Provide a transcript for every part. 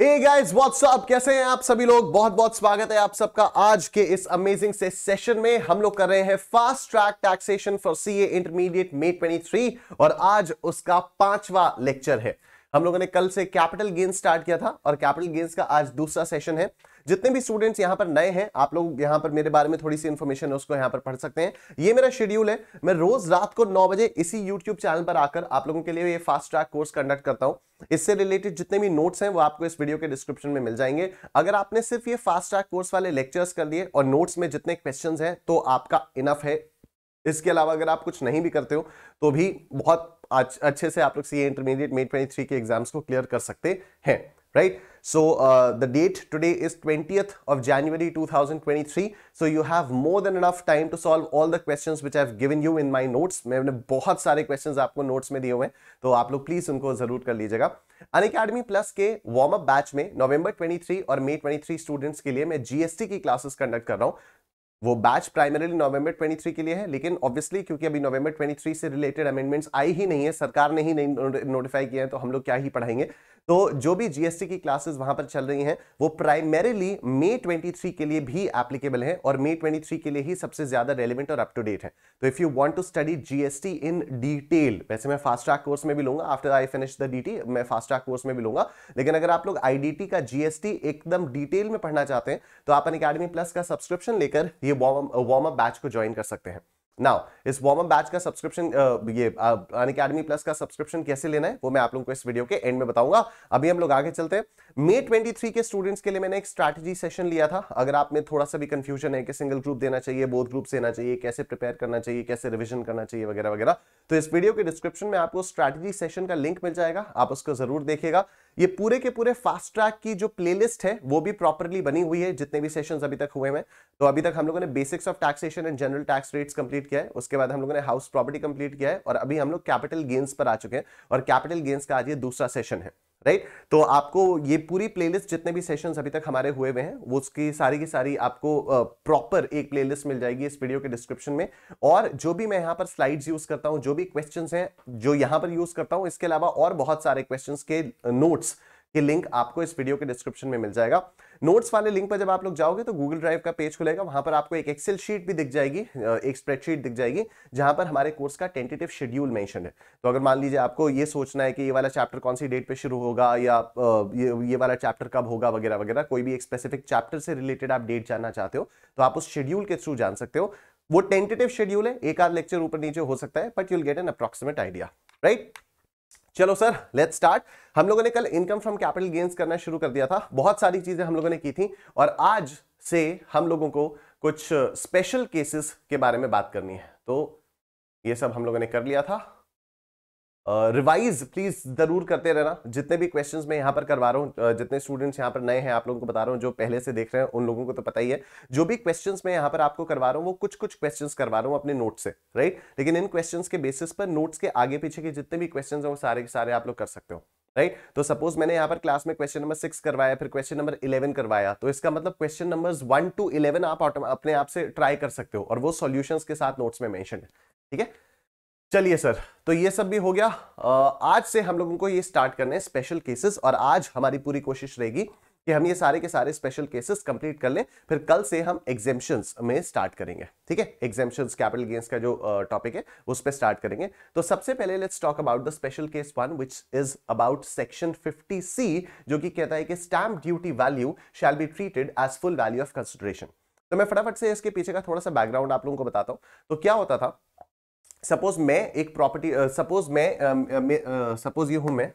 guys, what's up? कैसे हैं आप सभी लोग बहुत बहुत स्वागत है आप सबका आज के इस अमेजिंग से सेशन में हम लोग कर रहे हैं fast track taxation for C A intermediate May twenty three और आज उसका पांचवा लेक्चर है हम लोगों ने कल से कैपिटल गेन्स स्टार्ट किया था और कैपिटल गेन्स का आज दूसरा सेशन है जितने भी स्टूडेंट्स यहाँ पर नए हैं आप लोग यहां पर मेरे बारे में थोड़ी सी इन्फॉर्मेशन है उसको यहां पर पढ़ सकते हैं ये मेरा शेड्यूल है मैं रोज रात को नौ बजे इसी यूट्यूब चैनल पर आकर आप लोगों के लिए ये फास्ट ट्रैक कोर्स कंडक्ट करता हूँ इससे रिलेटेड जितने भी नोट्स हैं वो आपको इस वीडियो के डिस्क्रिप्शन में मिल जाएंगे अगर आपने सिर्फ ये फास्ट ट्रैक कोर्स वाले लेक्चर्स कर लिए और नोट्स में जितने क्वेश्चन हैं तो आपका इनफ है इसके अलावा अगर आप कुछ नहीं भी करते हो तो भी बहुत अच्छे से आप लोग सी इंटरमीडिएट मेट ट्वेंटी के एग्जाम्स को क्लियर कर सकते हैं right? So uh, the date today is 20th of January 2023. So you have more than enough time to solve all the questions which I have given you in my notes. मैंने bahut sare questions aapko notes mein diye hue hain to aap log please उनको जरूर कर लीजिएगा अन academy plus के warm up batch में नवंबर 23 और मई 23 students के लिए मैं जीएसटी की क्लासेस कंडक्ट कर रहा हूँ वो बैच प्राइमरीली नवंबर 23 के लिए है लेकिन ऑब्वियसली क्योंकि अभी नवंबर 23 से रिलेटेड अमेंडमेंट्स आई ही नहीं है सरकार ने ही नहीं नोटिफाई किया है तो हम लोग क्या ही पढ़ाएंगे तो जो भी जीएसटी की क्लासेस वहां पर चल रही हैं वो प्राइमरीली मे 23 के लिए भी एप्लीकेबल है और मे 23 के लिए ही सबसे ज्यादा रेलिवेंट और अप टू डेट है तो if you want to study GST in detail वैसे मैं फास्ट ट्रैक कोर्स में भी लूंगा after I finish the DT मैं फास्ट ट्रैक कोर्स में भी लूंगा लेकिन अगर आप लोग आई का जीएसटी एकदम डिटेल में पढ़ना चाहते हैं तो आप अन प्लस का सब्सक्रिप्शन लेकर ये वार्म अप बैच को ज्वाइन कर सकते हैं नाउ इस वार्म बैच का सब्सक्रिप्शन ये अन अकेडमी प्लस का सब्सक्रिप्शन कैसे लेना है वो मैं आप लोगों को इस वीडियो के एंड में बताऊंगा अभी हम लोग आगे चलते हैं मे 23 के स्टूडेंट्स के लिए मैंने एक स्ट्रैटेजी सेशन लिया था अगर आप में थोड़ा सा भी कंफ्यूजन है कि सिंगल ग्रुप देना चाहिए बोथ ग्रुप देना चाहिए कैसे प्रिपेयर करना चाहिए कैसे रिविजन करना चाहिए वगैरह वगैरह तो इस वीडियो के डिस्क्रिप्शन में आपको स्ट्रैटेजी सेशन का लिंक मिल जाएगा आप उसको जरूर देखेगा ये पूरे के पूरे फास्ट ट्रैक की जो प्लेलिस्ट है वो भी प्रॉपरली बनी हुई है जितने भी सेशंस अभी तक हुए हैं तो अभी तक हम लोगों ने basics of taxation and general tax rates complete किया है उसके बाद हम लोगों ने हाउस प्रॉपर्टी कंप्लीट किया है और अभी हम लोग कैपिटल गेन्स पर आ चुके हैं और कैपिटल गेन्स का आज ये दूसरा सेशन है राइट right? तो आपको ये पूरी प्लेलिस्ट जितने भी सेशंस अभी तक हमारे हुए हुए हैं वो उसकी सारी की सारी आपको प्रॉपर एक प्लेलिस्ट मिल जाएगी इस वीडियो के डिस्क्रिप्शन में और जो भी मैं यहाँ पर स्लाइड्स यूज करता हूँ जो भी क्वेश्चन हैं जो यहाँ पर यूज करता हूँ इसके अलावा और बहुत सारे क्वेश्चन के नोट्स के लिंक आपको इस वीडियो के डिस्क्रिप्शन में मिल जाएगा नोट्स वाले लिंक पर जब आप लोग जाओगे तो गूगल ड्राइव का पेज खुलेगा वहां पर आपको एक एक्सेल शीट भी दिख जाएगी एक स्प्रेडशीट दिख जाएगी जहां पर हमारे कोर्स का टेंटेटिव शेड्यूल मेंशन है तो अगर मान लीजिए आपको ये सोचना है कि ये वाला चैप्टर कौन सी डेट पे शुरू होगा या ये ये वाला चैप्टर कब होगा वगैरह वगैरह कोई भी एक स्पेसिफिक चैप्टर से रिलेटेड आप डेट जानना चाहते हो तो आप उस शेड्यूल के थ्रू जान सकते हो वो टेंटेटिव शेड्यूल है एक आध लेक्चर ऊपर नीचे हो सकता है but you'll get an approximate idea right चलो सर लेट स्टार्ट हम लोगों ने कल इनकम फ्रॉम कैपिटल गेन्स करना शुरू कर दिया था बहुत सारी चीजें हम लोगों ने की थी और आज से हम लोगों को कुछ स्पेशल केसेस के बारे में बात करनी है तो ये सब हम लोगों ने कर लिया था रिवाइज प्लीज जरूर करते रहना जितने भी क्वेश्चंस मैं यहाँ पर करवा रहा हूँ जितने स्टूडेंट्स यहाँ पर नए हैं आप लोगों को बता रहा हूँ जो पहले से देख रहे हैं उन लोगों को तो पता ही है जो भी क्वेश्चंस मैं यहाँ पर आपको करवा रहा हूँ वो कुछ कुछ क्वेश्चंस करवा रहा हूँ अपने नोट से राइट लेकिन इन क्वेश्चन के बेसिस पर नोट्स के आगे पीछे के जितने भी क्वेश्चन हैं वो सारे के सारे आप लोग कर सकते हो राइट right? तो सपोज मैंने यहाँ पर क्लास में क्वेश्चन नंबर सिक्स करवाया फिर क्वेश्चन नंबर इलेवन करवाया तो इसका मतलब question number one two eleven आप अपने आप से ट्राई कर सकते हो और वो सोल्यूशन के साथ नोट्स में मैंशन है ठीक है चलिए सर तो ये सब भी हो गया आज से हम लोगों को ये स्टार्ट करने स्पेशल केसेस और आज हमारी पूरी कोशिश रहेगी कि हम ये सारे के सारे स्पेशल केसेस कंप्लीट कर लें फिर कल से हम एग्जेम्पन में स्टार्ट करेंगे ठीक है एग्जेम्पन कैपिटल गेंस का जो टॉपिक है उस पर स्टार्ट करेंगे तो सबसे पहले let's talk about the special case one which is about section 50 C जो कि कहता है कि stamp duty value shall be treated as full value of consideration तो मैं फटाफट से इसके पीछे का थोड़ा सा बैकग्राउंड आप लोगों को बताता हूँ तो क्या होता था सपोज मैं एक प्रॉपर्टी सपोज uh, मैं सपोज uh, uh, ये हूं मैं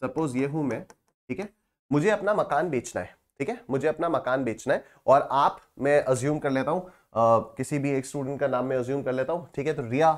सपोज ये हूं मैं ठीक है मुझे अपना मकान बेचना है ठीक है मुझे अपना मकान बेचना है और आप मैं अज्यूम कर लेता हूँ किसी भी एक स्टूडेंट का नाम मैं अज्यूम कर लेता हूं ठीक है तो रिया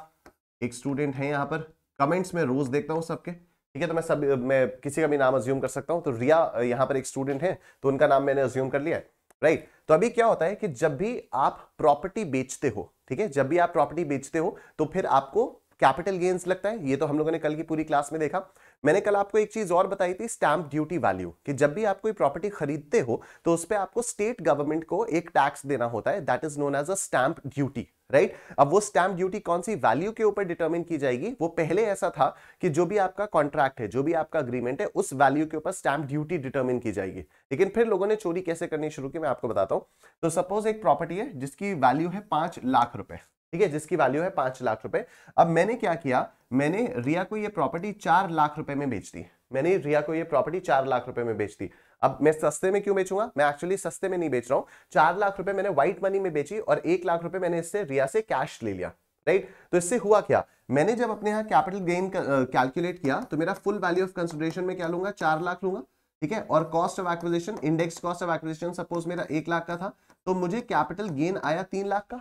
एक स्टूडेंट है यहां पर कमेंट्स में रोज देखता हूं सबके ठीक है तो मैं सब मैं किसी का भी नाम अज्यूम कर सकता हूँ तो रिया यहां पर एक स्टूडेंट है तो उनका नाम मैंने अज्यूम कर लिया है राइट तो अभी क्या होता है कि जब भी आप प्रॉपर्टी बेचते हो ठीक है जब भी आप प्रॉपर्टी बेचते हो तो फिर आपको कैपिटल गेन्स लगता है ये तो हम लोगों ने कल की पूरी क्लास में देखा मैंने कल आपको एक चीज और बताई थी स्टैंप ड्यूटी वैल्यू कि जब भी आप कोई प्रॉपर्टी खरीदते हो तो उस पर आपको स्टेट गवर्नमेंट को एक टैक्स देना होता है that is known as a stamp duty right right? अब वो स्टैंप ड्यूटी कौन सी वैल्यू के ऊपर डिटर्मिन की जाएगी वो पहले ऐसा था कि जो भी आपका कॉन्ट्रैक्ट है जो भी आपका अग्रीमेंट है उस वैल्यू के ऊपर स्टैंप ड्यूटी डिटर्मिन की जाएगी लेकिन फिर लोगों ने चोरी कैसे करनी शुरू की मैं आपको बताता हूँ तो सपोज एक प्रॉपर्टी है जिसकी वैल्यू है पांच लाख रुपए ठीक है जिसकी वैल्यू है पांच लाख रुपए अब मैंने क्या किया मैंने रिया को ये प्रॉपर्टी चार लाख रुपए में बेच दी मैंने रिया को ये प्रॉपर्टी चार लाख रुपए में बेच दी अब मैं सस्ते में क्यों बेचूंगा मैं एक्चुअली सस्ते में नहीं बेच रहा हूँ चार लाख रुपए मैंने व्हाइट मनी में बेची और एक लाख रुपए मैंने इससे रिया से कैश ले लिया राइट तो इससे हुआ क्या मैंने जब अपने यहाँ कैपिटल गेन कैलकुलेट किया तो मेरा फुल वैल्यू ऑफ कंसिडरेशन में क्या लूंगा चार लाख लूंगा ठीक है और cost of acquisition index cost of acquisition suppose मेरा एक लाख का था तो मुझे कैपिटल गेन आया तीन लाख का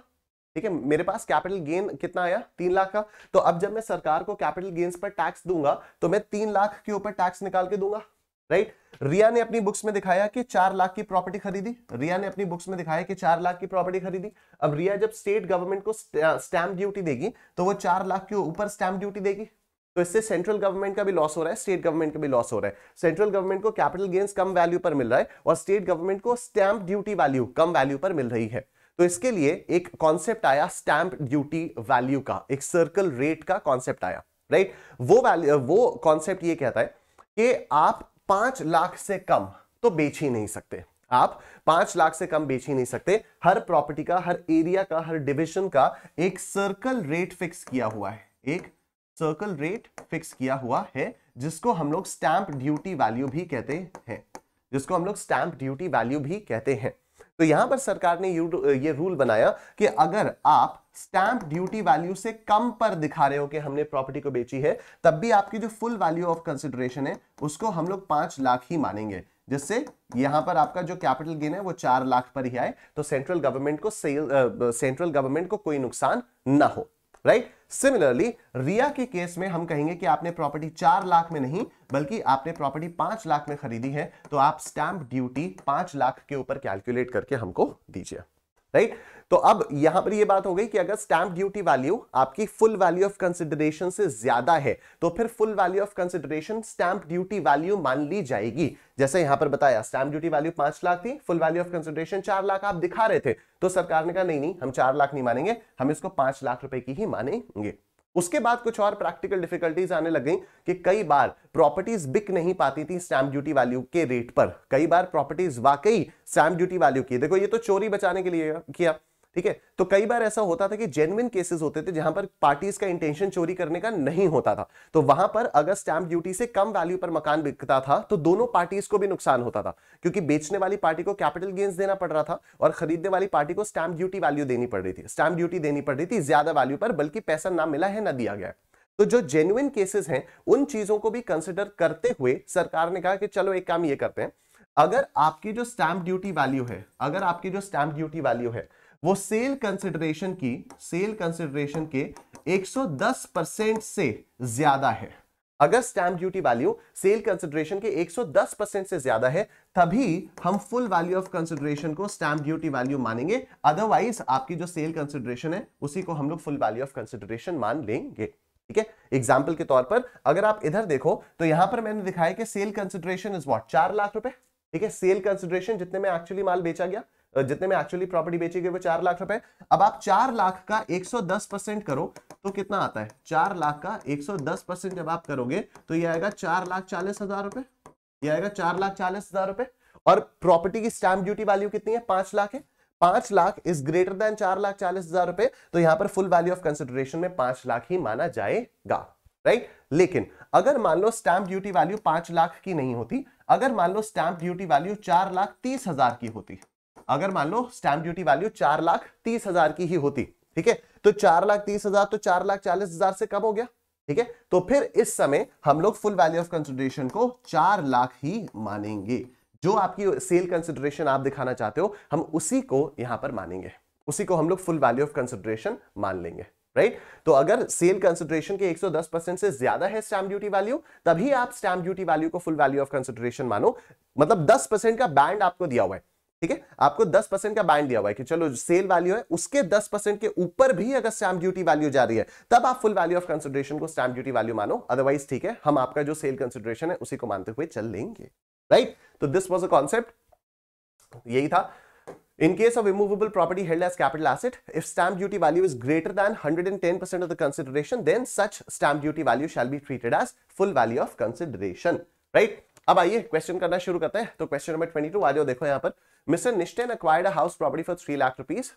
ठीक है मेरे पास कैपिटल गेन कितना आया तीन लाख का तो अब जब मैं सरकार को कैपिटल गेन्स पर टैक्स दूंगा तो मैं तीन लाख के ऊपर टैक्स निकाल के दूंगा राइट रिया ने अपनी बुक्स में दिखाया कि चार लाख की प्रॉपर्टी खरीदी रिया ने अपनी बुक्स में दिखाया कि चार लाख की प्रॉपर्टी खरीदी अब रिया जब स्टेट गवर्नमेंट को स्टैंप ड्यूटी देगी तो वो चार लाख के ऊपर स्टैंप ड्यूटी देगी तो इससे सेंट्रल गवर्नमेंट का भी लॉस हो रहा है स्टेट गवर्नमेंट का भी लॉस हो रहा है सेंट्रल गवर्नमेंट को कैपिटल गेन्स कम वैल्यू पर मिल रहा है और स्टेट गवर्नमेंट को स्टैंप ड्यूटी वैल्यू कम वैल्यू पर मिल रही है तो इसके लिए एक कॉन्सेप्ट आया स्टैंप ड्यूटी वैल्यू का एक सर्कल रेट का कॉन्सेप्ट आया राइट वो वैल्यू वो कॉन्सेप्ट ये कहता है कि आप पांच लाख से कम तो बेच ही नहीं सकते आप पांच लाख से कम बेच ही नहीं सकते हर प्रॉपर्टी का हर एरिया का हर डिविजन का एक सर्कल रेट फिक्स किया हुआ है एक सर्कल रेट फिक्स किया हुआ है जिसको हम लोग स्टैंप ड्यूटी वैल्यू भी कहते हैं जिसको हम लोग स्टैंप ड्यूटी वैल्यू भी कहते हैं तो यहां पर सरकार ने ये रूल बनाया कि अगर आप स्टैंप ड्यूटी वैल्यू से कम पर दिखा रहे हो कि हमने प्रॉपर्टी को बेची है तब भी आपकी जो फुल वैल्यू ऑफ कंसिडरेशन है उसको हम लोग पांच लाख ही मानेंगे जिससे यहां पर आपका जो कैपिटल गेन है वो चार लाख पर ही आए तो सेंट्रल गवर्नमेंट को सेल सेंट्रल गवर्नमेंट को कोई नुकसान ना हो राइट सिमिलरली रिया के केस में हम कहेंगे कि आपने प्रॉपर्टी चार लाख में नहीं बल्कि आपने प्रॉपर्टी पांच लाख में खरीदी है तो आप स्टैंप ड्यूटी पांच लाख के ऊपर कैलकुलेट करके हमको दीजिए राइट तो अब यहां पर यह बात हो गई कि अगर स्टैंप ड्यूटी वैल्यू आपकी फुल वैल्यू ऑफ कंसिडरेशन से ज्यादा है तो फिर full value of consideration stamp duty value मान ली जाएगी जैसे यहां पर बताया स्टैंप ड्यूटी वैल्यू पांच लाख थी फुल वैल्यू ऑफ कंसिडरेशन चार लाख आप दिखा रहे थे तो सरकार ने कहा नहीं नहीं हम चार लाख नहीं मानेंगे हम इसको पांच लाख रुपए की ही मानेंगे उसके बाद कुछ और प्रैक्टिकल डिफिकल्टीज आने लग गई कि कई बार प्रॉपर्टीज बिक नहीं पाती थी स्टैंप ड्यूटी वैल्यू के रेट पर कई बार प्रॉपर्टीज वाकई स्टैंप ड्यूटी वैल्यू की देखो ये तो चोरी बचाने के लिए किया ठीक है तो कई बार ऐसा होता था कि जेन्युन केसेस होते थे जहां पर पार्टीज का इंटेंशन चोरी करने का नहीं होता था तो वहां पर अगर स्टैंप ड्यूटी से कम वैल्यू पर मकान बिकता था तो दोनों पार्टीज को भी नुकसान होता था क्योंकि बेचने वाली पार्टी को कैपिटल गेन्स देना पड़ रहा था और खरीदने वाली पार्टी को स्टैंप ड्यूटी वैल्यू देनी पड़ रही थी स्टैंप ड्यूटी देनी पड़ रही थी ज्यादा वैल्यू पर बल्कि पैसा ना मिला है ना दिया गया तो जो जेन्युन केसेस हैं उन चीजों को भी कंसिडर करते हुए सरकार ने कहा कि चलो एक काम ये करते हैं अगर आपकी जो स्टैंप ड्यूटी वैल्यू है अगर आपकी जो स्टैंप ड्यूटी वैल्यू है वो सेल कंसिडरेशन की सेल कंसिडरेशन के 110 परसेंट से ज्यादा है अगर stamp duty value sale consideration के 110 परसेंट से ज्यादा है तभी हम फुल वैल्यू ऑफ कंसिडरेशन को स्टैंप ड्यूटी वैल्यू मानेंगे अदरवाइज आपकी जो सेल कंसिडरेशन है उसी को हम लोग फुल वैल्यू ऑफ कंसिडरेशन मान लेंगे ठीक है एग्जाम्पल के तौर पर अगर आप इधर देखो तो यहां पर मैंने दिखाया कि सेल कंसिडरेशन इज वॉट चार लाख रुपए ठीक है सेल कंसिडरेशन जितने में एक्चुअली माल बेचा गया जितने में एक्चुअली प्रॉपर्टी बेची गई वो चार लाख रुपए अब आप चार लाख का 110 परसेंट करो तो कितना आता है चार लाख का 110 परसेंट जब आप करोगे तो ये आएगा चार लाख चालीस हजार रुपए यह आएगा चार लाख चालीस हजार रुपए और प्रॉपर्टी की स्टैंप ड्यूटी वैल्यू कितनी है पांच लाख है पांच लाख इज ग्रेटर देन चार लाख चालीस हजार रुपए तो यहां पर फुल वैल्यू ऑफ कंसिडरेशन में पांच लाख ही माना जाएगा राइट लेकिन अगर मान लो स्टैंप ड्यूटी वैल्यू पांच लाख की नहीं होती अगर मान लो स्टैंप ड्यूटी वैल्यू चार लाख तीस हजार की होती अगर मान लो स्टैंप ड्यूटी वैल्यू चार लाख तीस हजार की ही होती ठीक है तो चार लाख तीस हजार तो चार लाख चालीस हजार से कम हो गया ठीक है तो फिर इस समय हम लोग फुल वैल्यू ऑफ कंसिडरेशन को चार लाख ही मानेंगे जो आपकी सेल कंसिडरेशन आप दिखाना चाहते हो हम उसी को यहां पर मानेंगे उसी को हम लोग फुल वैल्यू ऑफ कंसिडरेशन मान लेंगे राइट तो अगर सेल कंसिडरेशन के 110 परसेंट से ज्यादा है स्टैम्प ड्यूटी वैल्यू तभी आप स्टैम्प ड्यूटी वैल्यू को फुल वैल्यू ऑफ कंसिडरेशन मानो मतलब 10 परसेंट का बैंड आपको दिया हुआ है ठीक है आपको 10 परसेंट का बैंड दिया हुआ है कि चलो सेल वैल्यू है उसके 10 परसेंट के ऊपर भी अगर स्टैम्प ड्यूटी वैल्यू जा रही है तब आप फुल वैल्यू ऑफ कंसिडरेशन को स्टैम्प ड्यूटी वैल्यू मानो अदरवाइज ठीक है हम आपका जो सेल कंसिडरेशन है उसी को मानते हुए चल लेंगे राइट तो दिस वॉज अ कॉन्सेप्ट यही था In case of immovable property held as capital asset, if stamp duty value is greater than 110% of the consideration, then such stamp duty value shall be treated as full value of consideration, right? अब आइए question करना शुरू करते हैं तो question number twenty two आ जाओ देखो यहाँ पर मिस्टर निश्टेन acquired a house property for three lakh rupees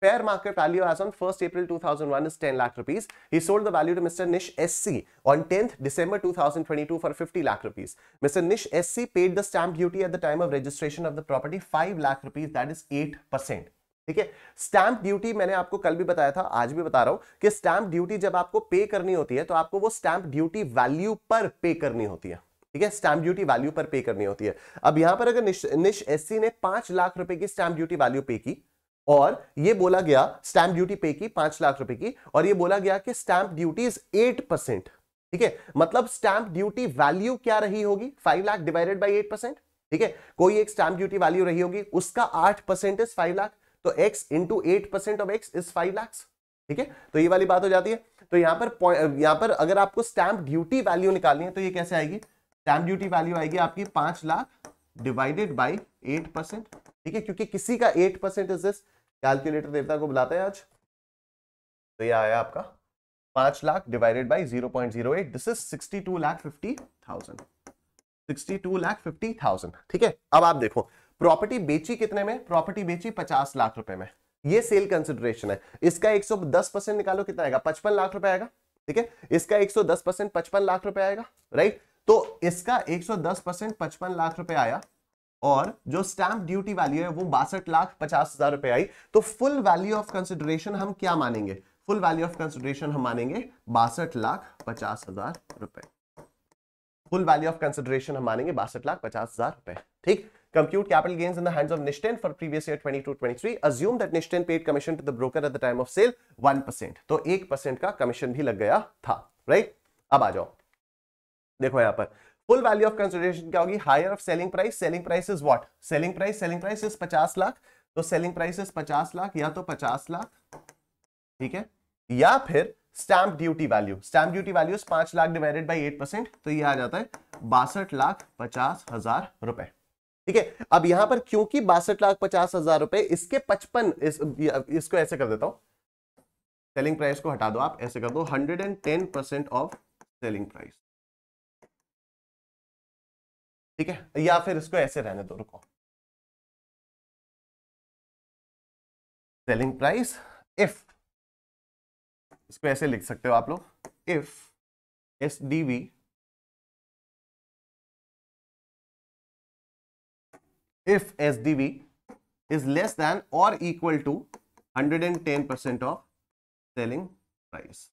fair market value as on first April 2001 is 10 lakh rupees he sold the value to mister निश एससी on tenth December 2022 for 50 lakh rupees mister निश एससी paid the stamp duty at the time of registration of the property 5 lakh rupees that is 8 percent ठीक है stamp duty मैंने आपको कल भी बताया था आज भी बता रहा हूं कि स्टैंप ड्यूटी जब आपको पे करनी होती है तो आपको वो स्टैंप ड्यूटी वैल्यू पर पे करनी होती है ठीक है स्टैंप ड्यूटी वैल्यू पर पे करनी होती है अब यहां पर अगर निश एस ने पांच लाख रुपए की स्टैंप ड्यूटी वैल्यू पे की और ये बोला गया स्टैंप ड्यूटी पे की पांच लाख रुपए की और ये बोला गया कि stamp duty is eight percent ठीक है मतलब स्टैंप ड्यूटी वैल्यू क्या रही होगी five lakh divided by eight percent ठीक है कोई एक स्टैंप ड्यूटी वैल्यू रही होगी उसका आठ परसेंट इज फाइव लाख तो X into eight percent of X is five lakh ठीक है तो ये वाली बात हो जाती है तो यहां पर यहां पर अगर आपको स्टैंप ड्यूटी वैल्यू निकालनी है तो ये कैसे आएगी स्टैम्प ड्यूटी वैल्यू आएगी आपकी पांच lakh divided by eight percent ठीक है क्योंकि किसी का eight percent is this calculator देवता को बुलाते हैं आज तो यह आया आपका पांच lakh divided by zero point zero eight this is sixty two lakh fifty thousand sixty two lakh fifty thousand ठीक है अब आप देखो प्रॉपर्टी बेची कितने में प्रॉपर्टी बेची पचास लाख रुपए में ये सेल कंसिडरेशन है इसका एक सौ दस परसेंट निकालो कितना आएगा पचपन लाख रुपए आएगा ठीक है इसका एक सौ दस परसेंट पचपन लाख रुपए आएगा राइट तो इसका 110 परसेंट पचपन लाख रुपए आया और जो स्टैंप ड्यूटी वैल्यू है वो बासठ लाख पचास हजार रुपए आई तो फुल वैल्यू ऑफ कंसिडरेशन हम क्या मानेंगे फुल वैल्यू ऑफ कंसिडरेशन हम मानेंगे बासठ लाख पचास हजार रुपए फुल वैल्यू ऑफ कंसिडरेशन हम मानेंगे बासठ लाख पचास हजार रुपए ठीक compute capital gains in the hands of Nishtin for previous year 22-23. Assume that Nishtin paid commission to the broker at the time of sale 1%. तो 1% का commission भी लग गया था right? अब आ जाओ देखो यहां पर फुल वैल्यू ऑफ कंसिडरेशन क्या होगी higher of selling price selling price is what selling price selling price is पचास लाख तो सेलिंग प्राइस इज पचास लाख या तो पचास लाख ठीक है या फिर stamp duty value stamp duty value पांच lakh divided by eight percent तो ये आ जाता है बासठ लाख पचास हजार रुपए ठीक है अब यहां पर क्योंकि बासठ लाख पचास हजार रुपए इसके पचपन इस, इसको ऐसे कर देता हूं सेलिंग प्राइस को हटा दो आप ऐसे कर दो hundred and ten percent of selling price ठीक है या फिर इसको ऐसे रहने दो रुको सेलिंग प्राइस इफ इसको ऐसे लिख सकते हो आप लोग if S D V if S D V is less than और equal to 110 percent of selling price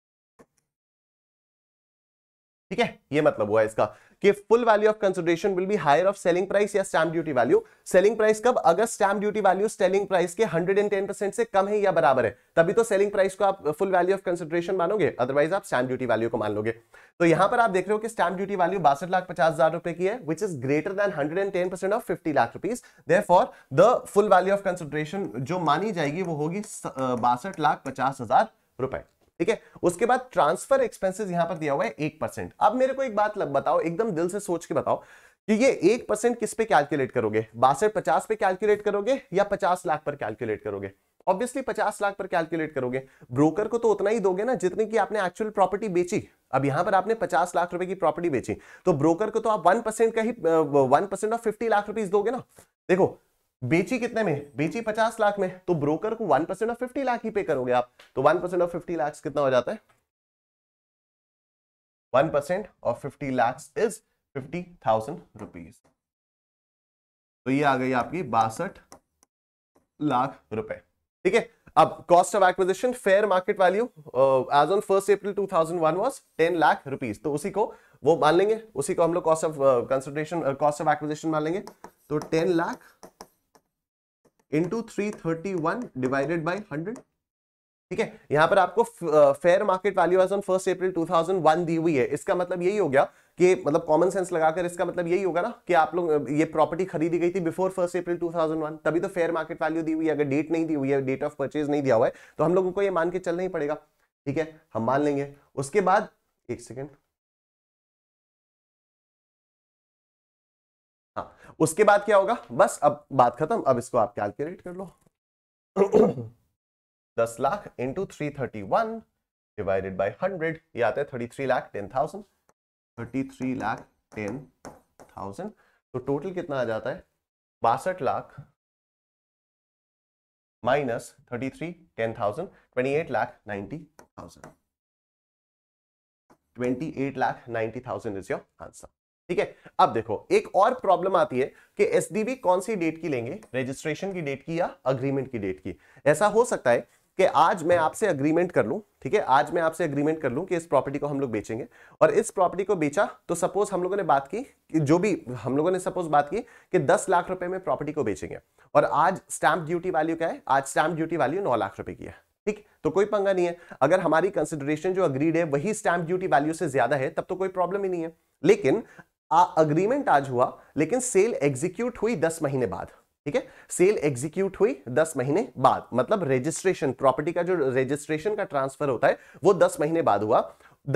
ठीक है ये मतलब हुआ इसका कि full value of consideration will be higher of selling price या stamp duty value selling price कब अगर stamp duty value selling price के 110 परसेंट से कम है या बराबर है तभी तो सेलिंग प्राइस को आप फुल वैल्यू ऑफ कंसिडरेशन मानोगे अदरवाइज आप स्टैम्प ड्यूटी वैल्यू को मान लोगे तो यहां पर आप देख रहे हो कि स्टैम्प ड्यूटी वैल्यू बासठ लाख पचास हजार रुपए की है which is greater than hundred and ten percent of fifty lakh rupees therefore the full value of consideration जो मानी जाएगी वो होगी बासठ लाख पचास हजार रुपए ठीक है उसके बाद ट्रांसफर एक्सपेंसिस यहां पर दिया हुआ है एक परसेंट अब मेरे को एक बात बताओ एकदम दिल से सोच के बताओ कि ये एक परसेंट किस पे कैलकुलेट करोगे बासठ पचास पे कैलकुलेट करोगे या पचास लाख पर कैलकुलेट करोगे ऑब्वियसली पचास लाख पर कैलकुलेट करोगे ब्रोकर को तो उतना ही दोगे ना जितने की आपने एक्चुअल प्रॉपर्टी बेची अब यहां पर आपने पचास लाख रुपए की प्रॉपर्टी बेची तो ब्रोकर को तो आप वन परसेंट का ही one percent of fifty lakh rupees दोगे ना देखो बेची कितने में बेची पचास लाख में तो ब्रोकर को one percent of fifty lakh ही पे करोगे आप तो one percent of fifty lakh कितना हो जाता है one percent of fifty lakh is fifty thousand rupees तो ये आ गई आपकी बासठ लाख रुपए ठीक है अब cost of acquisition fair market value as on first April 2001 was 10 lakh rupees तो उसी को वो मान लेंगे उसी को हम लोग cost of consideration cost of acquisition मान लेंगे तो 10 lakh into three thirty one divided by hundred ठीक है यहां पर आपको fair market value as on first April one दी हुई है इसका मतलब यही हो गया कि मतलब कॉमन सेंस लगाकर इसका मतलब यही होगा ना कि आप लोग ये प्रॉपर्टी खरीदी गई थी बिफोर फर्स्ट अप्रैल 2001 तभी तो फेयर मार्केट वैल्यू दी हुई है अगर डेट नहीं दी हुई है डेट ऑफ परचेज नहीं दिया हुआ है तो हम लोगों को ये मान के चलना ही पड़ेगा ठीक है हम मान लेंगे उसके बाद एक सेकेंड उसके बाद क्या होगा बस अब बात खत्म अब इसको आप कैलकुलेट कर लो दस lakh into three thirty one divided by hundred ये आते thirty three lakh ten thousand thirty three lakh ten thousand तो टोटल कितना आ जाता है बासठ lakh minus thirty three ten thousand twenty eight lakh ninety thousand twenty eight lakh ninety thousand is your answer ठीक है अब देखो एक और प्रॉब्लम आती है कि एसडीबी कौन सी डेट की लेंगे रजिस्ट्रेशन की डेट की या अग्रीमेंट की डेट की ऐसा हो सकता है कि आज मैं आपसे अग्रीमेंट कर लूं ठीक है आज मैं आपसे अग्रीमेंट कर लूं कि इस प्रॉपर्टी को हम लोग बेचेंगे और इस प्रॉपर्टी को बेचा तो सपोज हम लोगों ने बात की कि जो भी हम लोगों ने सपोज बात की कि 10 लाख रुपए में प्रॉपर्टी को बेचेंगे और आज स्टैंप ड्यूटी वैल्यू क्या है आज स्टैंप ड्यूटी वैल्यू नौ लाख रुपए की है ठीक तो कोई पंगा नहीं है अगर हमारी कंसिडरेशन जो अग्रीड है वही स्टैंप ड्यूटी वैल्यू से ज्यादा है तब तो कोई प्रॉब्लम ही नहीं है लेकिन अग्रीमेंट आज हुआ लेकिन सेल एग्जीक्यूट हुई दस महीने बाद ठीक है सेल एग्जीक्यूट हुई दस महीने बाद मतलब रजिस्ट्रेशन प्रॉपर्टी का जो रजिस्ट्रेशन का ट्रांसफर होता है वो दस महीने बाद हुआ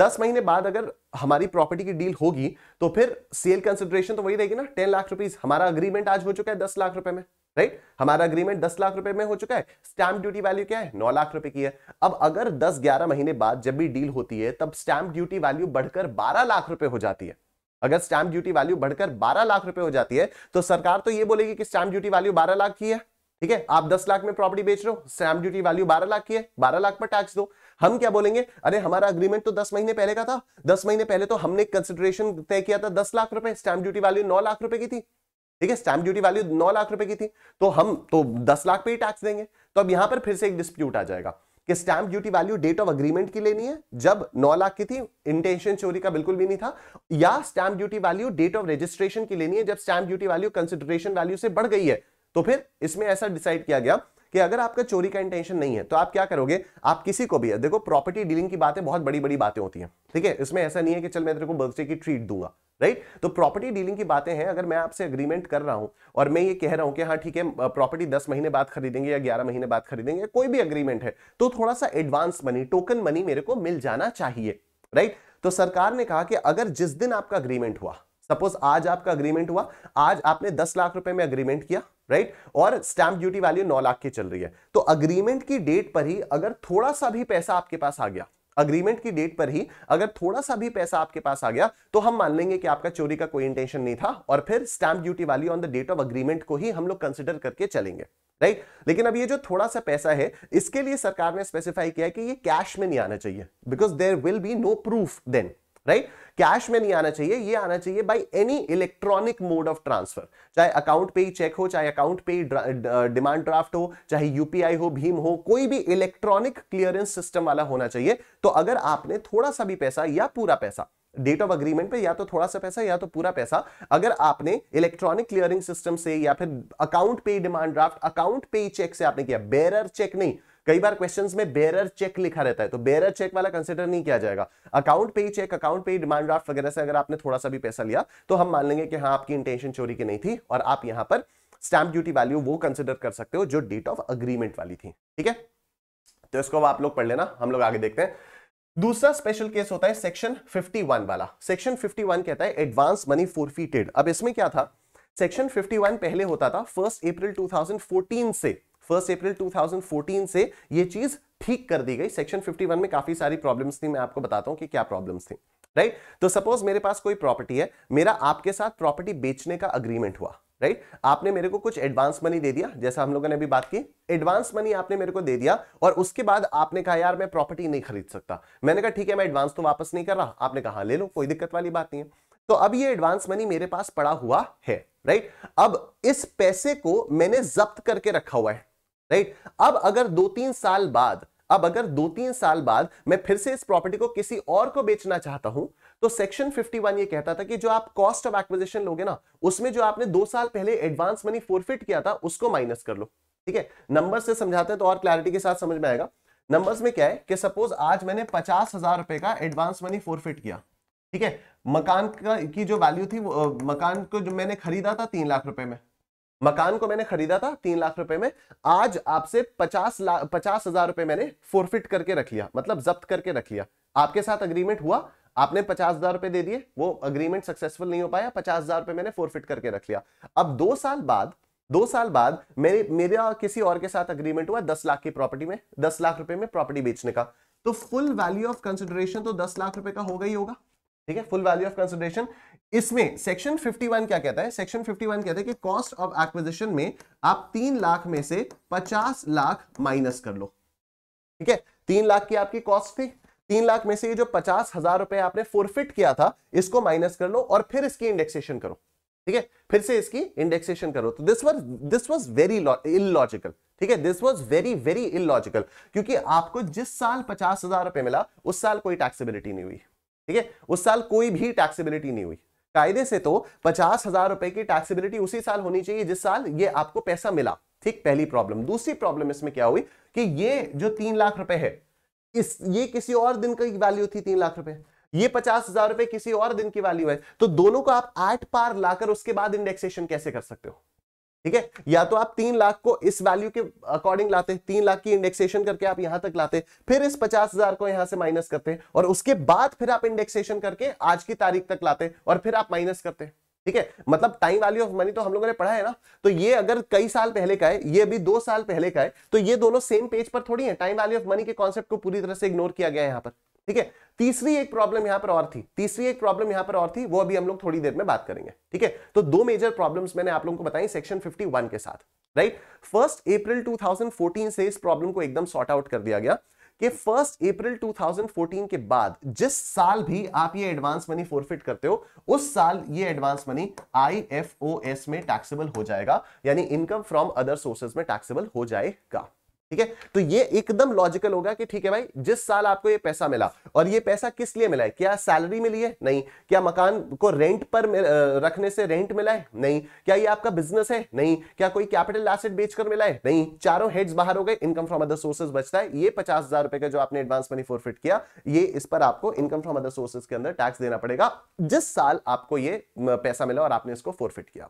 दस महीने बाद अगर हमारी प्रॉपर्टी की डील होगी तो फिर सेल कंसिडरेशन तो वही रहेगी ना टेन लाख रुपीज हमारा अग्रीमेंट आज हो चुका है दस लाख रुपए में राइट हमारा अग्रीमेंट दस लाख रुपए में हो चुका है स्टैंप ड्यूटी वैल्यू क्या है नौ लाख रुपए की है अब अगर दस ग्यारह महीने बाद जब भी डील होती है तब स्टैंप ड्यूटी वैल्यू बढ़कर बारह लाख रुपए हो जाती है अगर स्टैम्प ड्यूटी वैल्यू बढ़कर 12 लाख रुपए हो जाती है तो सरकार तो ये बोलेगी कि स्टैंप ड्यूटी वैल्यू 12 लाख की है ठीक है आप 10 लाख में प्रॉपर्टी बेच रहे हो स्टैंप ड्यूटी वैल्यू 12 लाख की है 12 लाख पर टैक्स दो हम क्या बोलेंगे अरे हमारा अग्रीमेंट तो 10 महीने पहले का था दस महीने पहले तो हमने कंसिडरेशन तय किया था दस लाख रुपए स्टैंप ड्यूटी वैल्यू नौ लाख रुपए की थी ठीक है स्टैंप ड्यूटी वैल्यू नौ लाख रुपए की थी तो हम तो दस लाख पे ही टैक्स देंगे तो अब यहां पर फिर से एक डिस्प्यूट आ जाएगा कि stamp duty value date of agreement की लेनी है जब 9 लाख की थी इंटेंशन चोरी का बिल्कुल भी नहीं था या stamp duty value date of registration की लेनी है जब stamp duty value consideration value से बढ़ गई है तो फिर इसमें ऐसा डिसाइड किया गया कि अगर आपका चोरी का इंटेंशन नहीं है तो आप क्या करोगे आप किसी को भी देखो प्रॉपर्टी डीलिंग की बातें बहुत बड़ी बड़ी बातें होती हैं ठीक है इसमें ऐसा नहीं है कि चल मैं तेरे को बर्थडे की ट्रीट दूंगा राइट तो प्रॉपर्टी डीलिंग की बातें हैं अगर मैं आपसे अग्रीमेंट कर रहा हूं और मैं ये कह रहा हूं कि हाँ ठीक है प्रॉपर्टी दस महीने बाद खरीदेंगे या ग्यारह महीने बाद खरीदेंगे कोई भी अग्रीमेंट है तो थोड़ा सा एडवांस मनी टोकन मनी मेरे को मिल जाना चाहिए राइट तो सरकार ने कहा कि अगर जिस दिन आपका अग्रीमेंट हुआ सपोज आज आपका अग्रीमेंट हुआ आज आपने दस लाख रुपए में अग्रीमेंट किया राइट और स्टैंप ड्यूटी वैल्यू नौ लाख की चल रही है तो अग्रीमेंट की डेट पर ही अगर थोड़ा सा भी पैसा आपके पास आ गया अग्रीमेंट की डेट पर ही अगर थोड़ा सा भी पैसा आपके पास आ गया तो हम मान लेंगे कि आपका चोरी का कोई इंटेंशन नहीं था और फिर stamp duty value on the date of agreement को ही हम लोग कंसिडर करके चलेंगे राइट लेकिन अब ये जो थोड़ा सा पैसा है इसके लिए सरकार ने स्पेसिफाई किया कि ये कैश में नहीं आना चाहिए because there will be no proof then right cash में नहीं आना चाहिए ये आना चाहिए by any electronic mode of transfer चाहे अकाउंट पे ही चेक हो चाहे अकाउंट पे ही डिमांड ड्राफ्ट uh, हो चाहे यूपीआई हो भीम हो कोई भी इलेक्ट्रॉनिक क्लियरेंस सिस्टम वाला होना चाहिए तो अगर आपने थोड़ा सा भी पैसा या पूरा पैसा डेट ऑफ अग्रीमेंट पे या तो थोड़ा सा पैसा या तो पूरा पैसा अगर आपने इलेक्ट्रॉनिक क्लियरिंग सिस्टम से या फिर account payee demand draft account payee cheque से आपने किया बेरर चेक नहीं कई बार क्वेश्चंस में बेरर चेक लिखा रहता है तो बेरर चेक वाला कंसिडर नहीं किया जाएगा अकाउंट पे ही चेक अकाउंट पे ही डिमांड ड्राफ्ट वगैरह से अगर आपने थोड़ा सा भी पैसा लिया तो हम मान लेंगे कि हाँ आपकी इंटेंशन चोरी की नहीं थी और आप यहां पर स्टैंप ड्यूटी वैल्यू वो कंसिडर कर सकते हो जो डेट ऑफ अग्रीमेंट वाली थी ठीक है तो इसको आप लोग पढ़ लेना हम लोग आगे देखते हैं दूसरा स्पेशल केस होता है सेक्शन 51 वाला सेक्शन 51 कहता है एडवांस मनी फोरफीटेड अब इसमें क्या था सेक्शन 51 पहले होता था फर्स्ट अप्रैल 2014 से फर्स्ट अप्रैल 2014 से ये चीज ठीक कर दी गई सेक्शन 51 में काफी सारी प्रॉब्लम्स थी मैं आपको बताता हूं कि क्या प्रॉब्लम्स थी राइट तो सपोज मेरे पास कोई प्रॉपर्टी है मेरा आपके साथ प्रॉपर्टी बेचने का अग्रीमेंट हुआ राइट right? आपने मेरे को कुछ एडवांस मनी दे दिया जैसा हम लोगों ने अभी बात की एडवांस मनी आपने मेरे को दे दिया और उसके बाद आपने कहा यार मैं प्रॉपर्टी नहीं खरीद सकता मैंने कहा ठीक है मैं एडवांस तो वापस नहीं कर रहा आपने कहा हाँ, ले लो कोई दिक्कत वाली बात नहीं है तो अब ये एडवांस मनी मेरे पास पड़ा हुआ है राइट right? अब इस पैसे को मैंने जब्त करके रखा हुआ है राइट अब अगर दो तीन साल बाद अब अगर दो तीन साल बाद मैं फिर से इस प्रॉपर्टी को किसी और को बेचना चाहता हूं तो सेक्शन 51 ये कहता था कि जो आप कॉस्ट ऑफ एक्विजिशन लोगे ना उसमें जो आपने दो साल पहले एडवांस मनी फोरफिट किया था उसको माइनस कर लो ठीक है नंबर से समझाते हैं तो और क्लैरिटी के साथ समझ में आएगा नंबर में क्या है कि सपोज आज मैंने पचास रुपए का एडवांस मनी फोरफिट किया ठीक है मकान का की जो वैल्यू थी वो मकान को जो मैंने खरीदा था तीन लाख रुपए में मकान को मैंने खरीदा था तीन लाख रुपए में आज आपसे पचास लाख पचास हजार रुपए मैंने फोरफिट करके रख लिया मतलब जब्त करके रख लिया आपके साथ अग्रीमेंट हुआ आपने पचास हजार रुपए दे दिए वो अग्रीमेंट सक्सेसफुल नहीं हो पाया पचास हजार रुपए मैंने फोरफिट करके रख लिया अब दो साल बाद दो साल बाद मेरे मेरा किसी और के साथ अग्रीमेंट हुआ दस लाख की प्रॉपर्टी में दस लाख रुपए में प्रॉपर्टी बेचने का तो फुल वैल्यू ऑफ कंसिडरेशन तो दस लाख रुपए का होगा ही होगा ठीक है फुल वैल्यू ऑफ कंसिडरेशन इसमें सेक्शन 51 क्या कहता है सेक्शन 51 कहता है कि कॉस्ट ऑफ एक्विजिशन में आप तीन लाख में से पचास लाख माइनस कर लो ठीक है तीन लाख की आपकी कॉस्ट थी तीन लाख में से ये जो पचास हजार रुपए आपने फोरफिट किया था इसको माइनस कर लो और फिर इसकी इंडेक्सेशन करो ठीक है फिर से इसकी इंडेक्सेशन करो तो this was this was very illogical ठीक है this was very very illogical क्योंकि आपको जिस साल पचास हजार रुपए मिला उस साल कोई टैक्सीबिलिटी नहीं हुई ठीक है उस साल कोई भी टैक्सीबिलिटी नहीं हुई कायदे से तो पचास हजार रुपए की टैक्सीबिलिटी उसी साल होनी चाहिए जिस साल ये आपको पैसा मिला ठीक पहली प्रॉब्लम दूसरी प्रॉब्लम इसमें क्या हुई कि ये जो तीन लाख रुपए है इस ये किसी और दिन की वैल्यू थी तीन लाख रुपए ये पचास हजार रुपए किसी और दिन की वैल्यू है तो दोनों को आप आठ पार लाकर उसके बाद इंडेक्सेशन कैसे कर सकते हो ठीक है या तो आप तीन लाख को इस वैल्यू के अकॉर्डिंग लाते तीन लाख की इंडेक्सेशन करके आप यहां तक लाते फिर इस पचास हजार को यहां से माइनस करते और उसके बाद फिर आप इंडेक्सेशन करके आज की तारीख तक लाते और फिर आप माइनस करते ठीक है मतलब टाइम वैल्यू ऑफ मनी तो हम लोगों ने पढ़ा है ना तो ये अगर कई साल पहले का है ये अभी दो साल पहले का है तो ये दोनों सेम पेज पर थोड़ी है टाइम वैल्यू ऑफ मनी के कॉन्सेप्ट को पूरी तरह से इग्नोर किया गया है यहां पर ठीक है तीसरी एक प्रॉब्लम यहां पर और थी तीसरी एक प्रॉब्लम यहां पर और थी वो अभी हम लोग थोड़ी देर में बात करेंगे ठीक है तो दो मेजर प्रॉब्लम्स मैंने आप लोगों को बताई सेक्शन 51 के साथ राइट फर्स्ट अप्रैल 2014 से इस प्रॉब्लम को एकदम सॉर्ट आउट कर दिया गया कि फर्स्ट अप्रैल 2014 के बाद जिस साल भी आप ये एडवांस मनी फोरफिट करते हो उस साल ये एडवांस मनी आईएफओएस में टैक्सेबल हो जाएगा यानी इनकम फ्रॉम अदर सोर्सेज में टैक्सेबल हो जाएगा ठीक है तो ये एकदम लॉजिकल होगा कि ठीक है भाई जिस साल आपको ये पैसा मिला और ये पैसा किस लिए मिला है क्या सैलरी मिली है नहीं क्या मकान को रेंट पर रखने से रेंट मिला है नहीं क्या ये आपका बिजनेस है नहीं क्या कोई कैपिटल एसेट बेचकर मिला है नहीं चारों हेड्स बाहर हो गए इनकम फ्रॉम अदर सोर्सेज बचता है ये पचास हजार रुपए का जो आपने एडवांस मनी फोरफिट किया ये इस पर आपको इनकम फ्रॉम अदर सोर्सेज के अंदर टैक्स देना पड़ेगा जिस साल आपको ये पैसा मिला और आपने इसको फोरफिट किया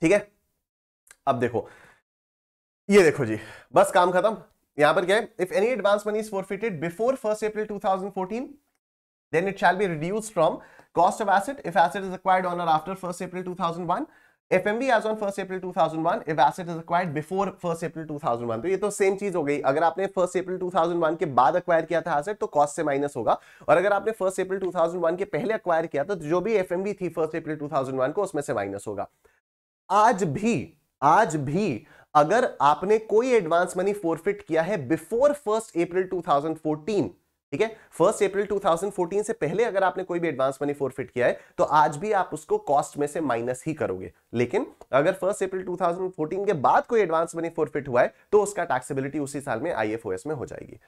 ठीक है अब देखो ये देखो जी बस काम खत्म यहां पर क्या है if any advance money is forfeited before first April 2014 then it shall be reduced from cost of asset if asset is acquired on और after first April 2001 FMV as on 1st April 2001, if asset is acquired before 1st April 2001, तो ये तो same चीज हो गई अगर आपने 1st April 2001 के बाद अक्वायर किया था asset, तो कॉस्ट से माइनस होगा और अगर आपने 1st April 2001 के पहले अक्वायर किया था तो जो भी FMV थी 1st April 2001 को उसमें से माइनस होगा आज भी आज भी अगर आपने कोई एडवांस मनी फोरफिट किया है बिफोर फर्स्ट अप्रैल 2014 ठीक है फर्स्ट अप्रैल 2014 से पहले अगर आपने कोई भी एडवांस मनी फोरफिट किया है तो आज भी आप उसको कॉस्ट में से माइनस ही करोगे लेकिन अगर फर्स्ट अप्रैल 2014 के बाद कोई एडवांस मनी फोरफिट हुआ है तो उसका टैक्सेबिलिटी उसी साल में आई में हो जाएगी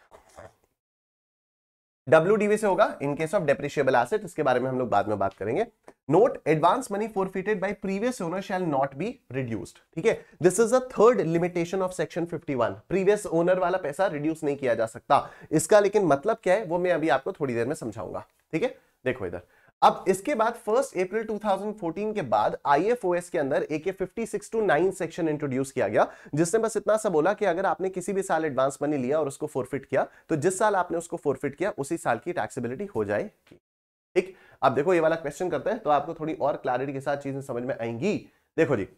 डब्ल्यू से होगा in case of depreciable asset इसके बारे में हम लोग बाद में बात करेंगे note advance money forfeited by previous owner shall not be reduced ठीक है this is a third limitation of section 51 previous owner वाला पैसा रिड्यूस नहीं किया जा सकता इसका लेकिन मतलब क्या है वो मैं अभी आपको थोड़ी देर में समझाऊंगा ठीक है देखो इधर अब इसके बाद फर्स्ट अप्रैल 2014 के बाद आईएफओएस के अंदर एके के टू सेक्शन इंट्रोड्यूस किया गया जिसने बस इतना सा बोला कि अगर आपने किसी भी साल एडवांस मनी लिया और उसको फोरफिट किया तो जिस साल आपने उसको फोरफिट किया उसी साल की टैक्सेबिलिटी हो जाएगी ठीक अब देखो ये वाला क्वेश्चन करते हैं तो आपको थोड़ी और क्लैरिटी के साथ चीजें समझ में आएंगी देखो जी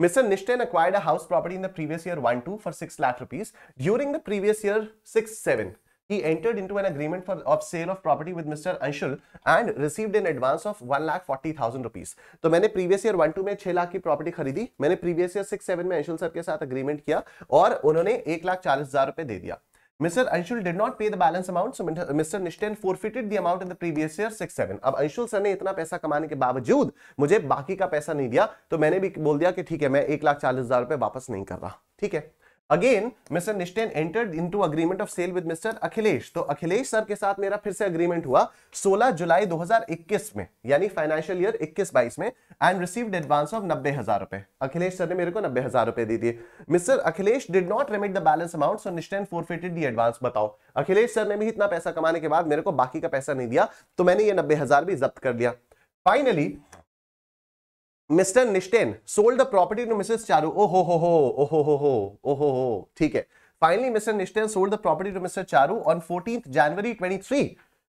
Mr Nishten acquired a house property in the previous year one two for six lakh rupees during the previous year six seven he entered into an agreement for of sale of property with Mr. Anshul and received an advance of one lakh forty thousand rupees तो मैंने previous year one to में छह लाख की property खरीदी मैंने previous year six seven में Anshul sir के साथ अग्रीमेंट किया और उन्होंने एक लाख चालीस हजार रुपए दे दिया Mr. Anshul did not pay the balance amount, so Mr. Nishten forfeited the amount in the previous year six seven. अब अंशुल सर ने इतना पैसा कमाने के बावजूद मुझे बाकी का पैसा नहीं दिया तो मैंने भी बोल दिया कि ठीक है मैं एक लाख चालीस हजार रुपए वापस नहीं कर रहा ठीक है again Mr Nishten entered into agreement of sale with Mr Akhilesh तो अखिलेश सर के साथ मेरा फिर से अग्रीमेंट हुआ 16 जुलाई 2021 में यानी फाइनेंशियल ईयर 21-22 में एंड रिसीव्ड एडवांस ऑफ नब्बे हजार रुपए अखिलेश सर ने मेरे को नब्बे हजार रुपए दी थी Mr Akhilesh did not remit the balance amount so Nishten forfeited the advance बताओ अखिलेश सर ने भी इतना पैसा कमाने के बाद मेरे को बाकी का पैसा नहीं दिया तो मैंने ये नब्बे भी जब्त कर दिया finally Mr Nishten sold the property to Mrs Charu ओ हो हो हो ओ हो हो हो ओ हो हो ठीक है finally Mr Nishten sold the property to Mr Charu on fourteen January 23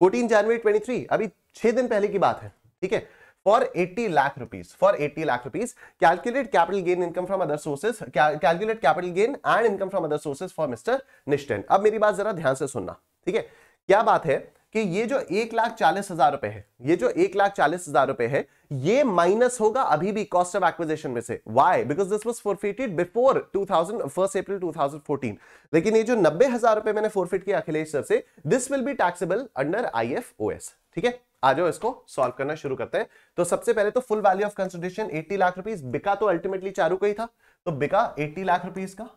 14 January 23 अभी छह दिन पहले की बात है ठीक है for 80 lakh rupees for 80 lakh rupees calculate capital gain income from other sources calculate capital gain and income from other sources for Mr Nishten अब मेरी बात जरा ध्यान से सुनना ठीक है क्या बात है कि ये जो एक लाख चालीस हजार रुपए है ये जो एक लाख चालीस हजार रुपए है ये माइनस होगा अभी भी कॉस्ट ऑफ एक्विजिशन में से why because this was forfeited before 2000 first April 2014 लेकिन ये जो नब्बे हजार रुपए मैंने फोरफिट किया अखिलेश सर से this will be taxable under S ठीक है आ जाओ इसको सॉल्व करना शुरू करते हैं तो सबसे पहले तो full value of consideration eighty lakh rupees बिका तो अल्टीमेटली चारू का ही था तो बिका एट्टी लाख रुपीज का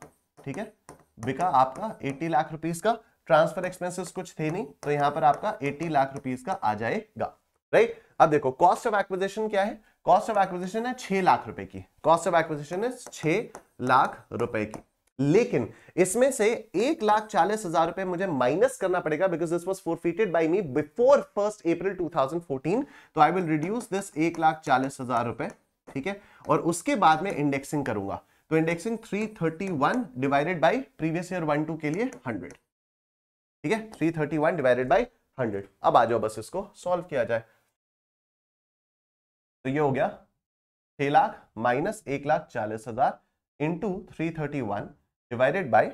ठीक है बिका आपका एट्टी लाख रुपीज का ट्रांसफर एक्सपेंसेस कुछ थे नहीं तो यहाँ पर आपका 80 लाख रुपीज का आ जाएगा राइट अब देखो कॉस्ट ऑफ एक्विजिशन क्या है कॉस्ट ऑफ एक्विजिशन है छह लाख रुपए की कॉस्ट ऑफ एक्विजिशन है छह लाख रुपए की लेकिन इसमें से एक लाख चालीस हजार रुपए मुझे माइनस करना पड़ेगा because this was forfeited by me before first April 2014 तो आई विल रिड्यूस दिस एक लाख चालीस हजार रुपए ठीक है और उसके बाद में इंडेक्सिंग करूंगा तो indexing 331 divided by previous year two के लिए 100 ठीक है three thirty one divided by hundred अब आ जाओ बस इसको सॉल्व किया जाए तो ये हो गया छह लाख माइनस एक लाख चालीस हजार into three thirty one divided by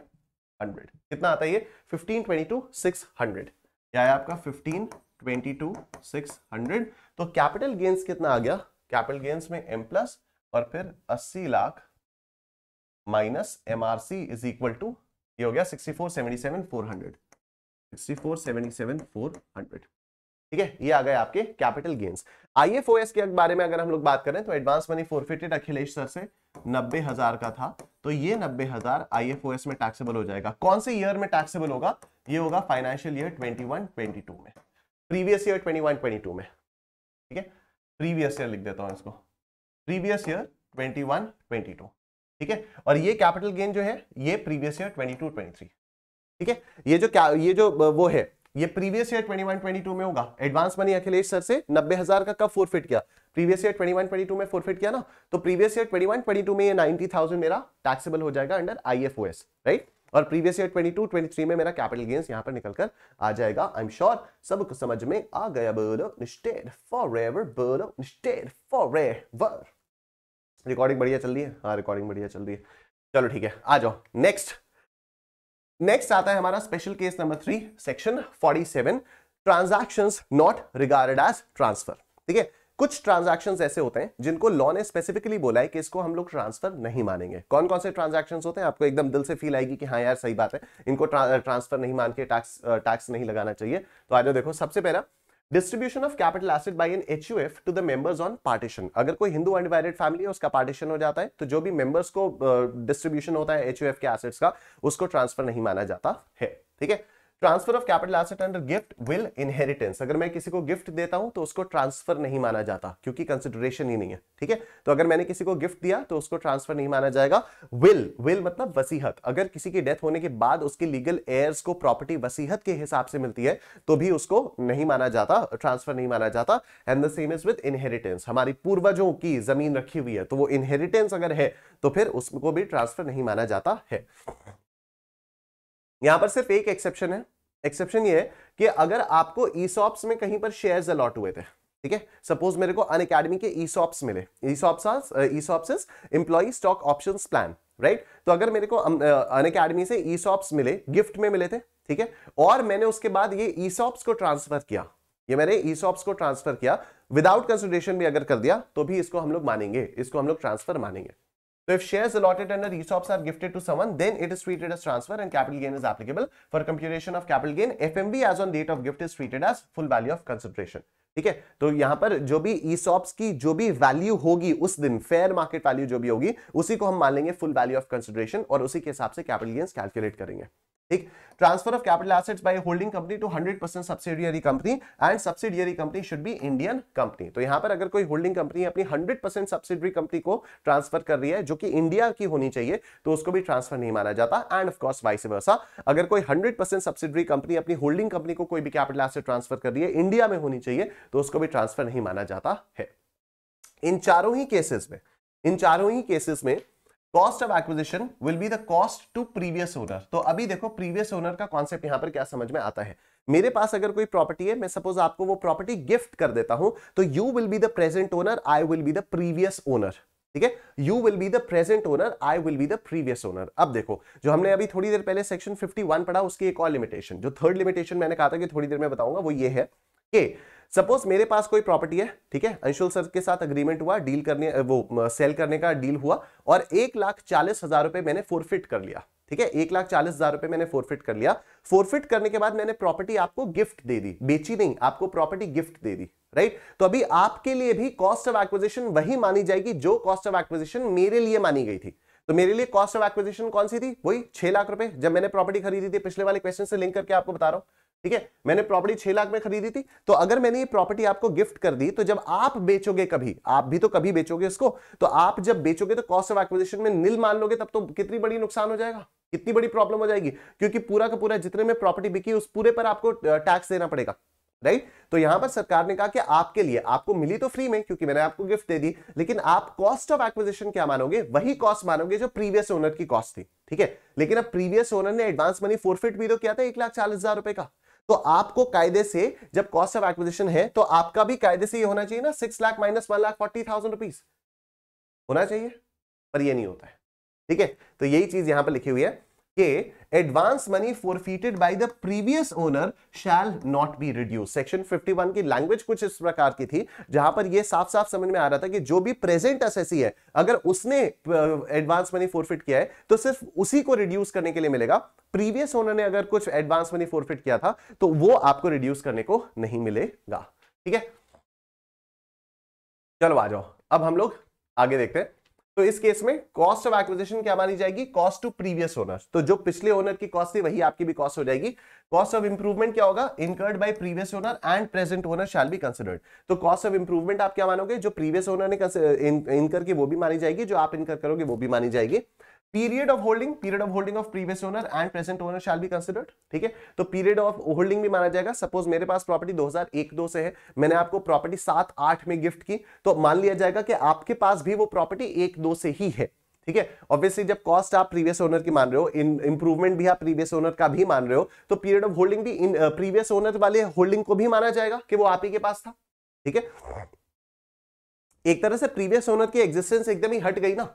hundred कितना आता है ये fifteen twenty two six hundred क्या है आपका fifteen twenty two six hundred तो कैपिटल गेंस कितना आ गया कैपिटल गेंस में एम प्लस और फिर अस्सी lakh minus M R C is equal to ये हो गया sixty four seventy seven four hundred ठीक है ये आ गए आपके कैपिटल गेन्स आई के बारे में अगर हम लोग बात करें तो advance money forfeited Akhilesh sir से नब्बे हजार का था तो ये नब्बे हजार आई में टैक्सेबल हो जाएगा कौन से ईयर में टैक्सेबल होगा ये होगा financial year twenty one twenty two में previous year twenty one twenty two में ठीक है प्रीवियस ईयर लिख देता हूँ इसको previous year twenty one twenty two ठीक है और ये कैपिटल गेन जो है ये previous year twenty two twenty three ठीक है ये जो क्या ये जो वो है ये प्रीवियस ईयर 21 22 में होगा एडवांस मनी अखिलेश सर से नब्बे हजार का कब फोरफिट किया प्रीवियस ईयर 21 22 में फोरफिट किया ना तो प्रीवियस ईयर 21 22 में ये 90,000 मेरा टैक्सेबल हो जाएगा अंडर आईएफओएस राइट और प्रीवियस ईयर 22 23 में मेरा कैपिटल गेंस यहां पर निकलकर आ जाएगा आई एम श्योर सब समझ में आ गया बोलो निस्टेड फॉर एवर बोलो निस्टेड फॉर एवर रिकॉर्डिंग बढ़िया चल रही है हाँ रिकॉर्डिंग बढ़िया चल रही है चलो ठीक है आ जाओ नेक्स्ट नेक्स्ट आता है हमारा special case number three section 47 transaction not regarded as transfer ठीक है कुछ ट्रांजेक्शन ऐसे होते हैं जिनको लॉ ने स्पेसिफिकली बोला है कि इसको हम लोग ट्रांसफर नहीं मानेंगे कौन कौन से ट्रांजेक्शन होते हैं आपको एकदम दिल से फील आएगी कि हाँ यार सही बात है इनको ट्रांसफर नहीं मान के टैक्स टैक्स नहीं लगाना चाहिए तो आज देखो सबसे पहला distribution of capital asset by an H U F to the members on partition अगर कोई हिंदू अनडिवाइडेड फैमिली है उसका पार्टीशन हो जाता है तो जो भी मेंबर्स को डिस्ट्रीब्यूशन uh, होता है एच यू एफ के एसिड्स का उसको ट्रांसफर नहीं माना जाता है ठीक है transfer of capital asset under gift will inheritance अगर मैं किसी को गिफ्ट देता हूं तो उसको ट्रांसफर नहीं माना जाता क्योंकि कंसिडरेशन ही नहीं है ठीक है तो अगर मैंने किसी को गिफ्ट दिया तो उसको ट्रांसफर नहीं माना जाएगा विल विल मतलब वसीहत अगर किसी की डेथ होने के बाद उसके लीगल एयर्स को प्रॉपर्टी वसीहत के हिसाब से मिलती है तो भी उसको नहीं माना जाता ट्रांसफर नहीं माना जाता and the same is with inheritance हमारी पूर्वजों की जमीन रखी हुई है तो वो इनहेरिटेंस अगर है तो फिर उसको भी ट्रांसफर नहीं माना जाता है यहां पर सिर्फ एक एक्सेप्शन है एक्सेप्शन ये है कि अगर आपको ईसॉप्स में कहीं पर शेयर्स अलॉट हुए थे ठीक है सपोज मेरे को अन अकेडमी के ईसॉप्स मिले ESOPs ESOPs employee stock option plan right तो अगर मेरे को अन अकेडमी से ईसॉप्स मिले गिफ्ट में मिले थे ठीक है और मैंने उसके बाद ये ईसॉप्स को ट्रांसफर किया ये मैंने ईसॉप्स को ट्रांसफर किया विदाउट कंसिडरेशन भी अगर कर दिया तो भी इसको हम लोग मानेंगे इसको हम लोग ट्रांसफर मानेंगे So if shares allotted under ESOPs are gifted to someone, then it is treated as transfer and capital gain is applicable. For computation of capital gain, FMV as on date of gift is treated as full value of consideration. ठीक है तो यहां पर जो भी ESOPs की जो भी वैल्यू होगी उस दिन फेयर मार्केट वैल्यू जो भी होगी उसी को हम मान लेंगे फुल वैल्यू ऑफ कंसिडरेशन और उसी के हिसाब से कैपिटल गेन्स कैलकुलेट करेंगे ठीक transfer of capital assets by holding company to 100 percent subsidiary company and subsidiary company should be Indian company तो यहां पर अगर कोई होल्डिंग कंपनी अपनी 100 परसेंट सब्सिडियरी कंपनी को ट्रांसफर कर रही है जो कि इंडिया की होनी चाहिए तो उसको भी ट्रांसफर नहीं माना जाता एंड ऑफकोर्स वाइस वर्षा अगर कोई हंड्रेड परसेंट सब्सिडरी कंपनी अपनी होल्डिंग कंपनी को कोई भी कैपिटल एसेट ट्रांसफर कर रही है इंडिया में होनी चाहिए तो उसको भी ट्रांसफर नहीं माना जाता है इन चारों ही केसेस में इन चारों ही केसेस में cost of acquisition will be the cost to previous owner तो अभी देखो प्रीवियस ओनर का कॉन्सेप्ट यहां पर क्या समझ में आता है मेरे पास अगर कोई प्रॉपर्टी है मैं सपोज आपको वो प्रॉपर्टी गिफ्ट कर देता हूं तो you will be the present owner I will be the previous owner ठीक है you will be the present owner I will be the previous owner अब देखो जो हमने अभी थोड़ी देर पहले सेक्शन 51 पढ़ा उसकी एक और लिमिटेशन जो थर्ड लिमिटेशन मैंने कहा था कि थोड़ी देर में बताऊंगा वो ये है कि सपोज मेरे पास कोई प्रॉपर्टी है ठीक है अंशुल सर के साथ अग्रीमेंट हुआ डील करने वो सेल करने का डील हुआ और एक लाख चालीस हजार रुपए मैंने फोरफिट कर लिया ठीक है एक लाख चालीस हजार रुपए मैंने फोरफिट कर लिया फोरफिट करने के बाद मैंने प्रॉपर्टी आपको गिफ्ट दे दी बेची नहीं आपको प्रॉपर्टी गिफ्ट दे दी राइट right? तो अभी आपके लिए भी कॉस्ट ऑफ एक्विजिशन वही मानी जाएगी जो कॉस्ट ऑफ एक्विजिशन मेरे लिए मानी गई थी तो मेरे लिए कॉस्ट ऑफ एक्विजिशन कौन सी थी वही छह लाख रुपए जब मैंने प्रॉपर्टी खरीदी थी पिछले वाले क्वेश्चन से लिंक करके आपको बता रहा हूं ठीक है मैंने प्रॉपर्टी छह लाख में खरीदी थी तो अगर मैंने ये प्रॉपर्टी आपको गिफ्ट कर दी तो जब आप बेचोगे कभी आप भी तो कभी बेचोगे इसको तो आप जब बेचोगे तो कॉस्ट ऑफ एक्विजिशन में नील मान लोगे तब तो कितनी बड़ी नुकसान हो जाएगा कितनी बड़ी प्रॉब्लम हो जाएगी क्योंकि पूरा का पूरा जितने में प्रॉपर्टी बिकी उस पूरे पर आपको टैक्स देना पड़ेगा राइट तो यहां पर सरकार ने कहा कि आपके लिए आपको मिली तो फ्री में क्योंकि मैंने आपको गिफ्ट दे दी लेकिन आप कॉस्ट ऑफ एक्विजिशन क्या मानोगे वही कॉस्ट मानोगे जो प्रीवियस ओनर की कॉस्ट थी ठीक है लेकिन अब प्रीवियस ओनर ने एडवांस मनी फोरफिट भी तो किया था एक लाख चालीस हजार रुपए का तो आपको कायदे से जब कॉस्ट ऑफ एक्विजिशन है तो आपका भी कायदे से ये होना चाहिए ना six lakh minus one lakh forty thousand rupees होना चाहिए पर ये नहीं होता है ठीक है तो यही चीज यहां पर लिखी हुई है के advance money forfeited by the previous owner shall not be reduce section 51 की लैंग्वेज कुछ इस प्रकार की थी जहां पर यह साफ साफ समझ में आ रहा था कि जो भी प्रेजेंट असेसी है अगर उसने एडवांस मनी फोरफिट किया है तो सिर्फ उसी को रिड्यूस करने के लिए मिलेगा प्रीवियस ओनर ने अगर कुछ एडवांस मनी फोरफिट किया था तो वो आपको रिड्यूस करने को नहीं मिलेगा ठीक है चलो आ जाओ अब हम लोग आगे देखते हैं तो इस केस में कॉस्ट ऑफ एक्विजिशन क्या मानी जाएगी कॉस्ट टू प्रीवियस ओनर तो जो पिछले ओनर की कॉस्ट थी वही आपकी भी कॉस्ट हो जाएगी कॉस्ट ऑफ इंप्रूवमेंट क्या होगा incurred by previous owner and present owner shall be considered तो कॉस्ट ऑफ इंप्रूवमेंट आप क्या मानोगे जो प्रीवियस ओनर ने इनकर की वो भी मानी जाएगी जो आप इनकर करोगे वो भी मानी जाएगी period of holding period of holding of previous owner and present owner shall be considered ठीक है तो पीरियड ऑफ होल्डिंग भी माना जाएगा सपोज मेरे पास प्रॉपर्टी 2001 2 से है मैंने आपको प्रॉपर्टी 7-8 में गिफ्ट की तो मान लिया जाएगा कि आपके पास भी वो प्रॉपर्टी एक दो से ही है ठीक है ऑब्वियसली जब कॉस्ट आप प्रीवियस ओनर की मान रहे हो इन इंप्रूवमेंट भी आप प्रीवियस ओनर का भी मान रहे हो तो पीरियड ऑफ होल्डिंग भी इन प्रीवियस ओनर वाले होल्डिंग को भी माना जाएगा कि वो आप ही के पास था ठीक है एक तरह से प्रीवियस ओनर की एग्जिस्टेंस एकदम ही हट गई ना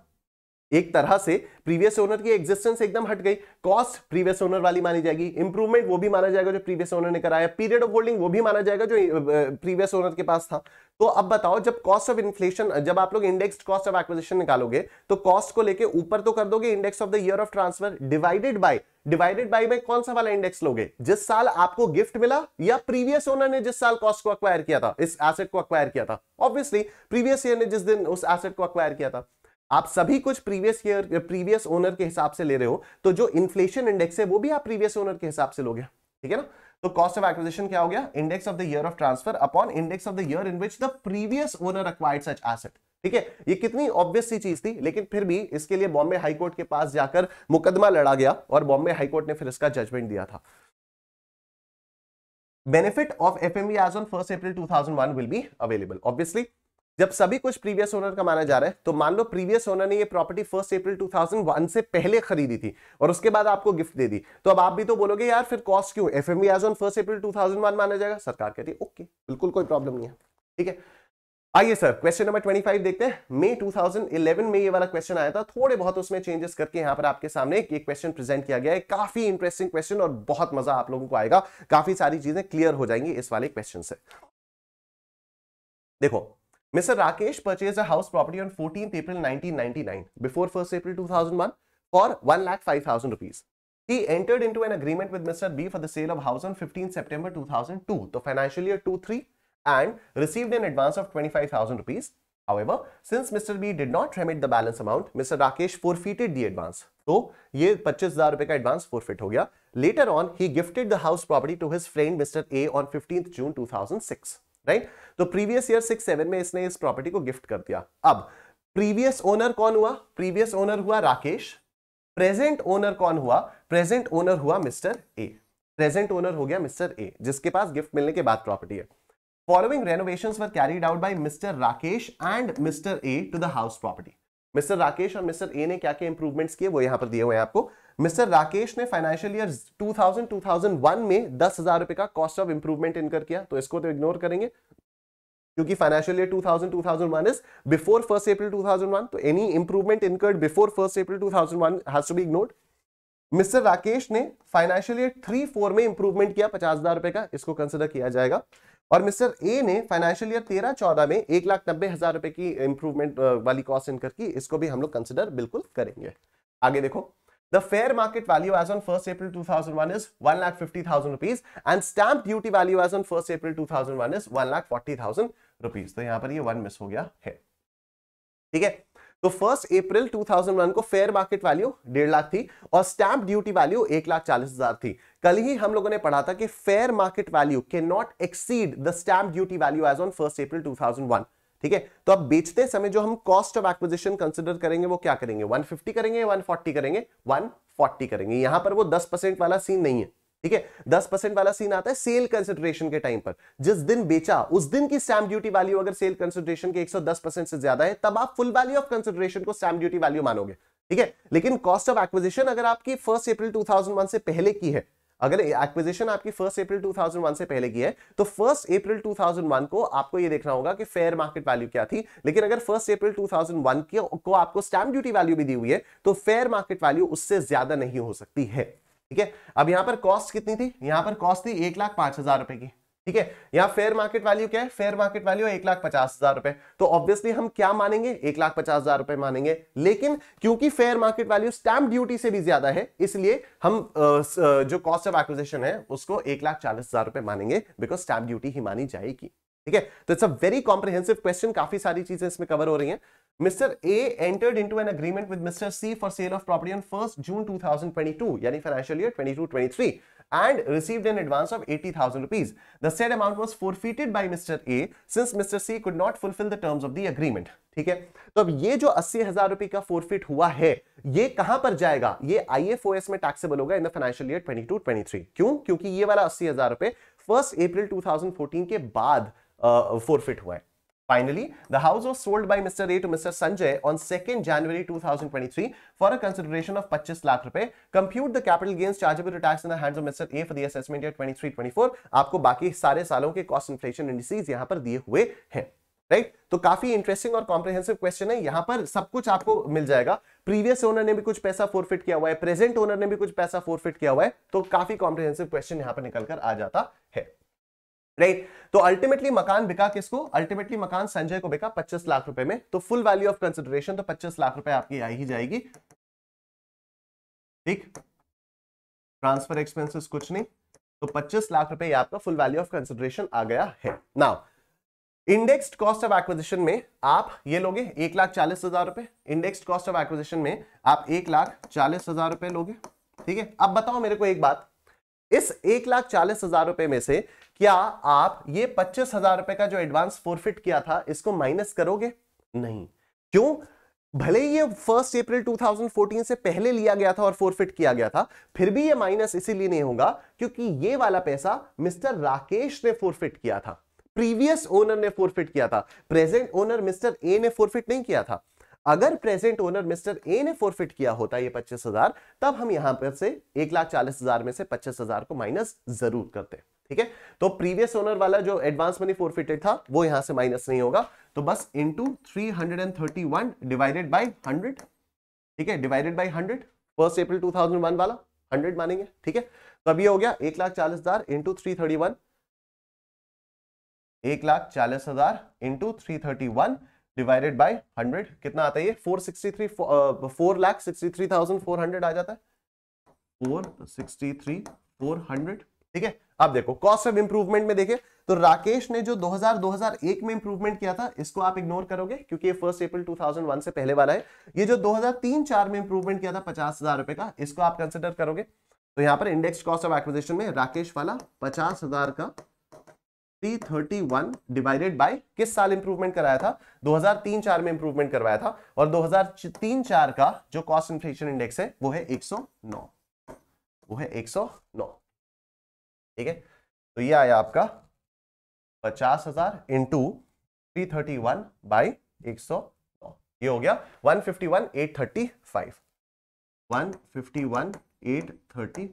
एक तरह से प्रीवियस ओनर की एग्जिस्टेंस एकदम हट गई कॉस्ट प्रीवियस ओनर वाली मानी जाएगी इंप्रूवमेंट वो भी माना जाएगा जो प्रीवियस ओनर ने कराया पीरियड ऑफ होल्डिंग वो भी माना जाएगा जो प्रीवियस ओनर के पास था तो अब बताओ जब कॉस्ट ऑफ इन्फ्लेशन जब आप लोग इंडेक्स कॉस्ट ऑफ एक्विजिशन निकालोगे तो कॉस्ट को लेकर ऊपर तो कर दोगे index of the year of transfer divided by divided by में कौन सा वाला इंडेक्स लोगे जिस साल आपको गिफ्ट मिला या प्रीवियस ओनर ने जिस साल कॉस्ट को अक्वायर किया था इस एसेट को अक्वायर किया था ऑब्वियसली प्रीवियस ईयर ने जिस दिन उस एसेट को अक्वायर किया था आप सभी कुछ प्रीवियस ईयर प्रीवियस ओनर के हिसाब से ले रहे हो तो जो इन्फ्लेशन इंडेक्स है वो भी आप प्रीवियस ओनर के हिसाब से लोगे ठीक है ना तो कॉस्ट ऑफ एक्विजिशन क्या हो गया index of the year of transfer upon index of the year in which the previous owner acquired such asset ठीक है ये कितनी ऑब्वियस सी चीज थी लेकिन फिर भी इसके लिए बॉम्बे हाईकोर्ट के पास जाकर मुकदमा लड़ा गया और बॉम्बे हाईकोर्ट ने फिर इसका जजमेंट दिया था benefit of FMV as on 1st April 2001 will be available obviously जब सभी कुछ प्रीवियस ओनर का माना जा रहा है तो मान लो प्रीवियस ओनर ने ये प्रॉपर्टी फर्स्ट अप्रैल 2001 से पहले खरीदी थी और उसके बाद आपको गिफ्ट दे दी तो अब आप भी तो बोलोगे यार फिर कॉस्ट क्यों F M as on first April 2001 माना जाएगा सरकार कहती है ओके बिल्कुल कोई प्रॉब्लम नहीं है ठीक है आइए सर क्वेश्चन नंबर ट्वेंटी देखते हैं थाउजेंड इलेवन में ये वाला क्वेश्चन आया था थोड़े बहुत उसमें चेंजेस करके यहाँ पर आपके सामने एक क्वेश्चन प्रेजेंट किया गया है काफी इंटरेस्टिंग क्वेश्चन और बहुत मजा आप लोगों को आएगा काफी सारी चीजें क्लियर हो जाएंगी इस वाले क्वेश्चन से देखो Mr. Rakesh purchased a house property on 14th April 1999, before 1st April 2001, for lakh 1,05,000 rupees. He entered into an agreement with Mr. B for the sale of house on 15th September 2002, the financial year 23, and received an advance of 25,000 rupees. However, since Mr. B did not remit the balance amount, Mr. Rakesh forfeited the advance. So, ये 25,000 रुपए का advance forfeit हो गया. Later on, he gifted the house property to his friend Mr. A on 15th June 2006. Right तो previous year six seven में इसने इस property को गिफ्ट कर दिया अब प्रीवियस ओनर कौन हुआ प्रीवियस ओनर हुआ राकेश प्रेजेंट ओनर कौन हुआ प्रेजेंट ओनर हुआ मिस्टर ए प्रेजेंट ओनर हो गया मिस्टर ए जिसके पास गिफ्ट मिलने के बाद प्रॉपर्टी है following renovation were carried out by Mr Rakesh and Mr A to the house property Mr Rakesh और मिस्टर ए ने क्या क्या इंप्रूवमेंट्स किए वो यहां पर दिए हुए हैं आपको मिस्टर राकेश ने फाइनेंशियल ईयर 2000 2001 में दस हजार रुपए का कॉस्ट ऑफ इंप्रूवमेंट इनकर किया तो इसको तो इग्नोर करेंगे क्योंकि financial year 2000 2001 is before first April 2001 तो any improvement incurred before first April 2001 has to be ignored Mr Rakesh ने फाइनेंशियल ईयर थ्री फोर में इंप्रूवमेंट किया पचास हजार रुपए का इसको कंसिडर किया जाएगा और मिस्टर ए ने फाइनेंशियल ईयर तेरह चौदह में एक लाख नब्बे हजार रुपए की इंप्रूवमेंट वाली कॉस्ट इनकर की इसको भी हम लोग कंसिडर बिल्कुल करेंगे आगे देखो The fair market value as on 1st April 2001 is 1,50,000 rupees and stamp duty value as on 1st April 2001 is 1,40,000 rupees. So, तो यहां पर ये वन मिस हो गया है ठीक है तो फर्स्ट अप्रैल 2001 को फेयर मार्केट वैल्यू डेढ़ लाख थी और स्टैंप ड्यूटी वैल्यू एक लाख चालीस हजार थी कल ही हम लोगों ने पढ़ा था कि fair market value can not exceed the stamp duty value as on first April 2001 ठीक है तो अब बेचते समय जो हम कॉस्ट ऑफ एक्विजिशन कंसिडर करेंगे वो क्या करेंगे 150 करेंगे 140 करेंगे 140 करेंगे यहां पर वो 10 परसेंट वाला सीन नहीं है ठीक है 10 परसेंट वाला सीन आता है सेल कंसिडरेशन के टाइम पर जिस दिन बेचा उस दिन की स्टैम्प ड्यूटी वैल्यू अगर सेल कंसिडरेशन के 110 परसेंट से ज्यादा है तब आप फुल वैल्यू ऑफ कंसिडरेशन को स्टैम्प ड्यूटी वैल्यू मानोगे ठीक है लेकिन कॉस्ट ऑफ एक्विजिशन अगर आपकी फर्स्ट अप्रैल 2001 से पहले की है अगर एक्विजिशन आपकी फर्स्ट अप्रैल 2001 से पहले की है तो फर्स्ट अप्रैल 2001 को आपको ये देखना होगा कि फेयर मार्केट वैल्यू क्या थी लेकिन अगर फर्स्ट अप्रैल 2001 की को आपको स्टैम्प ड्यूटी वैल्यू भी दी हुई है तो फेयर मार्केट वैल्यू उससे ज्यादा नहीं हो सकती है ठीक है अब यहां पर कॉस्ट कितनी थी यहां पर कॉस्ट थी एक लाख पांच हजार रुपए की ठीक है यहाँ फेयर मार्केट वैल्यू क्या है फेयर मार्केट वैल्यू है एक लाख पचास हजार रुपए तो ऑब्वियसली हम क्या मानेंगे एक लाख पचास हजार रुपए मानेंगे लेकिन क्योंकि fair market value stamp duty से भी ज्यादा है इसलिए हम जो कॉस्ट ऑफ एक्विजिशन है उसको एक लाख चालीस हजार रुपए मानेंगे बिकॉज स्टैंप ड्यूटी ही मानी जाएगी ठीक है तो it's a very comprehensive question काफी सारी चीजें इसमें कवर हो रही है Mr A entered into an agreement with Mr C for sale of property on first June 2022 यानी financial year 22 23 and received an advance of 80,000 rupees. The said amount was forfeited by Mr. A since Mr. C could not fulfill the terms of the agreement. ठीक है तो अब ये जो अस्सी हजार रुपए का फोरफिट हुआ है ये कहां पर जाएगा ये आईएफओएस में टैक्सेबल होगा इन द फाइनेंशियल ईयर 22 23 क्यों क्योंकि ये वाला अस्सी हजार रुपए फर्स्ट अप्रैल 2014 के बाद फोरफिट हुआ है Finally, the house was sold by Mr. A to Mr. Sanjay on 2nd January 2023 for a consideration of 25 lakh rupees. Compute the capital gains chargeable to tax in the hands of Mr. A for the assessment year 23-24. आपको बाकी सारे सालों के cost inflation indices यहाँ पर दिए हुए हैं. right? तो काफी इंटरेस्टिंग और कॉम्प्रिहेंसिव क्वेश्चन है यहां पर सब कुछ आपको मिल जाएगा प्रीवियस ओनर ने भी कुछ पैसा फोरफिट किया हुआ है प्रेजेंट ओनर ने भी कुछ पैसा फोरफिट किया हुआ है तो काफी कॉम्प्रिहेंसिव क्वेश्चन यहां पर निकलकर आ जाता है राइट तो अल्टीमेटली मकान बिका किसको अल्टीमेटली मकान संजय को बिका 25 लाख रुपए में तो फुल वैल्यू ऑफ कंसिडरेशन तो 25 लाख रुपए आपकी आ ही जाएगी ठीक ट्रांसफर एक्सपेंसेस कुछ नहीं तो 25 लाख रुपए आपका फुल वैल्यू ऑफ कंसिडरेशन आ गया है now indexed cost of acquisition में आप ये लोगे एक लाख चालीस हजार रुपए इंडेक्स कॉस्ट ऑफ एक्विजिशन में आप एक लाख चालीस हजार रुपए लोगे ठीक है अब बताओ मेरे को एक बात इस एक लाख चालीस हजार रुपए में से क्या आप ये पच्चीस हजार रुपए का जो एडवांस फोरफिट किया था इसको माइनस करोगे नहीं क्यों भले ही ये फर्स्ट अप्रैल 2014 से पहले लिया गया था और फोरफिट किया गया था फिर भी ये माइनस इसीलिए नहीं होगा क्योंकि ये वाला पैसा मिस्टर राकेश ने फोरफिट किया था प्रीवियस ओनर ने फोरफिट किया था प्रेजेंट ओनर मिस्टर ए ने फोरफिट नहीं किया था अगर प्रेजेंट ओनर मिस्टर ए ने फोरफिट किया होता ये पच्चीस हजार तब हम यहां पर से एक लाख चालीस हजार में से पच्चीस हजार को माइनस जरूर करते ठीक है तो प्रीवियस ओनर वाला जो एडवांस मनी फोरफिटेड था वो यहां से माइनस नहीं होगा तो बस into three hundred and thirty one divided by hundred ठीक है divided by hundred first April two thousand one वाला हंड्रेड मानेंगे ठीक है तो अभी हो गया एक लाख चालीस हजार इंटू थ्री थर्टी वन एक लाख चालीस हजार into three thirty one divided by hundred कितना आता है ये four sixty three four lakh sixty three thousand four hundred आ जाता है four sixty three four hundred ठीक है अब देखो कॉस्ट ऑफ इंप्रूवमेंट में देखे तो राकेश ने जो 2000 2001 में इंप्रूवमेंट किया था इसको आप इग्नोर करोगे क्योंकि ये फर्स्ट अप्रैल 2001 से पहले वाला है ये जो 2003-4 में इंप्रूवमेंट किया था पचास हजार रुपए का इसको आप कंसिडर करोगे तो यहां पर इंडेक्स कॉस्ट ऑफ एक्विजेशन में राकेश वाला पचास हजार का 331 डिवाइडेड बाय किस साल इंप्रूवमेंट कराया था 2003-4 में इंप्रूवमेंट करवाया था और 2003-4 का जो कॉस्ट इन्फ्लेशन इंडेक्स है वो है 109 वो है 109 ठीक है तो ये आया आपका 50,000 हजार इंटू थ्री थर्टी एक ये हो गया 151,835 151,835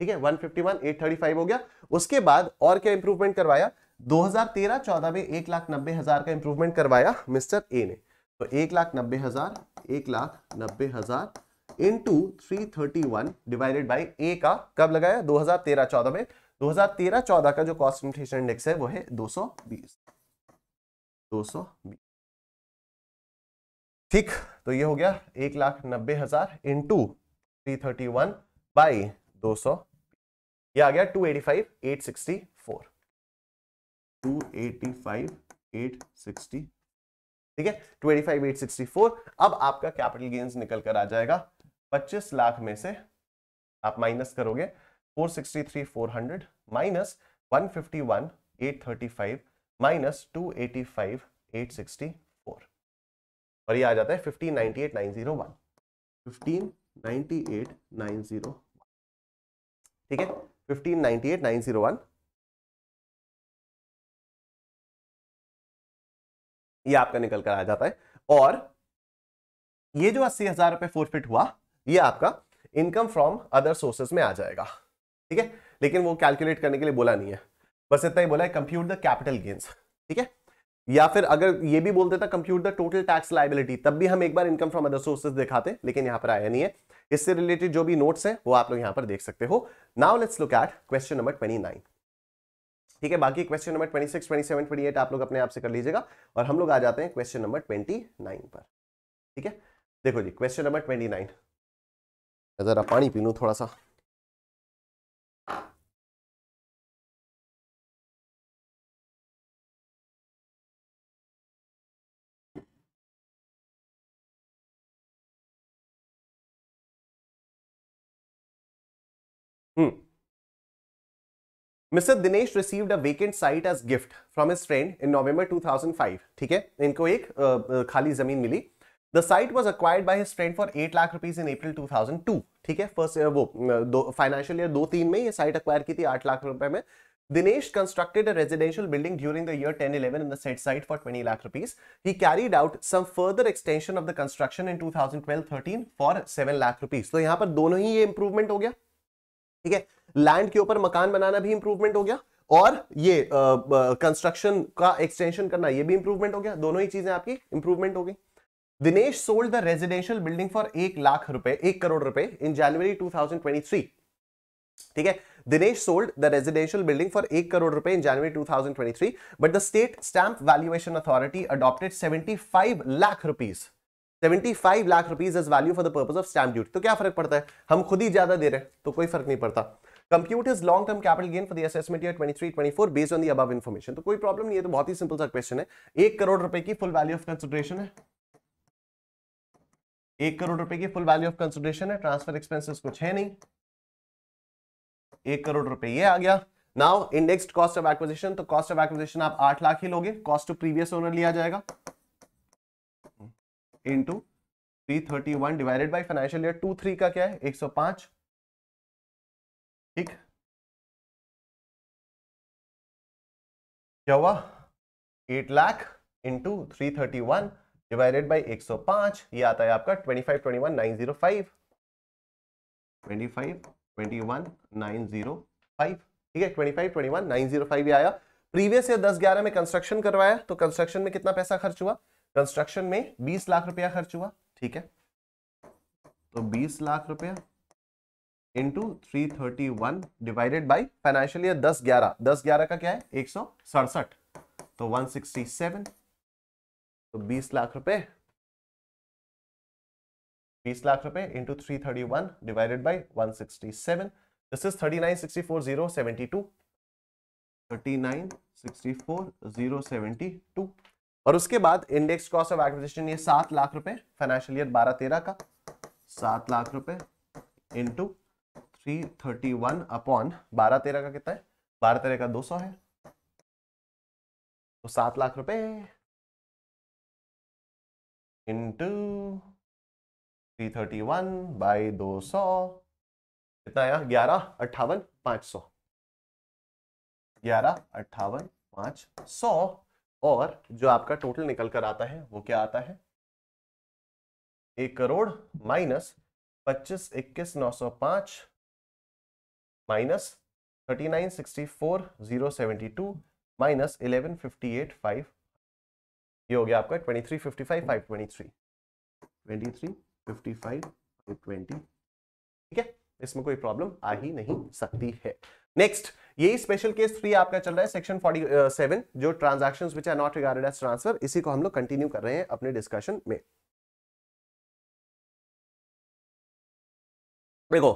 ठीक है 151 835 हो गया उसके बाद और क्या इंप्रूवमेंट करवाया 2013-14 में एक लाख नब्बे हजार का इंप्रूवमेंट करवाया मिस्टर ए ने तो एक लाख नब्बे हजार एक लाख नब्बे हजार into three thirty one divided by A का कब लगाया 2013-14 में 2013-14 का जो कॉस्ट इन्फ्लेशन इंडेक्स है वो है 220 220 ठीक तो ये हो गया एक लाख नब्बे हजार into three thirty one by दो सौ ये आ गया two eighty five eight sixty four two eighty five eight sixty ठीक है two eighty five eight sixty four अब आपका कैपिटल गेन्स निकल कर आ जाएगा पच्चीस लाख में से आप माइनस करोगे four sixty three four hundred minus one fifty one eight thirty five minus two eighty five eight sixty four और ये आ जाता है fifteen ninety eight nine zero one fifteen ninety eight nine zero ठीक है fifteen ninety eight nine zero one ये आपका निकल कर आ जाता है और ये जो अस्सी हजार रुपए फोरफिट हुआ ये आपका इनकम फ्रॉम अदर सोर्सेस में आ जाएगा ठीक है लेकिन वो कैलकुलेट करने के लिए बोला नहीं है बस इतना ही बोला है कंप्यूट द कैपिटल गेन्स ठीक है या फिर अगर ये भी बोलते था compute the total tax liability तब भी हम एक बार इनकम फ्रॉम अदर सोर्सेज दिखाते लेकिन यहां पर आया नहीं है इससे रिलेटेड जो भी नोट्स हैं वो आप लोग यहां पर देख सकते हो now let's look at question number twenty nine ठीक है बाकी question number twenty six twenty seven twenty eight आप लोग अपने आप से कर लीजिएगा और हम लोग आ जाते हैं क्वेश्चन नंबर ट्वेंटी नाइन पर ठीक है देखो जी क्वेश्चन नंबर ट्वेंटी नाइन जरा पानी पी लू थोड़ा सा mister Dinesh received a vacant site as gift from his friend in November 2005 ठीक है इनको एक uh, खाली जमीन मिली the site was acquired by his friend for eight lakh rupees in April 2002 ठीक है फर्स्ट वो दो फाइनेंशियल ईयर दो तीन में ये साइट अक्वायर की थी आठ लाख रुपए में Dinesh constructed a residential building during the year 10 11 in the said site for 20 lakh rupees. He carried out some further extension of the construction in 2012-13 for 7 lakh rupees. so यहाँ पर दोनों ही ये improvement हो गया ठीक है लैंड के ऊपर मकान बनाना भी इंप्रूवमेंट हो गया और ये कंस्ट्रक्शन का एक्सटेंशन करना ये भी इंप्रूवमेंट हो गया दोनों ही चीजें आपकी इंप्रूवमेंट हो गई Dinesh sold the residential building for एक लाख रुपए एक करोड़ रुपए इन जनवरी 2023 ठीक है Dinesh sold the residential building for एक करोड़ रुपए in January 2023 but the state stamp valuation authority adopted 75 lakh rupees 75 lakh rupees is value for the purpose of stamp duty तो क्या फर्क पड़ता है हम खुद ही ज्यादा दे रहे हैं तो कोई फर्क नहीं पड़ता compute is long term capital gain for the assessment year 23 24 based on the above information तो कोई प्रॉब्लम नहीं है तो बहुत ही सिंपल सा क्वेश्चन है एक करोड़ रुपए की फुल वैल्यू ऑफ कंसिडरेशन है एक करोड़ रुपए की फुल वैल्यू ऑफ कंसिडरेशन है ट्रांसफर एक्सपेंसिस कुछ है नहीं एक करोड़ रुपए ये आ गया now index cost of acquisition तो कॉस्ट ऑफ एक्विजिशन आप आठ लाख ही लोगे कॉस्ट टू प्रीवियस ओनर लिया जाएगा into three thirty one divided by financial year two three का क्या है एक सौ पांच ठीक क्या हुआ eight lakh into three thirty one divided by एक सौ पांच ये आता है आपका twenty five twenty one nine zero five twenty five twenty one nine zero five ठीक है twenty five twenty one nine zero five ये आया प्रीवियस ईयर दस ग्यारह में कंस्ट्रक्शन करवाया तो कंस्ट्रक्शन में कितना पैसा खर्च हुआ कंस्ट्रक्शन में बीस लाख रुपया खर्च हुआ ठीक है तो बीस लाख रुपया into three thirty one divided by financial year दस ग्यारह दस ग्यारह का क्या है एक सौ सड़सठ तो वन सिक्सटी सेवन तो बीस लाख रुपए बीस लाख रुपए into three thirty one divided by one sixty seven this is thirty nine sixty four zero seventy two thirty nine sixty four zero seventy two और उसके बाद इंडेक्स कॉस्ट ऑफ एक्विजिशन ये सात लाख रुपए फाइनेंशियल ईयर बारह तेरह का सात लाख रुपए into three thirty one upon बारह तेरह का कितना है बारह तेरह का दो सौ है तो सात लाख रुपए into three thirty one by दो सौ कितना आया ग्यारह अट्ठावन पांच सौ ग्यारह अट्ठावन पांच सौ और जो आपका टोटल निकल कर आता है वो क्या आता है एक करोड़ माइनस पच्चीस इक्कीस नौ सौ पांच minus thirty nine sixty four zero seventy two minus eleven fifty eight five ये हो गया आपका twenty three fifty five five twenty three twenty three fifty five five twenty ठीक है इसमें कोई प्रॉब्लम आ ही नहीं सकती है नेक्स्ट यही स्पेशल केस थ्री आपका चल रहा है सेक्शन फोर्टी सेवन जो transaction which are not regarded as transfer इसी को हम लोग कंटिन्यू कर रहे हैं अपने डिस्कशन में देखो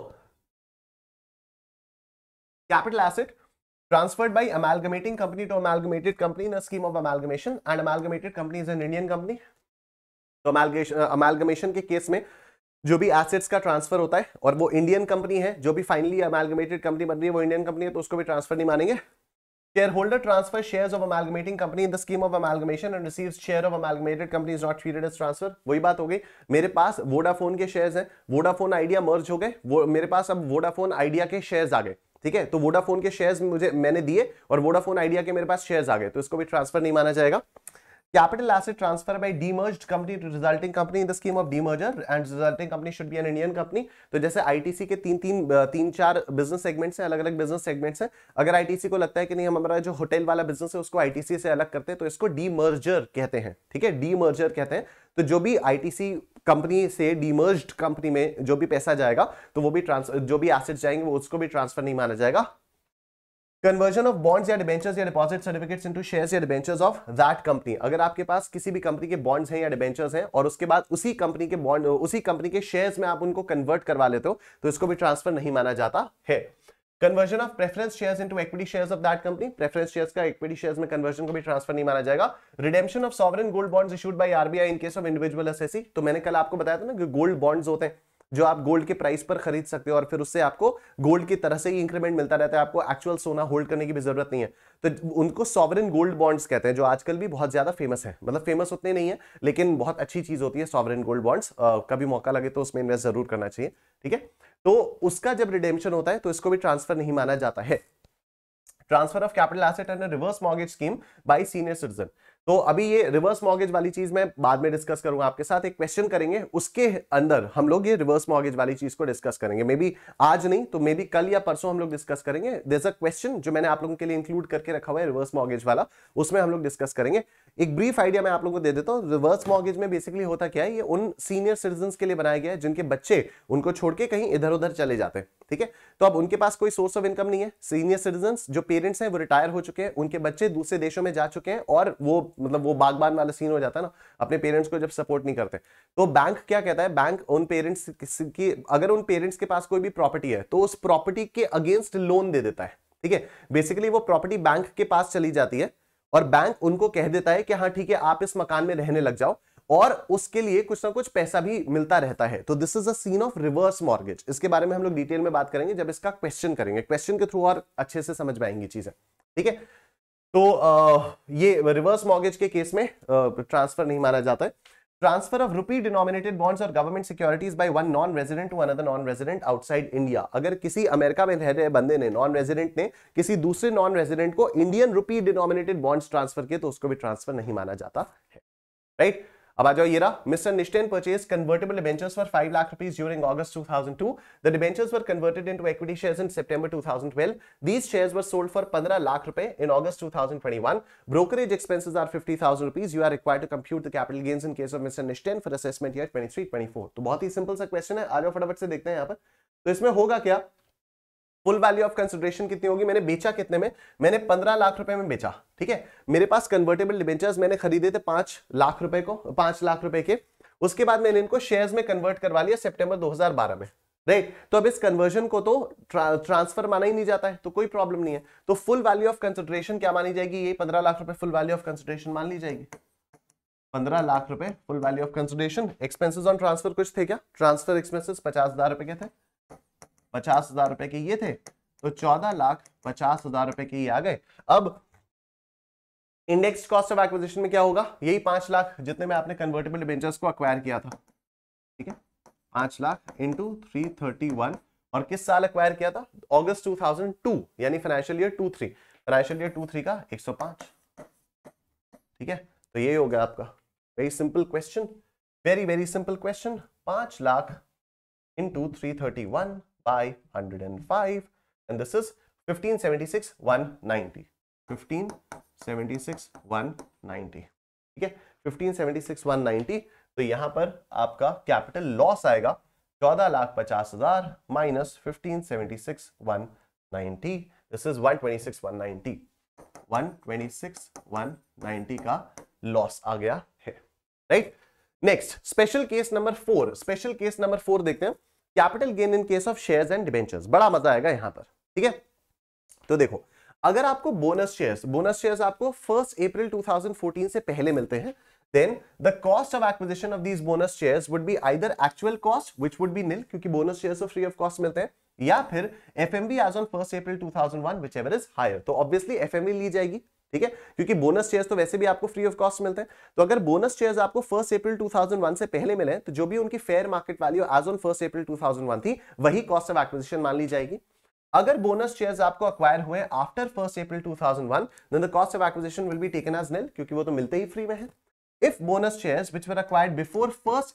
capital asset transferred by amalgamating company to amalgamated company in scheme of amalgamation and amalgamated company is an Indian company तो अमेलगमेशन के केस में जो भी एसेट्स का ट्रांसफर होता है और वो इंडियन कंपनी है जो भी फाइनली अमेलगमेटेड कंपनी बन रही है वो इंडियन कंपनी है तो उसको भी ट्रांसफर नहीं मानेंगे share holder transfer share of amalgamating company in the scheme of amalgamation and receive share of amalgamated company is not treated as transfer वही बात हो गई मेरे पास वोडाफोन के शेयर्स हैं वोडाफोन आइडिया मर्ज हो गए वो मेरे पास अब वोडाफोन आइडिया के शेयर्स आ गए ठीक है तो वोडाफोन के शेयर्स मुझे मैंने दिए और वोडाफोन आइडिया के मेरे पास शेयर्स आ गए तो इसको भी ट्रांसफर नहीं माना जाएगा Capital asset transfer by demerged company to resulting company in the scheme of demerger and resulting company should be an Indian company. तो जैसे आईटीसी के तीन तीन तीन चार बिजनेस सेगमेंट्स हैं अलग अलग बिजनेस सेगमेंट्स हैं अगर आईटीसी को लगता है कि नहीं हमारा जो होटल वाला बिजनेस है उसको आईटीसी से अलग करते हैं तो इसको मर्जर कहते हैं ठीक है मर्जर कहते हैं तो जो भी आईटीसी कंपनी से डीमर्ज्ड कंपनी में जो भी पैसा जाएगा तो वो भी ट्रांसफर जो भी एसिड जाएंगे वो उसको भी ट्रांसफर नहीं माना जाएगा कन्वर्जन ऑफ बॉन्ड्स या डिबेंचर्स या डिपॉजिट सर्टिफिकेट्स इनटू शेयर्स या डिबेंचर्स ऑफ दैट कंपनी अगर आपके पास किसी भी कंपनी के बॉन्ड्स हैं या डिबेंचर्स हैं और उसके बाद उसी कंपनी के बॉन्ड उसी कंपनी के शेयर्स में आप उनको कन्वर्ट करवा लेते हो तो इसको भी ट्रांसफर नहीं माना जाता है conversion of preference shares into equity shares of that company preference shares का इक्विटी शेयर्स में कन्वर्जन को भी ट्रांसफर नहीं माना जाएगा redemption of sovereign gold bonds issued by RBI in case of individual SSC तो मैंने कल आपको बताया था ना कि गोल्ड बॉन्ड्स होते हैं जो आप गोल्ड के प्राइस पर खरीद सकते हो और फिर उससे आपको गोल्ड की तरह से ही इंक्रीमेंट मिलता रहता है आपको एक्चुअल सोना होल्ड करने की भी जरूरत नहीं है तो उनको सॉवरन गोल्ड बॉन्ड्स कहते हैं जो आजकल भी बहुत ज्यादा फेमस है मतलब फेमस उतने नहीं है लेकिन बहुत अच्छी चीज होती है सॉवरन गोल्ड बॉन्ड्स कभी मौका लगे तो उसमें इन्वेस्ट जरूर करना चाहिए ठीक है तो उसका जब रिडेमशन होता है तो इसको भी ट्रांसफर नहीं माना जाता है transfer of capital asset and reverse reverse scheme scheme senior citizen तो अभी ये रिवर्स मॉर्गेज वाली चीज मैं बाद में डिस्कस करूंगा आपके साथ एक क्वेश्चन करेंगे उसके अंदर हम लोग ये रिवर्स मॉर्गेज वाली चीज को डिस्कस करेंगे मे बी आज नहीं तो मे बी कल या परसों हम लोग डिस्कस करेंगे देर अ क्वेश्चन जो मैंने आप लोगों के लिए इंक्लूड करके रखा हुआ है रिवर्स मॉर्गेज वाला उसमें हम लोग डिस्कस करेंगे एक ब्रीफ आइडिया मैं आप लोगों को दे देता हूँ रिवर्स मॉर्गेज में बेसिकली होता क्या है ये उन सीनियर सिटीजन के लिए बनाया गया है जिनके बच्चे उनको छोड़ के कहीं इधर उधर चले जाते हैं ठीक है तो अब उनके पास कोई सोर्स ऑफ इनकम नहीं है सीनियर सिटीजन जो पेरेंट्स हैं वो रिटायर हो चुके हैं उनके बच्चे दूसरे देशों में जा चुके हैं और वो मतलब वो बागबान वाला सीन हो जाता है ना अपने पेरेंट्स को जब सपोर्ट नहीं करते तो बैंक क्या कहता है बैंक उन पेरेंट्स की अगर उन पेरेंट्स के पास कोई भी प्रॉपर्टी है तो उस प्रॉपर्टी के अगेंस्ट लोन दे देता है ठीक है बेसिकली वो प्रॉपर्टी बैंक के पास चली जाती है और बैंक उनको कह देता है कि हाँ ठीक है आप इस मकान में रहने लग जाओ और उसके लिए कुछ ना कुछ पैसा भी मिलता रहता है तो this is a scheme of reverse mortgage इसके बारे में हम लोग डिटेल में बात करेंगे जब इसका क्वेश्चन करेंगे क्वेश्चन के थ्रू और अच्छे से समझ में आएंगी चीजें ठीक है तो ये रिवर्स मॉर्गेज के केस में ट्रांसफर नहीं माना जाता है transfer of rupee denominated bonds और government securities by one non resident to another non resident outside India अगर किसी अमेरिका में रह रहे बंदे ने नॉन रेजिडेंट ने किसी दूसरे नॉन रेजिडेंट को Indian rupee denominated bonds transfer किए तो उसको भी ट्रांसफर नहीं माना जाता है राइट right? अब आ जाओ ये रहा मिस्टर निश्टेन purchase convertible debentures for 5 lakh rupees during August 2002 the debentures were converted into equity shares in September 2012 these shares were sold for 15 lakh रुपए in August 2021 brokerage expenses are 50000 rupees you are required to compute the capital gains in case of mister nishten for assessment year 23 24 तो बहुत ही simple सा question है आ जाओ फटाफट से देखते हैं यहां पर तो इसमें होगा क्या फुल वैल्यू ऑफ कंसिडरेशन कितनी होगी मैंने बेचा कितने में मैंने पंद्रह लाख रुपए में बेचा ठीक है मेरे पास कन्वर्टेबल डिबेंचर्स मैंने खरीदे थे पांच लाख रुपए को पांच लाख रुपए के उसके बाद मैंने इनको शेयर्स में कन्वर्ट करवा लिया सितंबर दो में राइट तो अब इस कन्वर्जन को तो ट्रांसफर माना ही नहीं जाता है तो कोई प्रॉब्लम नहीं है तो फुल वैल्यू ऑफ कंसिडरेशन क्या मानी जाएगी ये पंद्रह लाख रुपए फुल वैल्यू ऑफ कंसिडरेशन मान ली जाएगी पंद्रह लाख रुपए full value of consideration expenses on transfer कुछ थे क्या ट्रांसफर एक्सपेंसेस पचास हजार रुपए के थे पचास हजार रुपए के ये थे तो चौदह लाख पचास हजार रुपए के ये आ गए अब इंडेक्स कॉस्ट ऑफ एक्विजिशन में क्या होगा यही पांच लाख जितने में आपने कन्वर्टेबल डिबेंचर्स को अक्वायर किया था ठीक है पांच lakh into three thirty one और किस साल अक्वायर किया था अगस्त 2002 यानी फाइनेंशियल ईयर 23 फाइनेंशियल ईयर 23 का 105 ठीक है तो ये हो गया आपका very simple question very very simple question पांच lakh into three thirty one by 105 and this is 1576 190 1576 190 ठीक है 1576 190 तो यहाँ पर आपका कैपिटल लॉस आएगा चौदह लाख पचास हजार minus fifteen seventy six one ninety this is one twenty six one ninety one twenty six one ninety का लॉस आ गया है right next special case number four special case number four देखते हैं capital gain in case of share and debentures बड़ा मजा आएगा यहां पर ठीक है तो देखो अगर आपको बोनस शेयर्स बोनस शेयर्स आपको फर्स्ट अप्रैल 2014 से पहले मिलते हैं then the cost of acquisition of these bonus shares would be either actual cost which would be nil क्योंकि bonus shares free of cost मिलते हैं या फिर F M B as on first April two thousand one whichever is higher तो obviously F M ली जाएगी ठीक है क्योंकि बोनस शेयर्स तो वैसे भी आपको फ्री ऑफ कॉस्ट मिलते हैं तो अगर बोनस शेयर्स आपको फर्स्ट अप्रैल 2001 से पहले मिले तो जो भी उनकी fair market value as on first April 2001 थी वही कॉस्ट ऑफ एक्विजिशन मान ली जाएगी अगर बोनस शेयर्स आपको अक्वायर हुए after first April 2001 then the cost of acquisition will be taken as nil क्योंकि वो तो मिलते ही फ्री में है if bonus shares which were acquired before first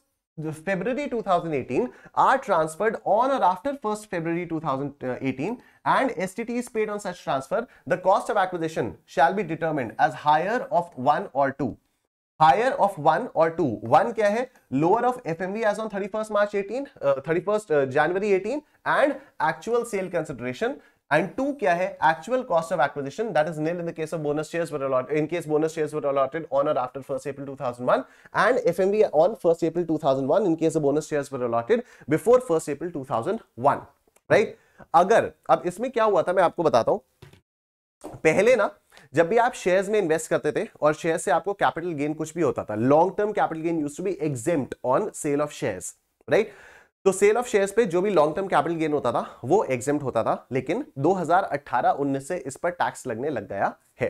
February 2018 are transferred on or after 1st February 2018 and STT is paid on such transfer, the cost of acquisition shall be determined as higher of 1 or 2. Higher of 1 or 2. 1 kya hai? Lower of FMV as on 31st March 18, uh, 31st uh, January 18 and actual sale consideration and two क्या है actual cost of acquisition that is nil in case of bonus shares in case bonus shares allotted on और after first April 2001 and F on first April 2001 in case of bonus shares allotted before first April 2001 right अगर अब इसमें क्या हुआ था मैं आपको बताता हूं पहले ना जब भी आप शेयर्स में इन्वेस्ट करते थे और शेयर से आपको कैपिटल गेन कुछ भी होता था long term capital gain used to be exempted on sale of shares right right? तो सेल ऑफ शेयर्स पे जो भी लॉन्ग टर्म कैपिटल गेन होता था वो एग्जेप्ट होता था लेकिन 2018-19 से इस पर टैक्स लगने लग गया है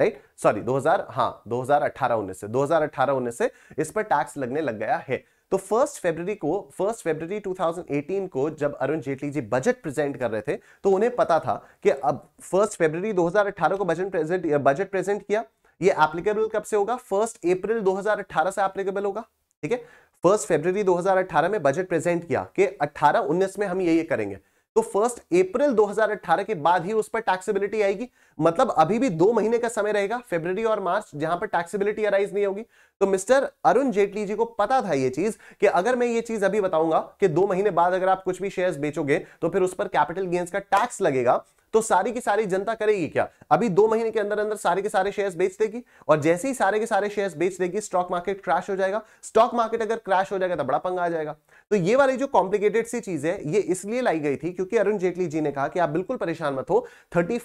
राइट सॉरी 2000 हाँ 2018-19 से 2018-19 से इस पर टैक्स लगने लग गया है तो फर्स्ट फेबररी को फर्स्ट फेबररी 2018 को जब अरुण जेटली जी बजट प्रेजेंट कर रहे थे तो उन्हें पता था कि अब फर्स्ट फेबररी 2018 को बजट प्रेजेंट बजट प्रेजेंट किया ये एप्लीकेबल कब से होगा फर्स्ट अप्रैल 2018 से एप्लीकेबल होगा ठीक है फर्स्ट फरवरी 2018 में बजट प्रेजेंट किया कि 18-19 में हम ये ये करेंगे तो फर्स्ट अप्रैल 2018 के बाद ही उस पर टैक्सेबिलिटी आएगी मतलब अभी भी दो महीने का समय रहेगा फेब्रवरी और मार्च जहां पर टैक्सेबिलिटी अराइज नहीं होगी तो मिस्टर अरुण जेटली जी को पता था ये चीज कि अगर मैं ये चीज अभी बताऊंगा कि दो महीने बाद अगर आप कुछ भी शेयर्स बेचोगे तो फिर उस पर कैपिटल गेन्स का टैक्स लगेगा तो सारी की सारी जनता करेगी क्या अभी दो महीने के अंदर अंदर सारे के सारे शेयर्स बेच देगी और जैसे ही सारे के सारे शेयर्स बेच देगी स्टॉक मार्केट क्रैश हो जाएगा स्टॉक मार्केट अगर क्रैश हो जाएगा तो बड़ा पंगा आ जाएगा तो ये वाली जो कॉम्प्लिकेटेड सी चीज है ये इसलिए लाई गई थी क्योंकि अरुण जेटली जी ने कहा कि आप बिल्कुल परेशान मत हो थर्टी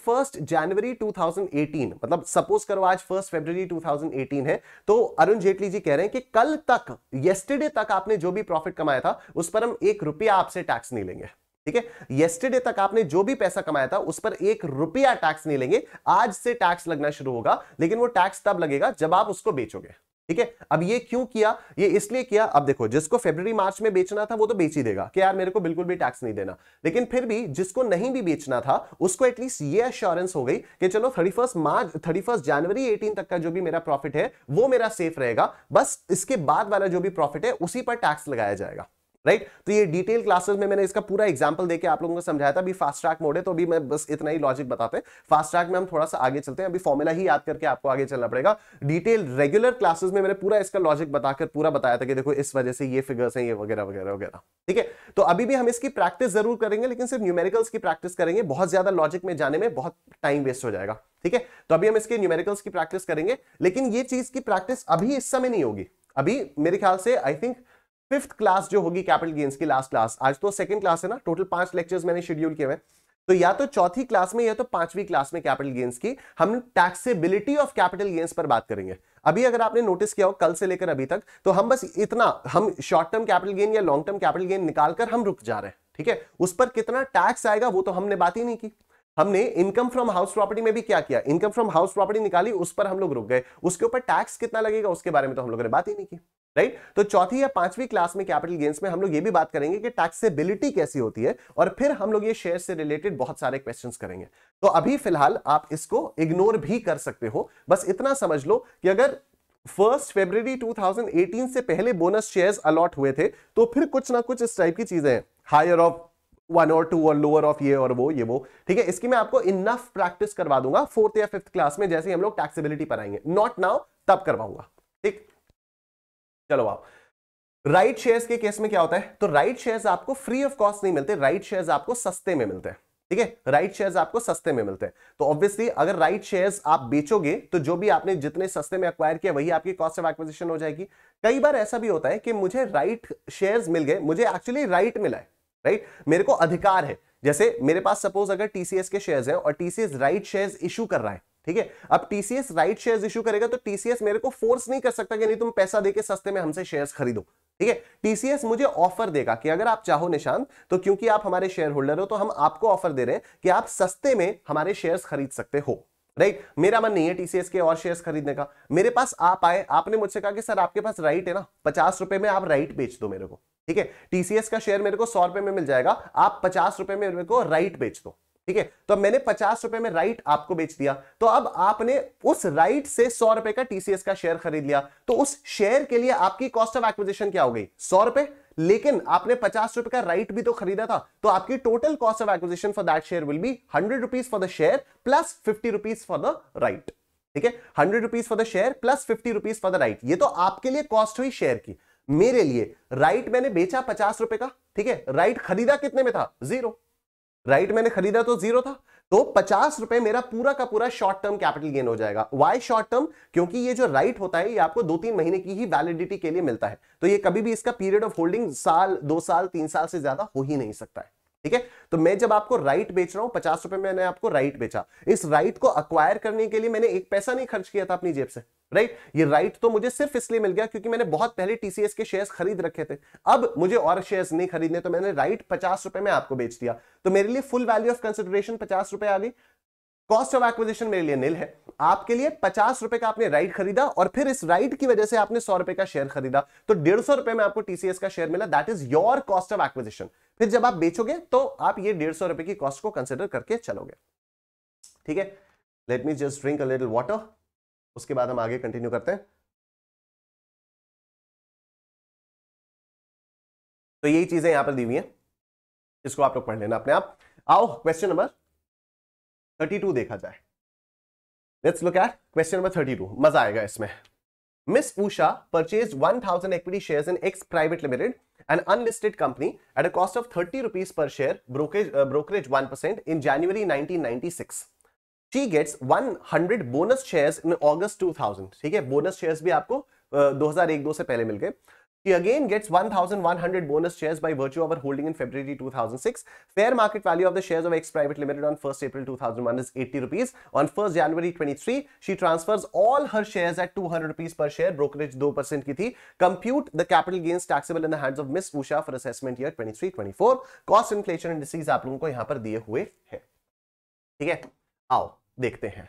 जनवरी 2018 मतलब सपोज करो आज फर्स्ट फेब्रवरी 2018 है तो अरुण जेटली जी कह रहे हैं कि कल तक येस्टरडे तक आपने जो भी प्रॉफिट कमाया था उस पर हम एक रुपया आपसे टैक्स नहीं लेंगे ठीक है येस्टरडे तक आपने जो भी पैसा कमाया था उस पर एक रुपया टैक्स नहीं लेंगे आज से टैक्स लगना शुरू होगा लेकिन वो टैक्स तब लगेगा जब आप उसको बेचोगे ठीक है अब ये क्यों किया ये इसलिए किया अब देखो जिसको फेब्रवरी मार्च में बेचना था वो तो बेच ही देगा कि यार मेरे को बिल्कुल भी टैक्स नहीं देना लेकिन फिर भी जिसको नहीं भी बेचना था उसको एटलीस्ट ये अश्योरेंस हो गई कि चलो thirty first March thirty first January eighteen तक का जो भी मेरा प्रॉफिट है वो मेरा सेफ रहेगा बस इसके बाद वाला जो भी प्रॉफिट है उसी पर टैक्स लगाया जाएगा राइट तो ये डिटेल क्लासेस में मैंने इसका पूरा एग्जाम्पल देके आप लोगों को समझाया था अभी फास्ट ट्रैक मोड है तो अभी मैं बस इतना ही लॉजिक बताते हैं फास्ट ट्रैक में हम थोड़ा सा आगे चलते हैं अभी फॉर्मुला ही याद करके आपको आगे चलना पड़ेगा डिटेल रेगुलर क्लासेस में मैंने पूरा इसका लॉजिक बताकर पूरा बताया था कि देखो इस वजह से ये फिगर्स है ये वगैरह वगैरह वगैरह ठीक है तो अभी भी हम इसकी प्रैक्टिस जरूर करेंगे लेकिन सिर्फ न्यूमेरिकल्स की प्रैक्टिस करेंगे बहुत ज्यादा लॉजिक में जाने में बहुत टाइम वेस्ट हो जाएगा ठीक है तो अभी हम इसके न्यूमेरिकल्स की प्रैक्टिस करेंगे लेकिन ये चीज की प्रैक्टिस अभी इस समय नहीं होगी अभी मेरे ख्याल से आई थिंक फिफ्थ क्लास जो होगी कैपिटल गेन्स की लास्ट क्लास आज तो सेकंड क्लास है ना टोटल पांच लेक्चर्स मैंने शेड्यूल किए हुए तो या तो चौथी क्लास में या तो पांचवी क्लास में कैपिटल गेन्स की हम टैक्सेबिलिटी ऑफ कैपिटल गेन्स पर बात करेंगे अभी अगर आपने नोटिस किया हो कल से लेकर अभी तक तो हम बस इतना हम शॉर्ट टर्म कैपिटल गेन या लॉन्ग टर्म कैपिटल गेन निकालकर हम रुक जा रहे हैं ठीक है उस पर कितना टैक्स आएगा वो तो हमने बात ही नहीं की हमने इनकम फ्रॉम हाउस प्रॉपर्टी में भी क्या किया इनकम फ्रॉम हाउस प्रॉपर्टी निकाली उस पर हम लोग रुक गए उसके ऊपर टैक्स कितना लगेगा उसके बारे में तो हम लोगों ने बात ही नहीं की राइट तो चौथी या पांचवी क्लास में कैपिटल गेन्स में हम लोग ये भी बात करेंगे कि टैक्सेबिलिटी कैसी होती है और फिर हम लोग ये शेयर से रिलेटेड बहुत सारे क्वेश्चन करेंगे तो अभी फिलहाल आप इसको इग्नोर भी कर सकते हो बस इतना समझ लो कि अगर फर्स्ट फेब्रवरी 2018 से पहले बोनस शेयर्स अलॉट हुए थे तो फिर कुछ ना कुछ इस टाइप की चीजें हायर ऑफ वन और टू और लोअर ऑफ ये और वो ये वो ठीक है इसकी मैं आपको इनफ प्रैक्टिस करवा दूंगा फोर्थ या फिफ्थ क्लास में जैसे हम लोग टैक्सेबिलिटी पर आएंगे नॉट नाउ तब करवाऊंगा चलो आओ राइट शेयर्स के केस में क्या होता है तो राइट शेयर्स आपको फ्री ऑफ कॉस्ट नहीं मिलते राइट शेयर्स आपको सस्ते में मिलते हैं ठीक है राइट शेयर्स आपको सस्ते में मिलते हैं तो ऑब्वियसली अगर राइट शेयर्स आप बेचोगे तो जो भी आपने जितने सस्ते में अक्वायर किया वही आपकी कॉस्ट ऑफ एक्विजिशन हो जाएगी कई बार ऐसा भी होता है कि मुझे राइट right मिल गए मुझे एक्चुअली राइट right मिला है राइट right? मेरे को अधिकार है जैसे मेरे पास सपोज अगर टीसीएस के शेयर्स हैं और टीसीएस राइट शेयर्स इशू कर रहा है ठीक है अब टीसीएस राइट शेयर इशू करेगा तो टीसीएस मेरे को फोर्स नहीं कर सकता कि नहीं तुम पैसा देके सस्ते में हमसे शेयर्स खरीदो ठीक है टीसीएस मुझे ऑफर देगा कि अगर आप चाहो निशांत तो क्योंकि आप हमारे शेयर होल्डर हो तो हम आपको ऑफर दे रहे हैं कि आप सस्ते में हमारे शेयर्स खरीद सकते हो राइट right? मेरा मन नहीं है टीसीएस के और शेयर्स खरीदने का मेरे पास आप आए आपने मुझसे कहा कि सर आपके पास राइट है ना पचास रुपए में आप राइट बेच दो मेरे को ठीक है टीसीएस का शेयर मेरे को सौ रुपए में मिल जाएगा आप पचास रुपए में मेरे को राइट बेच दो ठीक है तो मैंने पचास रुपए में राइट आपको बेच दिया तो अब आपने उस राइट से सौ रुपए का टीसीएस का शेयर खरीद लिया तो उस शेयर के लिए आपकी कॉस्ट ऑफ एक्विजिशन क्या हो गई सौ रुपए लेकिन आपने पचास रुपए का राइट भी तो खरीदा था तो आपकी total cost of acquisition for that share will be hundred rupees for the share plus fifty rupees for the right ठीक है hundred rupees for the share plus fifty rupees for the right ये तो आपके लिए cost हुई share की मेरे लिए राइट मैंने बेचा पचास रुपए का ठीक है राइट खरीदा कितने में था जीरो राइट right, मैंने खरीदा तो जीरो था तो पचास रुपए मेरा पूरा का पूरा शॉर्ट टर्म कैपिटल गेन हो जाएगा वाई शॉर्ट टर्म क्योंकि ये जो राइट होता है ये आपको दो तीन महीने की ही वैलिडिटी के लिए मिलता है तो ये कभी भी इसका पीरियड ऑफ होल्डिंग साल दो साल तीन साल से ज्यादा हो ही नहीं सकता है ठीक है तो मैं जब आपको राइट बेच रहा हूं पचास रुपए मैंने आपको राइट बेचा इस राइट को अक्वायर करने के लिए मैंने एक पैसा नहीं खर्च किया था अपनी जेब से राइट ये राइट तो मुझे सिर्फ इसलिए मिल गया क्योंकि मैंने बहुत पहले टीसीएस के शेयर्स खरीद रखे थे अब मुझे और शेयर्स नहीं खरीदने तो मैंने राइट पचास रुपए में आपको बेच दिया तो मेरे लिए फुल वैल्यू ऑफ कंसिडरेशन पचास रुपए आ गई कॉस्ट ऑफ एक्विजिशन मेरे लिए नील है आपके लिए पचास रुपए का आपने राइट खरीदा और फिर इस राइट की वजह से आपने सौ रुपए का शेयर खरीदा तो डेढ़ सौ रुपए में आपको टीसीएस का शेयर मिला that is your cost of acquisition फिर जब आप बेचोगे तो आप ये डेढ़ सौ रुपए की कॉस्ट को कंसिडर करके चलोगे ठीक है let me just drink a little water उसके बाद हम आगे कंटिन्यू करते हैं तो यही चीजें यहां पर दी हुई हैं इसको आप लोग पढ़ लेना अपने आप आओ क्वेश्चन नंबर 32 देखा जाए let's look at question number 32 मजा आएगा इसमें miss Usha purchase 1000 thousand equity share in X private limited an unlisted company at a cost of thirty rupees per share brokerage one percent in January She gets 100 bonus shares in August 2000. ठीक है, bonus shares भी आपको 2001-2 uh, से पहले मिल गए. She again gets 1,100 bonus shares by virtue of her holding in February 2006. Fair market value of the shares of X Private Limited on 1st April 2001 is 80 rupees. On 1st January 23, she transfers all her shares at 200 rupees per share. Brokerage 2% ki thi. Compute the capital gains taxable in the hands of Miss Usha for assessment year 23-24. Cost inflation indices आप लोगों ko yahan par diye hue hai. Theek hai? Aao, dekhte hain.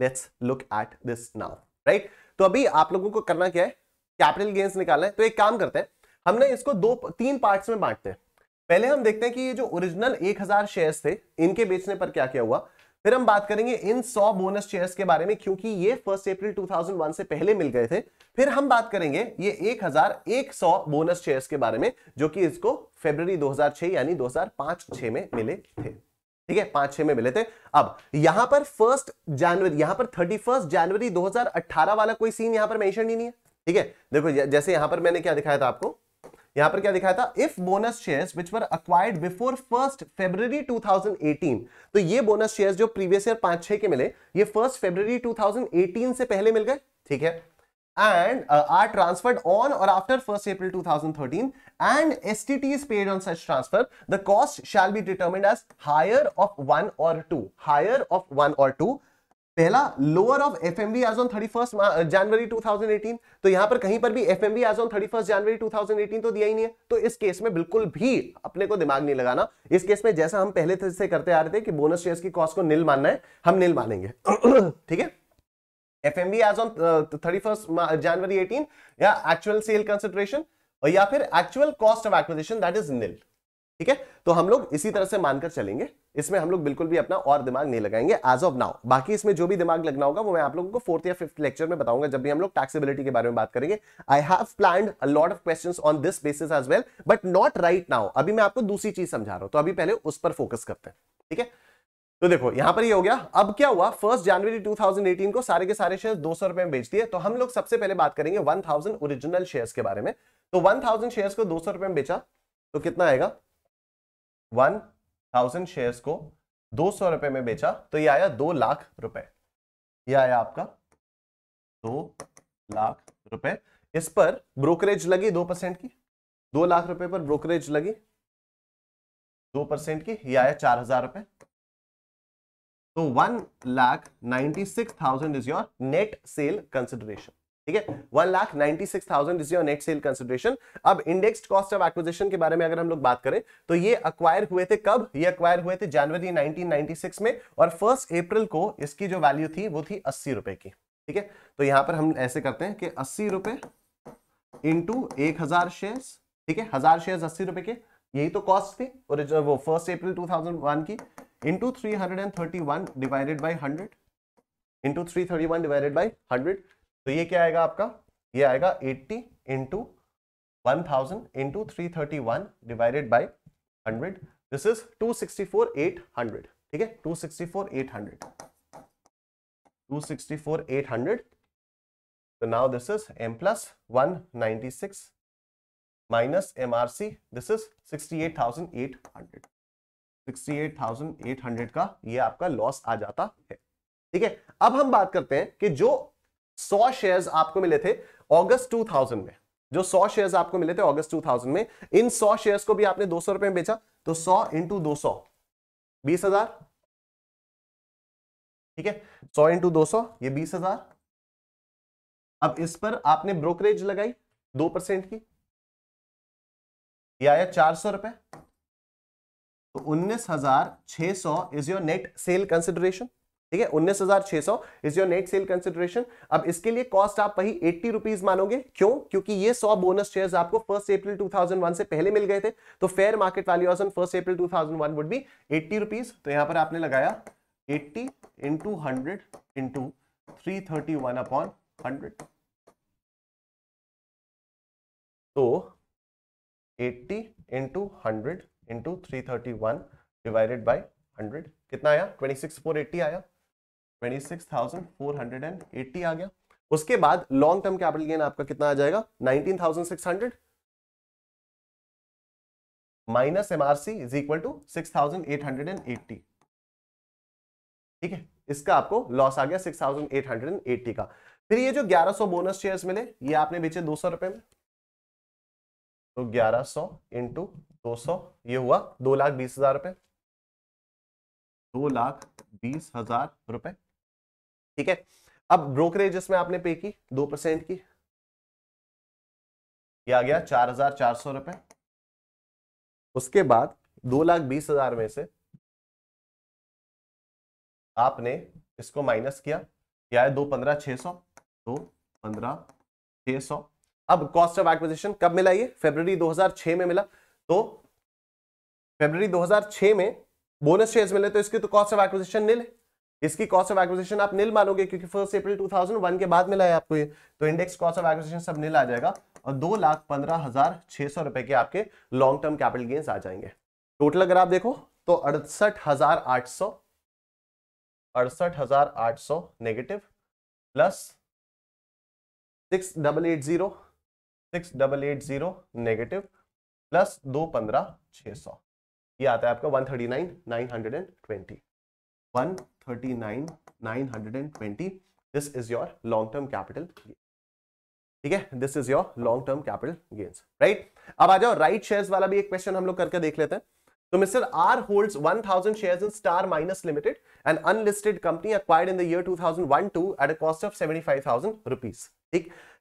Let's look at this now. Right? तो अभी आप लोगों को करना क्या है कैपिटल गेंस निकालना है तो एक काम करते हैं हमने इसको दो तीन पार्ट में बांटते हैं पहले हम देखते हैं कि ये जो ओरिजिनल 1000 शेयर्स थे इनके बेचने पर क्या क्या हुआ फिर हम बात करेंगे इन 100 बोनस शेयर्स के बारे में क्योंकि ये फर्स्ट अप्रैल 2001 से पहले मिल गए थे फिर हम बात करेंगे ये 1100 बोनस शेयर्स के बारे में जो कि इसको फरवरी 2006 यानी 2005-6 में मिले थे ठीक है पांच छह में मिले थे अब यहां पर फर्स्ट जनवरी यहां पर थर्टी फर्स्ट जनवरी 2018 वाला कोई सीन यहां पर मेंशन ही नहीं है ठीक है देखो जैसे यहां पर मैंने क्या दिखाया था आपको यहां पर क्या दिखाया था if bonus shares which were acquired before first February 2018 तो ये बोनस शेयर्स जो प्रीवियस ईयर पांच छह के मिले ये फर्स्ट फेब्रवरी 2018 से पहले मिल गए ठीक है and uh, are transferred on or after 1st and S T T is paid on such transfer the cost shall be determined as higher of one और टू हायर ऑफ वन और two पहला lower of F M B as on thirty first January 2018 तो यहां पर कहीं पर भी F M B as on thirty first January 2018 तो दिया ही नहीं है तो इस केस में बिल्कुल भी अपने को दिमाग नहीं लगाना इस केस में जैसा हम पहले से करते आ रहे थे कि बोनस शेयर की कॉस्ट को नील मानना है हम नील मानेंगे ठीक है F M B as on thirty first January eighteen या एक्चुअल सेल कंसिडरेशन या फिर actual cost of acquisition that is nil ठीक है तो हम लोग इसी तरह से मानकर चलेंगे इसमें हम लोग बिल्कुल भी अपना और दिमाग नहीं लगाएंगे एज ऑफ नाउ बाकी इसमें जो भी दिमाग लगना होगा वो मैं आप लोगों को फोर्थ या फिफ्थ लेक्चर में बताऊंगा जब भी हम लोग टैक्सेबिलिटी के बारे में बात करेंगे I have plan a lot of question on this basis as well but not right now अभी मैं आपको दूसरी चीज समझा रहा हूं तो अभी पहले उस पर फोकस करते हैं ठीक है तो देखो यहां पर ये हो गया अब क्या हुआ फर्स्ट जनवरी 2018 को सारे के सारे शेयर दो सौ रुपए में बेच दिए तो हम लोग सबसे पहले बात करेंगे 1000 ओरिजिनल शेयर्स के बारे में तो 1000 शेयर्स को दो सौ रुपए में बेचा तो कितना आएगा वन थाउजेंड शेयर्स को दो सौ रुपए में बेचा तो ये आया दो लाख रुपए ये आया आपका दो लाख रुपए इस पर ब्रोकरेज लगी दो परसेंट की दो लाख रुपए पर ब्रोकरेज लगी दो परसेंट की ये आया चार हजार रुपए तो one lakh ninety six thousand is your net sale consideration ठीक है one lakh ninety six thousand is your net sale consideration अब इंडेक्स्ड कॉस्ट ऑफ एक्विजिशन के बारे में अगर हम लोग बात करें तो ये अक्वायर हुए थे कब ये अक्वायर हुए थे जनवरी 1996 में और फर्स्ट अप्रैल को इसकी जो वैल्यू थी वो थी अस्सी रुपए की ठीक है तो यहां पर हम ऐसे करते हैं कि अस्सी रुपए इंटू एक हजार शेयर ठीक है हजार शेयर अस्सी रुपए के यही तो कॉस्ट थी और वो फर्स्ट अप्रैल 2001 की into three hundred and thirty one divided by hundred into three thirty one divided by hundred तो ये क्या आएगा आपका ये आएगा 80 into one thousand into three thirty one divided by hundred this is two sixty four eight hundred ठीक है two sixty four eight hundred two sixty four eight hundred तो now this is M plus one ninety six minus M R see this is sixty eight eight thousand hundred sixty eight thousand eight hundred का ये आपका loss आ जाता है ठीक है अब हम बात करते हैं कि जो सौ शेयर्स आपको मिले थे अगस्त 2000 में जो सौ शेयर्स आपको मिले थे अगस्त 2000 में इन सौ शेयर्स को भी आपने दो सौ रुपए में बेचा तो सौ इंटू दो सौ बीस हजार ठीक है सौ इंटू दो सौ ये बीस हजार अब इस पर आपने ब्रोकरेज लगाई दो परसेंट की ये आया चार सौ रुपए तो उन्नीस हजार छह सौ is your net sale consideration ठीक है उन्नीस हजार छह सौ is your net sale consideration अब इसके लिए कॉस्ट आप वही एट्टी रुपीज मानोगे क्यों क्योंकि ये सौ बोनस शेयर्स आपको फर्स्ट अप्रैल 2001 से पहले मिल गए थे तो fair market valuation first April 2001 would be eighty rupees तो यहां पर आपने लगाया eighty into hundred into three thirty one upon hundred तो eighty into hundred into three thirty one divided by hundred कितना आया ट्वेंटी सिक्स फोर एट्टी आया 26,480 आ गया उसके बाद लॉन्ग टर्म कैपिटल गेन आपका कितना आ जाएगा 19,600 minus MRC is equal to 6,880 ठीक है इसका आपको लॉस आ गया 6,880 का फिर ये जो 1100 बोनस शेयर्स मिले ये आपने बेचे दो सौ रुपए में तो 1100 सौ इंटू दो ये हुआ दो लाख बीस हजार रुपए दो लाख बीस हजार रुपए ठीक है अब ब्रोकरेज इसमें आपने पे की दो परसेंट की ये आ गया चार हजार चार सौ रुपए उसके बाद दो लाख बीस हजार में से आपने इसको माइनस किया क्या है दो पंद्रह छह सौ दो पंद्रह छह सौ अब कॉस्ट ऑफ एक्विजिशन कब मिला ये फेबर 2006 में मिला तो फेबर 2006 में बोनस शेयर्स मिले तो इसकी तो कॉस्ट ऑफ एक्विजिशन नहीं ले इसकी कॉस्ट ऑफ एक्विजिशन आप नील मानोगे क्योंकि फर्स्ट अप्रैल 2001 के बाद मिला है आपको ये तो इंडेक्स कॉस्ट ऑफ एक्विजिशन सब नील आ जाएगा और दो लाख पंद्रह हजार छह सौ रुपए के आपके लॉन्ग टर्म कैपिटल गेन्स आ जाएंगे टोटल अगर आप देखो तो अड़सठ हजार आठ सौ अड़सठ हजार आठ सौ negative plus six double eight zero six double eight zero negative plus दो पंद्रह छह सौ ये आता है आपका one thirty nine nine hundred and twenty 139,920. This is your long-term capital gain. ठीक है this is your long term capital gains right अब आ जाओ राइट शेयर्स वाला भी एक क्वेश्चन हम लोग करके देख लेते हैं तो mister R holds 1000 shares in Star Minus Limited, an unlisted company acquired in the year 2001-2 at a cost of 75,000 rupees.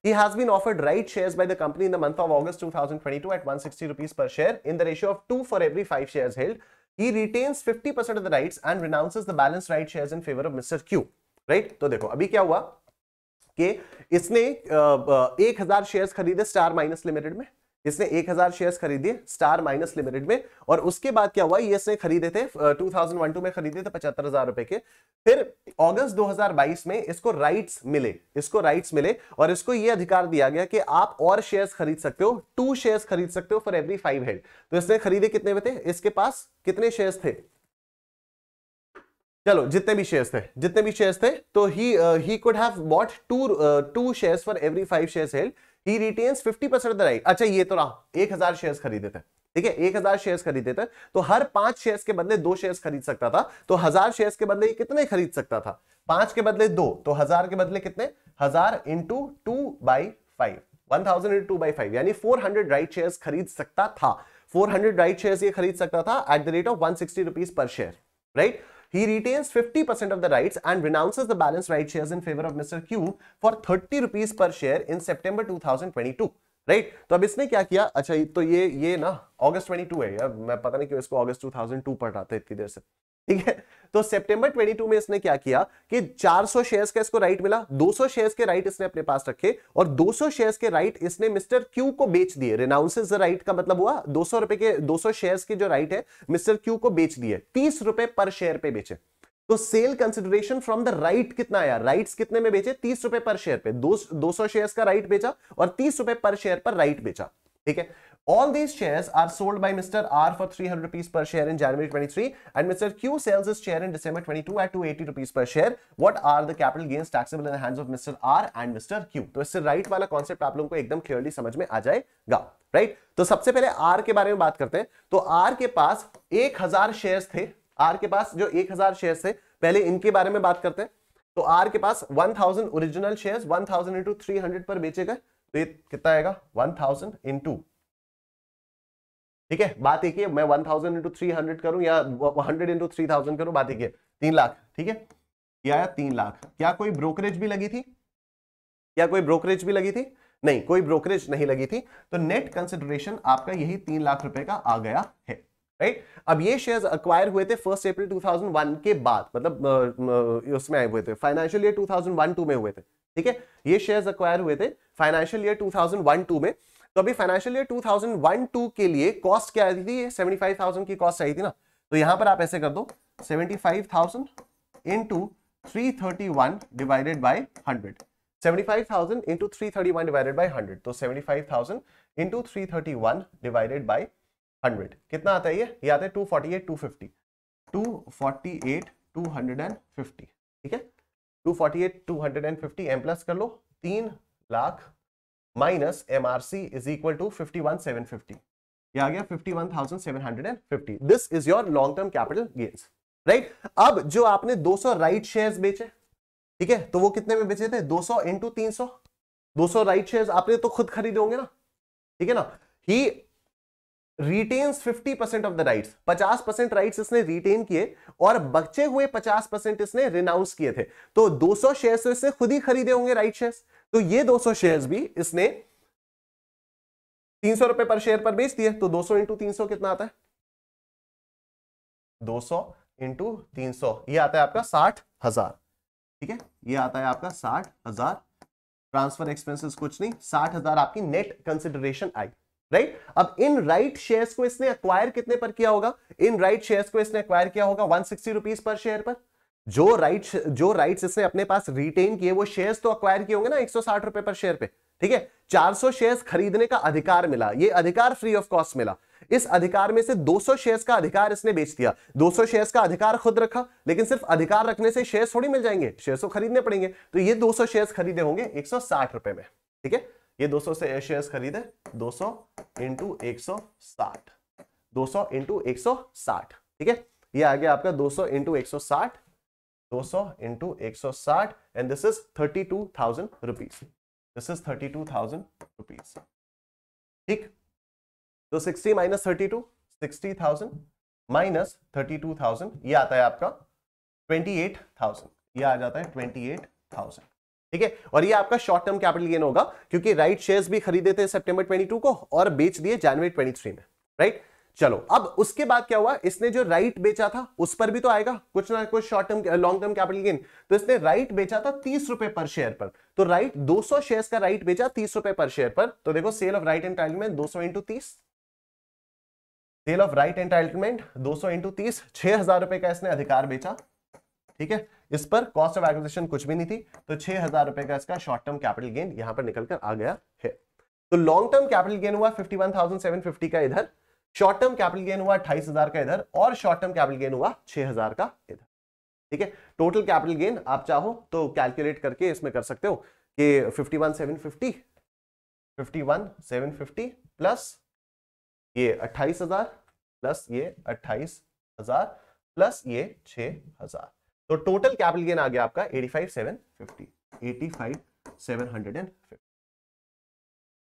He has been offered right shares by the company in the month of August 2022 at 160 rupees per share in the ratio of 2 for every 5 shares held he retains 50% of the rights and renounces the balance right shares in favor of Mr. Q. Right? तो देखो अभी क्या हुआ कि इसने एक हजार share खरीदे स्टार माइनस लिमिटेड में इसने 1000 शेयर्स खरीदे स्टार माइनस लिमिटेड में और उसके बाद क्या हुआ ये e इसने खरीदे थे 2012 में खरीदे थे पचहत्तर हजार रुपए के फिर अगस्त 2022 में इसको राइट्स मिले इसको राइट्स मिले और इसको ये अधिकार दिया गया कि आप और शेयर्स खरीद सकते हो टू शेयर्स खरीद सकते हो फॉर एवरी फाइव हेड तो इसने खरीदे कितने में थे इसके पास कितने शेयर्स थे चलो जितने भी शेयर्स थे जितने भी शेयर्स थे तो he he could have bought two two shares for every five shares held he retains 50 percent right अच्छा ये तो रहा एक हजार शेयर खरीदे थे ठीक है एक हजार शेयर खरीदे थे तो हर पांच शेयर के बदले दो शेयर खरीद सकता था तो हजार शेयर के बदले कितने खरीद सकता था पांच के बदले दो तो हजार के बदले कितने हजार into two by five one thousand into two by five यानी फोर हंड्रेड राइट शेयर खरीद सकता था फोर हंड्रेड राइट शेयर ये खरीद सकता था at the rate of one sixty rupees per share right He retains 50% of the rights and renounces the balance right shares in favor of Mr. Q for 30 rupees per share in September 2022. Right right? तो अब इसने क्या किया अच्छा तो ये ये ना अगस्त 22 है यार मैं पता नहीं क्यों इसको अगस्त 2002 पढ़ रहा था इतनी देर से ठीक है तो सितंबर 22 में इसने क्या किया कि 400 शेयर्स का इसको राइट मिला 200 शेयर्स के राइट इसने अपने पास रखे और 200 शेयर्स के राइट इसने मिस्टर क्यू को बेच दिए रिनाउंसेस द राइट का मतलब हुआ 200 रुपए के 200 शेयर्स के जो राइट है मिस्टर क्यू को बेच दिए तीस रुपए पर शेयर पे बेचे तो sale consideration from the right कितना आया राइट्स कितने में बेचे तीस रुपए पर शेयर पे दो सौ शेयर का राइट बेचा और तीस रुपए पर शेयर पर राइट बेचा ठीक है All these shares are sold by Mr. R for 300 rupees per share in January 23 and Mr. Q sells his share in December 22 at 280 rupees per share. What are the capital gains taxable in the hands of Mr. R and Mr. Q? So, this right wala concept आप लोगों को clearly samajh mein में आ right? So, सबसे पहले are के बारे mein baat karte हैं तो आर के पास एक हजार शेयर थे आर के पास जो एक हजार शेयर थे पहले इनके बारे में बात करते हैं तो आर 1000 original shares 1000 into 300 पर बेचे गए तो ये कितना आएगा 1000 into ठीक है बात एक ही है मैं one thousand into three hundred करूं या हंड्रेड इंटू थ्री थाउजेंड करूं बात एक ही है तीन लाख ठीक है ये आया तीन लाख क्या कोई ब्रोकरेज भी लगी थी क्या कोई ब्रोकरेज भी लगी थी नहीं कोई ब्रोकरेज नहीं लगी थी तो नेट कंसिडरेशन आपका यही तीन लाख रुपए का आ गया है राइट अब ये शेयर्स अक्वायर हुए थे फर्स्ट अप्रैल 2001 के बाद मतलब उसमें आए हुए थे फाइनेंशियल ईयर 2001-2 में हुए थे ठीक है ये शेयर्स अक्वायर हुए थे फाइनेंशियल ईयर 2001-2 में तो अभी फाइनेंशियल ईयर 2001 टू के लिए कॉस्ट क्या आई थी सेवेंटी फाइव थाउजेंड की कॉस्ट आई थी ना तो यहां पर आप ऐसे कर दो seventy five thousand into three thirty one divided by hundred 75,000 into 331 divided by 100 तो 75,000 into 331 divided by 100 तो कितना आता है ये ये आता है 248 250 248 250 ठीक है 248 250 एम प्लस कर लो तीन लाख minus M R C is equal to fifty one seven fifty आ गया fifty one thousand seven hundred and fifty this is your long term capital gains right अब जो आपने दो सौ राइट शेयर बेचे ठीक है तो वो कितने में बेचे थे दो सौ इंटू तीन सौ दो सौ राइट शेयर आपने तो खुद खरीदे होंगे ना ठीक है ना he retains percent of the right पचास परसेंट राइट इसने रिटेन किए और बचे हुए पचास परसेंट इसने रिनाउंस किए थे तो दो सौ शेयर तो खुद ही खरीदे होंगे राइट शेयर तो ये 200 शेयर्स भी इसने तीन सौ रुपए पर शेयर पर बेच दिए तो 200 सौ इंटू तीन सौ कितना आता है 200 सौ इंटू तीन सौ ये आता है आपका साठ हजार ठीक है ये आता है आपका साठ हजार ट्रांसफर एक्सपेंसेस कुछ नहीं साठ हजार आपकी नेट कंसिडरेशन आई राइट अब इन राइट शेयर्स को इसने अक्वायर कितने पर किया होगा इन राइट शेयर्स को इसने अक्वायर किया होगा one sixty rupees per share पर जो राइट्स जो राइट्स इसने अपने पास रिटेन किए वो शेयर्स तो अक्वायर किए होंगे ना एक रुपए पर शेयर पे ठीक है 400 शेयर्स खरीदने का अधिकार मिला ये अधिकार फ्री ऑफ कॉस्ट मिला इस अधिकार में से 200 शेयर्स का अधिकार इसने बेच दिया 200 शेयर्स का अधिकार खुद रखा लेकिन सिर्फ अधिकार रखने से शेयर थोड़ी मिल जाएंगे शेयर तो खरीदने पड़ेंगे तो ये दो शेयर्स खरीदे होंगे एक रुपए में ठीक है ये दो से शेयर्स खरीदे दो सौ इंटू एक ठीक है ये आ गया आपका 200 सौ इंटू 200 सौ इंटू एक सौ साठ and this is thirty two thousand rupees thirty two thousand rupees ठीक तो minus thirty two thousand minus ये आता है आपका ट्वेंटी एट थाउजेंड ये आ जाता है ट्वेंटी एट थाउजेंड ठीक है और ये आपका शॉर्ट टर्म कैपिटल गेन होगा क्योंकि राइट शेयर्स भी खरीदे थे सितंबर 22 को और बेच दिए जनवरी 23 में राइट चलो अब उसके बाद क्या हुआ इसने जो राइट बेचा था उस पर भी तो आएगा कुछ ना कुछ short term long term capital gain तो इसने राइट बेचा था तीस रुपए पर शेयर पर तो राइट 200 शेयर का राइट बेचा तीस रुपए पर शेयर पर तो देखो सेल ऑफ राइट एंटाइटलमेंट दो सौ इंटू तीस सेल ऑफ राइट एंटाइटलमेंट दो सौ इंटू तीस छह हजार रुपए का इसने अधिकार बेचा ठीक है इस पर कॉस्ट ऑफ एक्विजिशन कुछ भी नहीं थी तो छह हजार रुपए का इसका शॉर्ट टर्म कैपिटल गेन यहां पर निकलकर आ गया है तो लॉन्ग टर्म कैपिटल गेन हुआ फिफ्टी का इधर शॉर्ट टर्म कैपिटल गेन हुआ अट्ठाईस हजार का इधर और शॉर्ट टर्म कैपिटल गेन हुआ छह हजार का इधर ठीक है टोटल कैपिटल गेन आप चाहो तो कैलकुलेट करके इसमें कर सकते हो कि fifty one seven fifty fifty one seven fifty plus ये अट्ठाईस हजार प्लस ये अट्ठाईस हजार प्लस ये छह हजार तो टोटल कैपिटल गेन आ गया आपका eighty five seven fifty eighty five seven hundred and fifty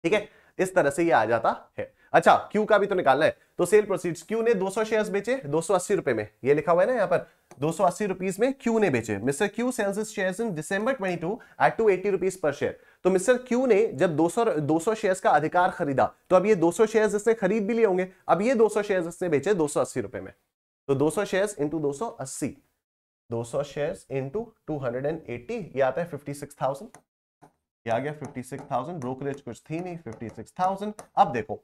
ठीक है इस तरह से ये आ जाता है अच्छा क्यू का भी तो निकालना है तो सेल प्रोसीड क्यू ने 200 शेयर्स बेचे दो रुपए में ये लिखा हुआ है ना यहाँ पर दो रुपीस में क्यू ने बेचे mister Q sells his shares in December 22 at 280 rupees per share तो मिस्टर क्यू ने जब 200 200 शेयर्स का अधिकार खरीदा तो अब ये 200 शेयर इसने खरीद भी लिए होंगे अब ये 200 शेयर इसने बेचे 280 रुपए में तो दो सौ 200 शेयर्स इनटू 280 200 शेयर्स इनटू 280 ये आता है 56000 ये आ गया 56000 ब्रोकरेज कुछ थी नहीं 56000 अब देखो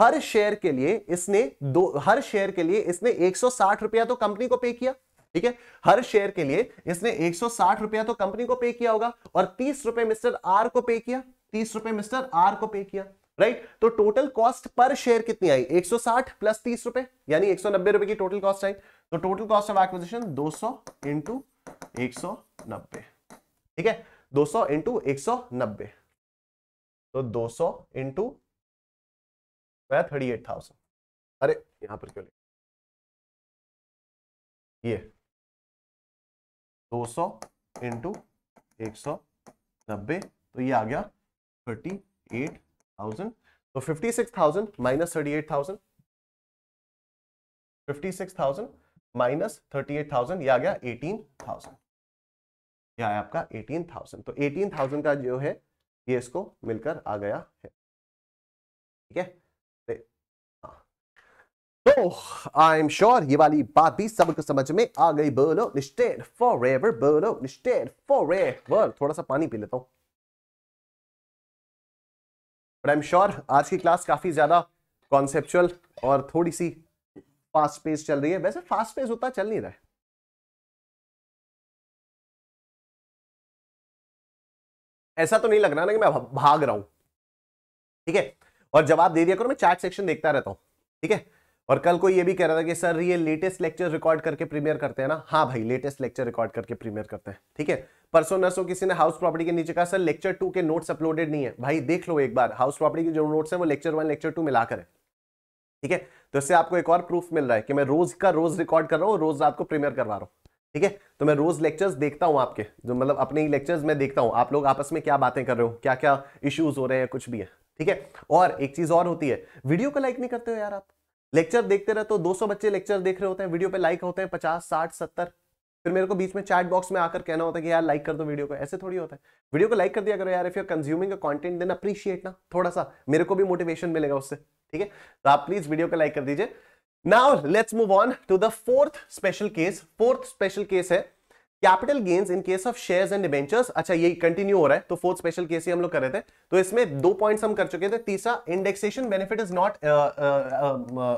हर शेयर के लिए इसने दो हर शेयर के लिए इसने साठ रुपया तो कंपनी को पे किया ठीक है हर शेयर के लिए इसने साठ रुपया तो कंपनी को पे किया होगा और तीस रुपए मिस्टर आर को पे किया तीस रुपए मिस्टर आर को पे किया राइट तो टोटल कॉस्ट पर शेयर कितनी आई 160 प्लस तीस रुपए यानी एक रुपए की टोटल कॉस्ट आई तो टोटल कॉस्ट ऑफ एक्विजिशन 200 सौ इंटू एक ठीक है 200 सौ इंटू एक तो 200 सौ इंटू तो थर्टी एट थाउजेंड अरे यहां पर क्यों ये दो सौ इंटू एक सौ नब्बे तो ये आ गया थर्टी एट थाउजेंड तो fifty six thousand minus thirty eight thousand fifty six thousand minus thirty eight thousand ये आ गया एटीन थाउजेंड यह है आपका एटीन थाउजेंड तो एटीन थाउजेंड का जो है ये इसको मिलकर आ गया है ठीक है तो आई एम श्योर ये वाली बात भी सबको समझ में आ गई बोलो निस्टेड फॉर एवर बोलो निस्टेड फॉर एवर थोड़ा सा पानी पी लेता हूं बट आई एम श्योर आज की क्लास काफ़ी ज़्यादा कॉन्सेप्चुअल और थोड़ी सी फास्ट पेस चल रही है वैसे फास्ट पेस होता चल नहीं रहा है ऐसा तो नहीं लग रहा ना कि मैं भाग रहा हूं ठीक है और जवाब दे दिया करो मैं चैट सेक्शन देखता रहता हूं ठीक है और कल को ये भी कह रहा था कि सर ये लेटेस्ट लेक्चर रिकॉर्ड करके प्रीमियर करते हैं ना हाँ भाई लेटेस्ट लेक्चर रिकॉर्ड करके प्रीमियर करते हैं ठीक है परसों नर्सों किसी ने हाउस प्रॉपर्टी के नीचे कहा सर लेक्चर टू के नोट्स अपलोडेड नहीं है भाई देख लो एक बार हाउस प्रॉपर्टी के जो नोट्स हैं वो लेक्चर वन लेक्चर टू मिला करें ठीक है तो इससे आपको एक और प्रूफ मिल रहा है कि मैं रोज का रोज रिकॉर्ड कर रहा हूँ रोज आपको प्रीमियर करवा रहा हूँ ठीक है तो मैं रोज लेक्चर्स देखता हूँ आपके जो मतलब अपने ही लेक्चर्स में देखता हूँ आप लोग आपस में क्या बातें कर रहे हो क्या क्या इश्यूज हो रहे हैं कुछ भी है ठीक है और एक चीज और होती है वीडियो को लाइक नहीं करते हो यार आप लेक्चर देखते रहे तो सौ बच्चे लेक्चर देख रहे होते हैं वीडियो पे लाइक होते हैं पचास साठ सत्तर फिर मेरे को बीच में चैट बॉक्स में आकर कहना होता है कि यार लाइक कर दो वीडियो को ऐसे थोड़ी होता है वीडियो को लाइक कर दिया करो यार if you consuming content then appreciate ना थोड़ा सा मेरे को भी मोटिवेशन मिलेगा उससे ठीक है तो आप प्लीज वीडियो को लाइक कर दीजिए now let's move on to the fourth special case fourth special case है capital gains in case of shares and debentures अच्छा ये कंटिन्यू हो रहा है तो फोर्थ स्पेशल केस ही हम लोग कर रहे थे तो इसमें दो पॉइंट्स हम कर चुके थे तीसरा indexation benefit is not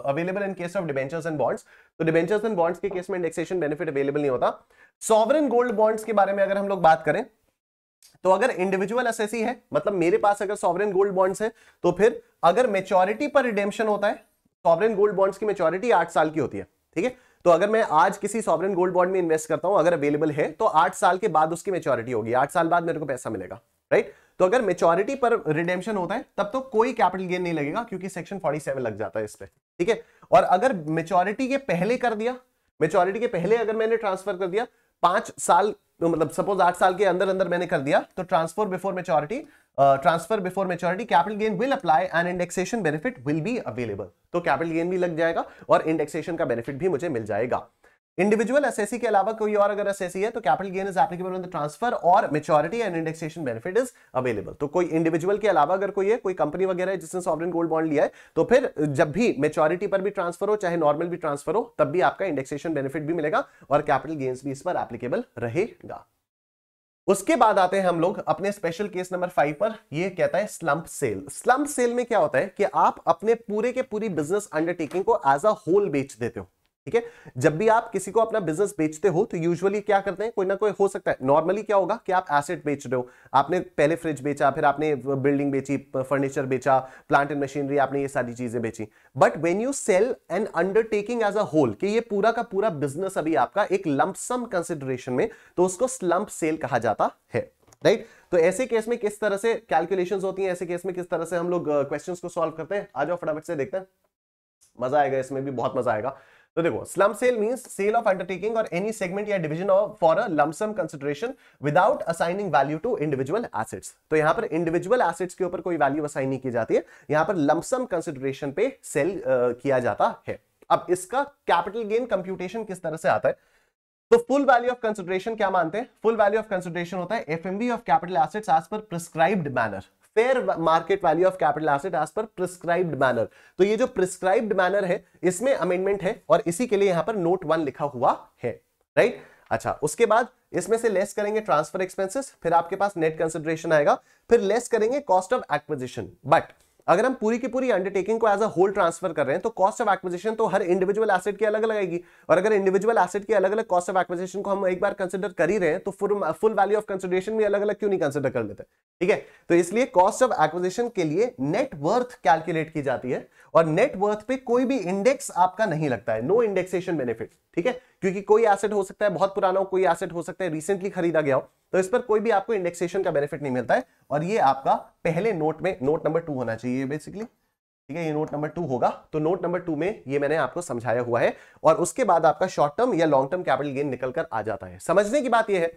available in case of debentures and bonds तो डिबेंचर्स एंड बॉन्ड्स के केस में इंडेक्सेशन बेनिफिट अवेलेबल नहीं होता सॉवरन गोल्ड बॉन्ड्स के बारे में अगर हम लोग बात करें तो अगर इंडिविजुअल असेसी है मतलब मेरे पास अगर सॉवरन गोल्ड बॉन्ड्स है तो फिर अगर मेच्योरिटी पर रिडेम्पशन होता है सॉवरन गोल्ड बॉन्ड्स की मेच्योरिटी आठ साल की होती है ठीक है तो अगर मैं आज किसी सॉवरन गोल्ड बॉन्ड में इन्वेस्ट करता हूं अगर अवेलेबल है तो आठ साल के बाद उसकी मेच्योरिटी होगी आठ साल बाद मेरे को पैसा मिलेगा राइट तो अगर मेच्योरिटी पर रिडेमशन होता है तब तो कोई कैपिटल गेन नहीं लगेगा क्योंकि सेक्शन फोर्टी लग जाता है इस पर ठीक है और अगर मेच्योरिटी के पहले कर दिया मेच्योरिटी के पहले अगर मैंने ट्रांसफर कर दिया पांच साल तो मतलब सपोज आठ साल के अंदर अंदर मैंने कर दिया तो transfer before maturity transfer before maturity capital gain will apply and indexation benefit will be available तो कैपिटल गेन भी लग जाएगा और इंडेक्सेशन का बेनिफिट भी मुझे मिल जाएगा इंडिविजुअल एसएससी के अलावा कोई और अगर एसएससी है तो capital gain is applicable on the transfer और maturity and indexation benefit is available तो कोई इंडिविजुअल के अलावा अगर कोई है कोई कंपनी वगैरह है जिसने सॉवरन गोल्ड बॉन्ड लिया है तो फिर जब भी मेच्योरिटी पर भी ट्रांसफर हो चाहे नॉर्मल भी ट्रांसफर हो तब भी आपका इंडेक्सेशन बेनिफिट भी मिलेगा और कैपिटल गेन्स भी इस पर एप्लीकेबल रहेगा उसके बाद आते हैं हम लोग अपने स्पेशल केस नंबर फाइव पर यह कहता है स्लंप सेल स्लंप सेल में क्या होता है कि आप अपने पूरे के पूरी बिजनेस अंडरटेकिंग को एज अ होल बेच देते हो ठीक है जब भी आप किसी को अपना बिजनेस बेचते हो तो यूजुअली क्या करते हैं कोई ना कोई हो सकता है नॉर्मली क्या होगा कि आप एसेट बेच रहे हो आपने पहले फ्रिज बेचा फिर आपने बिल्डिंग बेची फर्नीचर बेचा प्लांट एंड मशीनरी आपने ये सारी चीजें बेची but when you sell an undertaking as a whole कि ये पूरा का पूरा बिजनेस अभी आपका एक लंपसम कंसिडरेशन में तो उसको स्लम्प सेल कहा जाता है राइट right? तो ऐसे केस में किस तरह से कैलकुलेशन होती है ऐसे केस में किस तरह से हम लोग क्वेश्चन uh, को सॉल्व करते हैं आ जाओ फटाफट से देखते हैं मजा आएगा इसमें भी बहुत मजा आएगा तो देखो slump sale mean sale of undertaking और एनी सेगमेंट या division of for a lump sum consideration without assigning value to individual assets तो यहां पर इंडिविजुअल एसेट्स के ऊपर कोई वैल्यू असाइन नहीं की जाती है यहां पर लमसम कंसिडरेशन पे सेल uh, किया जाता है अब इसका कैपिटल गेन कंप्यूटेशन किस तरह से आता है तो फुल वैल्यू ऑफ कंसिडरेशन क्या मानते हैं फुल वैल्यू ऑफ कंसिडरेशन होता है FMV of capital assets as per prescribed manner fair market value of capital asset as per prescribed manner तो ये जो प्रिस्क्राइब्ड मैनर है इसमें अमेंडमेंट है और इसी के लिए यहां पर नोट वन लिखा हुआ है राइट right? अच्छा उसके बाद इसमें से लेस करेंगे ट्रांसफर एक्सपेंसेस फिर आपके पास नेट कंसिडरेशन आएगा फिर लेस करेंगे कॉस्ट ऑफ एक्विजिशन बट अगर हम पूरी की पूरी अंडरटेकिंग को एज अ होल ट्रांसफर कर रहे हैं तो कॉस्ट ऑफ एक्विजिशन तो हर इंडिविजुअल एसेट की अलग लगेगी और अगर इंडिविजुअल एसेट की अलग अलग कॉस्ट ऑफ एक्विजिशन को हम एक बार कंसिडर कर ही रहे हैं तो फुल वैल्यू ऑफ कंसिडरेशन भी अलग अलग क्यों नहीं कंसिडर कर लेते ठीक है तो इसलिए कॉस्ट ऑफ एक्विजिशन के लिए नेटवर्थ कैलकुलेट की जाती है और नेटवर्थ पे कोई भी इंडेक्स आपका नहीं लगता है नो इंडेक्सेशन बेनिफिट ठीक है क्योंकि कोई एसेट हो सकता है बहुत पुराना हो कोई एसेट हो सकता है रिसेंटली खरीदा गया हो तो इस पर कोई भी आपको इंडेक्सेशन का बेनिफिट नहीं मिलता है और ये आपका पहले नोट में नोट नंबर टू होना चाहिए बेसिकली ठीक है ये नोट नंबर टू होगा तो नोट नंबर टू में ये मैंने आपको समझाया हुआ है और उसके बाद आपका शॉर्ट टर्म या लॉन्ग टर्म कैपिटल गेन निकल कर आ जाता है समझने की बात यह है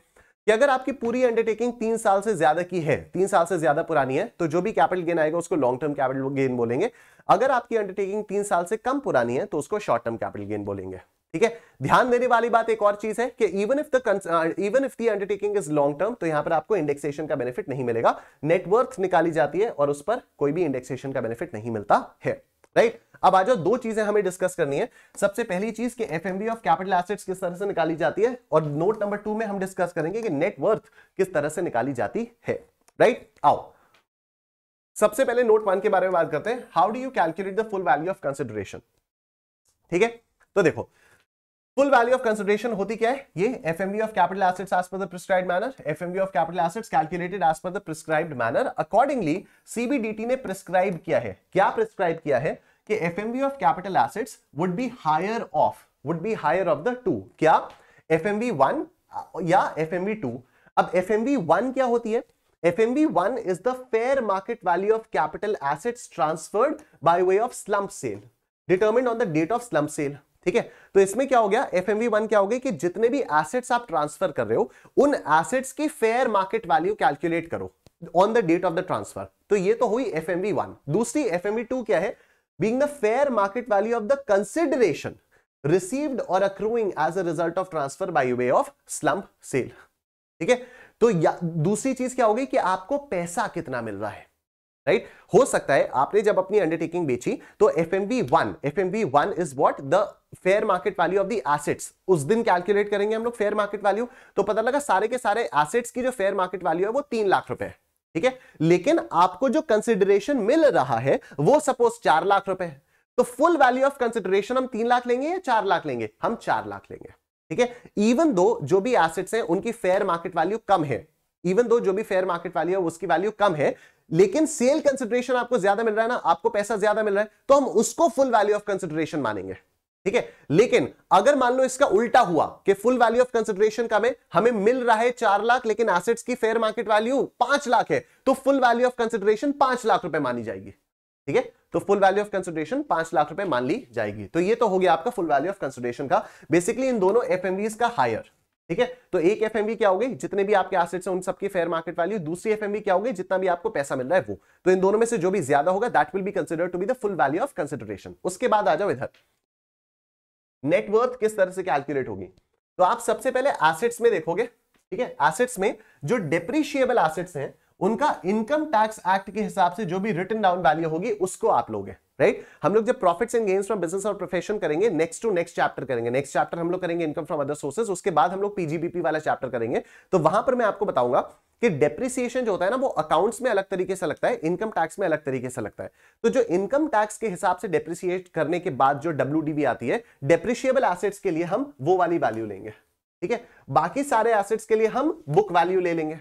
कि अगर आपकी पूरी अंडरटेकिंग तीन साल से ज्यादा की है तीन साल से ज्यादा पुरानी है तो जो भी कैपिटल गेन आएगा उसको लॉन्ग टर्म कैपिटल गेन बोलेंगे अगर आपकी अंडरटेकिंग तीन साल से कम पुरानी है तो उसको शॉर्ट टर्म कैपिटल गेन बोलेंगे ठीक है ध्यान देने वाली बात एक और चीज है कि even if the even if the undertaking is long term तो यहां पर आपको इंडेक्सेशन का बेनिफिट नहीं मिलेगा नेटवर्थ निकाली जाती है और उस पर कोई भी इंडेक्सेशन का बेनिफिट नहीं मिलता है राइट right? अब आ जाओ दो चीजें हमें डिस्कस करनी है सबसे पहली चीज कि एफएमवी ऑफ कैपिटल एसेट्स किस तरह से निकाली जाती है और नोट नंबर टू में हम डिस्कस करेंगे कि नेटवर्थ किस तरह से निकाली जाती है राइट right? आओ सबसे पहले नोट वन के बारे में बात करते हैं how do you calculate the full value of consideration ठीक है तो देखो फुल वैल्यू ऑफ कंसिडरेशन होती क्या है ये F FMV of capital assets as per the prescribe manner F FMV of capital assets calculated as per the prescribe manner accordingly CBDT ने prescribe किया है क्या प्रिस्क्राइब किया है कि F FMV of capital assets would be higher of would be higher of the two क्या FMV 1 uh, या FMV 2 अब एफएमवी 1 क्या होती है FMB 1 is the fair market value of capital assets transferred by way of slump sale, determined on the date of slump sale. ठीक है तो इसमें क्या हो गया एफ वन क्या हो गई कि जितने भी एसेट्स आप ट्रांसफर कर रहे हो उन एसेट्स की फेयर मार्केट वैल्यू कैलकुलेट करो on the date of the transfer तो ये तो हुई एफ वन दूसरी एफ टू क्या है being the fair market value of the consideration received or accruing as a result of transfer by way of slump sale ठीक है तो या, दूसरी चीज क्या होगी कि आपको पैसा कितना मिल रहा है राइट right? हो सकता है आपने जब अपनी अंडरटेकिंग बेची तो F M B one F M B one is what the fair market value of the assets उस दिन कैलकुलेट करेंगे हम लोग फेयर मार्केट वैल्यू तो पता लगा सारे के सारे एसेट्स की जो फेयर मार्केट वैल्यू है वो तीन लाख रुपए ठीक है लेकिन आपको जो कंसिडरेशन मिल रहा है वो सपोज चार लाख रुपए है तो फुल वैल्यू ऑफ कंसिडरेशन हम तीन लाख लेंगे या चार लाख लेंगे हम चार लाख लेंगे ठीक है इवन दो जो भी एसेट्स हैं उनकी फेयर मार्केट वैल्यू कम है इवन दो जो भी फेयर मार्केट वैल्यू है उसकी वैल्यू कम है लेकिन सेल कंसिडरेशन आपको ज्यादा मिल रहा है ना आपको पैसा ज्यादा मिल रहा है तो हम उसको फुल वैल्यू ऑफ कंसिडरेशन मानेंगे ठीक है लेकिन अगर मान लो इसका उल्टा हुआ कि फुल वैल्यू ऑफ कंसिडरेशन का में हमें मिल रहा है चार लाख लेकिन एसेट्स की फेयर मार्केट वैल्यू पांच लाख है तो फुल वैल्यू ऑफ कंसिडरेशन पांच लाख रुपए मानी जाएगी ठीक है तो फुल वैल्यू ऑफ कंसिडरेशन पांच लाख रुपए मान ली जाएगी तो ये तो हो गया आपका फुल वैल्यू ऑफ कंसिडरेशन का बेसिकली इन दोनों एफ का हायर ठीक है तो एक एफ क्या हो गई जितने भी आपके एसेट्स हैं उन सबकी फेयर मार्केट वैल्यू दूसरी एफ क्या हो गई जितना भी आपको पैसा मिल रहा है वो तो इन दोनों में से जो भी ज्यादा होगा that will be consider to be the full value of consideration उसके बाद आ जाओ इधर नेटवर्थ किस तरह से कैलकुलेट होगी तो आप सबसे पहले एसेट्स में देखोगे ठीक है एसेट्स में जो डेप्रिशिएबल एसेट्स हैं उनका इनकम टैक्स एक्ट के हिसाब से जो भी रिटर्न डाउन वैल्यू होगी उसको आप लोगे राइट right? हम लोग जब profits and gains from business और प्रोफेशन करेंगे नेक्स्ट टू नेक्स्ट चैप्टर करेंगे नेक्स्ट चैप्टर हम लोग करेंगे इनकम फ्रॉम अदर सोर्सेज उसके बाद हम लोग पीजीबीपी वाला चैप्टर करेंगे तो वहां पर मैं आपको बताऊंगा कि डेप्रिसिएशन जो होता है ना वो अकाउंट्स में अलग तरीके से लगता है इनकम टैक्स में अलग तरीके से लगता है तो जो इनकम टैक्स के हिसाब से डेप्रिसिएट करने के बाद जो डब्ल्यू आती है डेप्रिशिएबल एसेट्स के लिए हम वो वाली वैल्यू लेंगे ठीक है बाकी सारे एसेट्स के लिए हम बुक वैल्यू ले लेंगे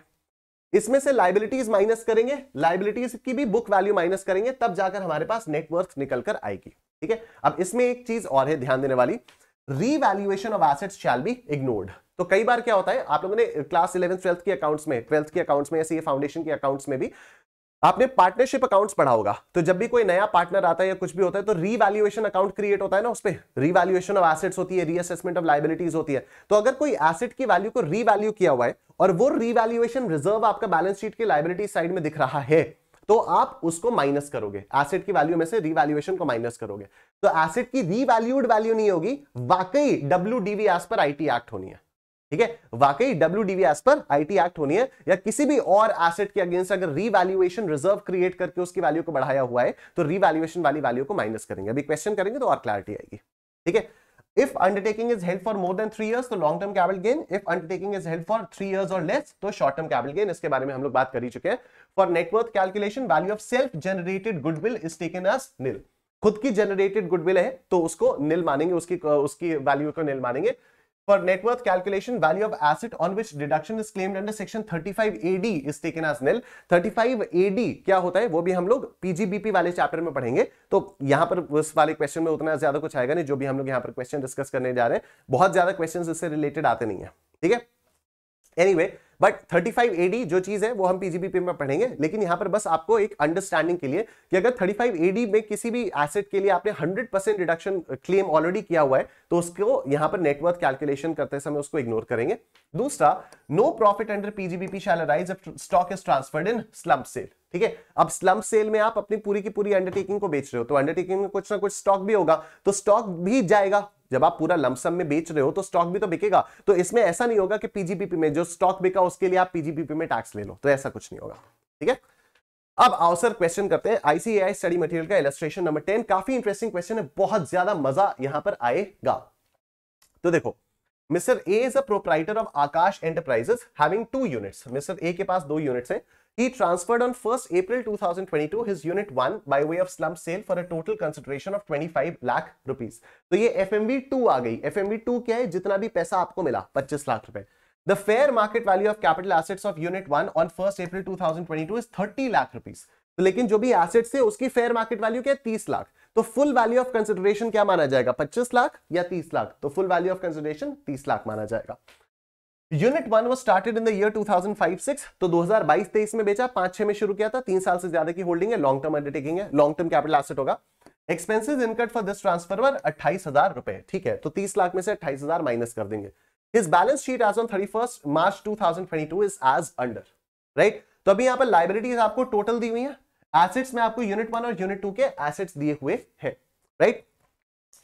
इसमें से लाइबिलिटीज माइनस करेंगे लाइबिलिटीज की भी बुक वैल्यू माइनस करेंगे तब जाकर हमारे पास नेटवर्थ निकल कर आएगी ठीक है अब इसमें एक चीज और है ध्यान देने वाली revaluation of assets shall be ignored तो कई बार क्या होता है आप लोगों ने क्लास इलेवन ट्वेल्थ के अकाउंट्स में ट्वेल्थ के अकाउंट्स में ऐसे फाउंडेशन के अकाउंट्स में भी आपने पार्टनरशिप अकाउंट्स पढ़ा होगा तो जब भी कोई नया पार्टनर आता है या कुछ भी होता है तो रीवैल्यूएशन अकाउंट क्रिएट होता है ना उस पर रीवैल्यूएशन ऑफ एसेट्स होती है रीअसेसमेंट ऑफ लाइबिलिटीज होती है तो अगर कोई एसेट की वैल्यू को रीवैल्यू किया हुआ है और वो रीवैल्यूएशन रिजर्व आपका बैलेंस शीट के लाइबिलिटी साइड में दिख रहा है तो आप उसको माइनस करोगे एसेट की वैल्यू में से रीवैल्यूएशन को माइनस करोगे तो एसेट की रीवैल्यूड वैल्यू नहीं होगी वाकई W DV as per IT act होनी है ठीक है वाकई W DV as per IT act होनी है या किसी भी और एसेट के अगेंस्ट अगर रीवैल्यूएशन रिजर्व क्रिएट करके उसकी वैल्यू को बढ़ाया हुआ है तो रीवैल्यूएशन वाली वैल्यू को माइनस करेंगे अभी क्वेश्चन करेंगे तो और क्लैरिटी आएगी ठीक है if undertaking is held for more than three years तो long term capital gain if undertaking is held for three years or less तो short term capital gain इसके बारे में हम लोग बात कर ही चुके हैं for net worth calculation value of self generated goodwill is taken as nil खुद की generated goodwill है तो उसको nil मानेंगे उसकी उसकी value को nil मानेंगे For net worth calculation, value of asset on which deduction is claimed under section 35 AD is taken as nil. 35 AD क्या होता है वो भी हम लोग पीजीबीपी वाले चैप्टर में पढ़ेंगे तो यहाँ पर उस वाले क्वेश्चन में उतना ज्यादा कुछ आएगा नहीं जो भी हम लोग यहाँ पर क्वेश्चन डिस्कस करने जा रहे हैं बहुत ज्यादा क्वेश्चन इससे रिलेटेड आते नहीं है ठीक है एनीवे anyway, बट 35 एडी जो चीज है वो हम पीजीबीपी में पढ़ेंगे लेकिन यहां पर बस आपको एक अंडरस्टैंडिंग के लिए कि अगर 35 एडी में किसी भी एसेट के लिए आपने 100 परसेंट रिडक्शन क्लेम ऑलरेडी किया हुआ है तो उसको यहां पर नेटवर्थ कैलकुलेशन करते समय उसको इग्नोर करेंगे दूसरा no profit under PGBP shall arise stock is transferred in slump sale ठीक है अब स्लम सेल में आप अपनी पूरी की पूरी अंडरटेकिंग को बेच रहे हो तो अंडरटेकिंग में कुछ ना कुछ स्टॉक भी होगा तो स्टॉक भी जाएगा जब आप पूरा लमसम में बेच रहे हो तो स्टॉक भी तो बिकेगा तो इसमें ऐसा नहीं होगा कि पीजीपीपी में जो स्टॉक बिका उसके लिए आप पीजीपीपी में टैक्स ले लो तो ऐसा कुछ नहीं होगा ठीक है अब अवसर क्वेश्चन करते हैं आईसीआई स्टडी मटेरियल का इलेस्ट्रेशन नंबर टेन काफी इंटरेस्टिंग क्वेश्चन है बहुत ज्यादा मजा यहां पर आएगा तो देखो mister A is a proprietor of Akash enterprises having two units mister A के पास दो यूनिट्स हैं He transferred on 1st April 2022 his unit 1 by way of slump sale for a total consideration of 25 lakh rupees तो ये FMV 2 आ गई FMV 2 क्या है जितना भी पैसा आपको मिला 25 लाख रुपए The fair market value of capital assets of unit 1 on 1st April 2022 is 30 lakh rupees तो लेकिन जो भी एसेट्स है उसकी फेयर मार्केट वैल्यू क्या है 30 लाख तो फुल वैल्यू ऑफ कंसिडरेशन क्या माना जाएगा 25 लाख या 30 लाख तो full value of consideration 30 lakh माना जाएगा यूनिट वन वो स्टार्टेड इन द ईयर 2005-6 तो 2022-23 में बेचा पांच छह में शुरू किया था तीन साल से ज्यादा की होल्डिंग है लॉन्ग टर्म अंडरटेकिंग है लॉन्ग टर्म कैपिटल एसेट होगा expenses incurred for this transfer were अट्ठाईस हजार रुपए ठीक है तो तीस लाख में से अट्ठाईस हजार माइनस कर देंगे his balance sheet as on thirty first March two thousand twenty two is as under right तो अभी यहाँ पर लाइबिलिटीज आपको टोटल दी हुई है एसेट्स में आपको यूनिट वन और यूनिट टू के एसेट्स दिए हुए हैं राइट right?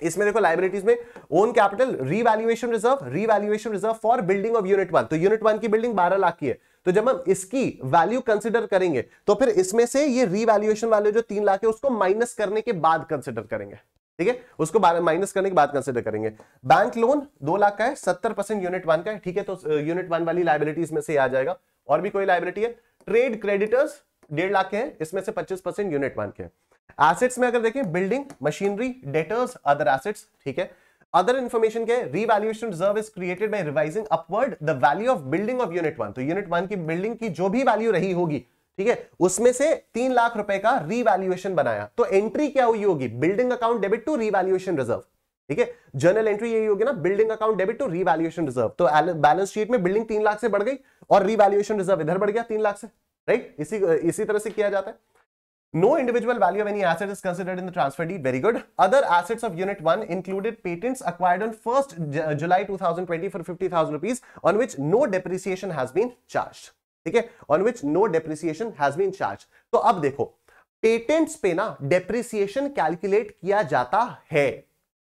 इसमें देखो लाइबिलिटीज में own capital revaluation reserve revaluation reserve for building of unit one तो यूनिट वन की बिल्डिंग बारह लाख की है तो जब हम इसकी वैल्यू कंसिडर करेंगे तो फिर इसमें से ये रीवैल्यूएशन वाले जो तीन लाख है उसको माइनस करने के बाद कंसिडर करेंगे ठीक है उसको माइनस करने के बाद कंसिडर करेंगे बैंक लोन दो लाख का है सत्तर परसेंट यूनिट वन का है ठीक है तो यूनिट वन वाली लाइबिलिटीज इसमें से आ जाएगा और भी कोई लाइबिलिटी है ट्रेड क्रेडिटर्स डेढ़ लाख के हैं इसमें से पच्चीस परसेंट यूनिट वन के हैं एसेट्स में अगर देखें building machinery debtors other assets ठीक है अदर इन्फॉर्मेशन के है revaluation reserve is created by revising upward the value of building of unit one तो यूनिट वन की बिल्डिंग की जो भी वैल्यू रही होगी ठीक है उसमें से तीन लाख रुपए का रीवैल्यूएशन बनाया तो एंट्री क्या हुई होगी building account debit to revaluation reserve ठीक है जर्नल एंट्री यही होगी ना building account debit to revaluation reserve तो बैलेंस शीट में बिल्डिंग तीन लाख से बढ़ गई और रीवैल्यूएशन रिजर्व इधर बढ़ गया तीन लाख से राइट इसी इसी तरह से किया जाता है No individual value of any asset is considered in the transfer deed. Very good. Other assets of Unit 1 included patents acquired on 1st July 2020 for 50,000 rupees on which no depreciation has been charged. theek hai on which no depreciation has been charged तो ab dekho patents pe na depreciation calculate kiya jata hai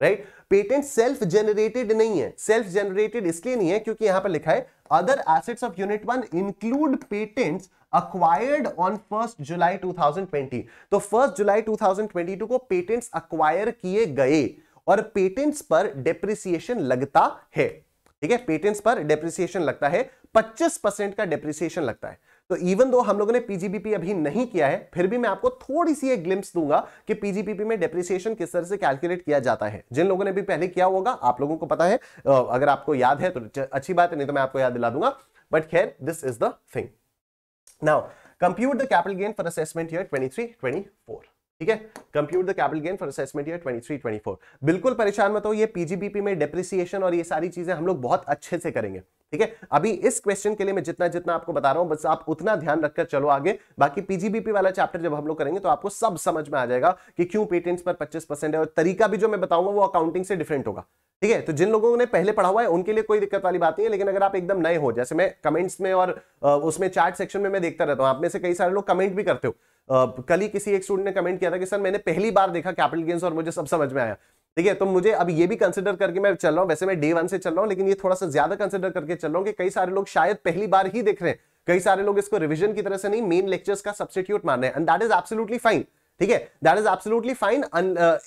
right patent self generated नहीं है self generated इसलिए नहीं है क्योंकि यहां पर लिखा है other assets of unit one include patents acquired on first July 2020 तो फर्स्ट जुलाई 2022 को पेटेंट्स अक्वायर किए गए और पेटेंट्स पर डेप्रिसिएशन लगता है ठीक है पेटेंट्स पर डेप्रिसिएशन लगता है 25 परसेंट का डेप्रिसिएशन लगता है तो इवन दो हम लोगों ने पीजीबीपी अभी नहीं किया है फिर भी मैं आपको थोड़ी सी एक ग्लिम्स दूंगा कि पीजीबीपी में डेप्रिसिएशन किस तरह से कैलकुलेट किया जाता है जिन लोगों ने भी पहले किया होगा आप लोगों को पता है अगर आपको याद है तो अच्छी बात है नहीं तो मैं आपको याद दिला दूंगा बट खैर this is the thing now compute the capital gain for assessment year twenty four ठीक है compute the capital gain for assessment year 23 24 बिल्कुल परेशान मत हो ये पीजीबीपी में डेप्रिसिएशन और ये सारी चीजें हम लोग बहुत अच्छे से करेंगे ठीक है अभी इस क्वेश्चन के लिए मैं जितना जितना आपको बता रहा हूं बस आप उतना ध्यान रखकर चलो आगे बाकी पीजीबीपी वाला चैप्टर जब हम लोग करेंगे तो आपको सब समझ में आ जाएगा कि क्यों पेटेंट्स पर पच्चीस परसेंट है और तरीका भी जो मैं बताऊंगा वो अकाउंटिंग से डिफरेंट होगा ठीक है तो जिन लोगों ने पहले पढ़ा हुआ है उनके लिए कोई दिक्कत वाली बात नहीं है लेकिन अगर आप एकदम नए हो जैसे मैं कमेंट्स में और उसमें चार्ट सेक्शन में मैं देखता रहता हूं आप में से कई सारे लोग कमेंट भी करते हो कल ही किसी एक स्टूडेंट ने कमेंट किया था कि सर मैंने पहली बार देखा कैपिटल गेंस और मुझे सब समझ में आया ठीक है तो मुझे अब ये भी कंसिडर करके मैं चल रहा हूँ वैसे मैं डे वन से चल रहा हूँ लेकिन ये थोड़ा सा ज्यादा कंसिडर करके चल रहा हूँ कि कई सारे लोग शायद पहली बार ही देख रहे हैं कई सारे लोग इसको रिविजन की तरह से नहीं मेन लेक्चर्स का सब्सिट्यूट मान रहे हैं and that is absolutely fine ठीक है that is absolutely fine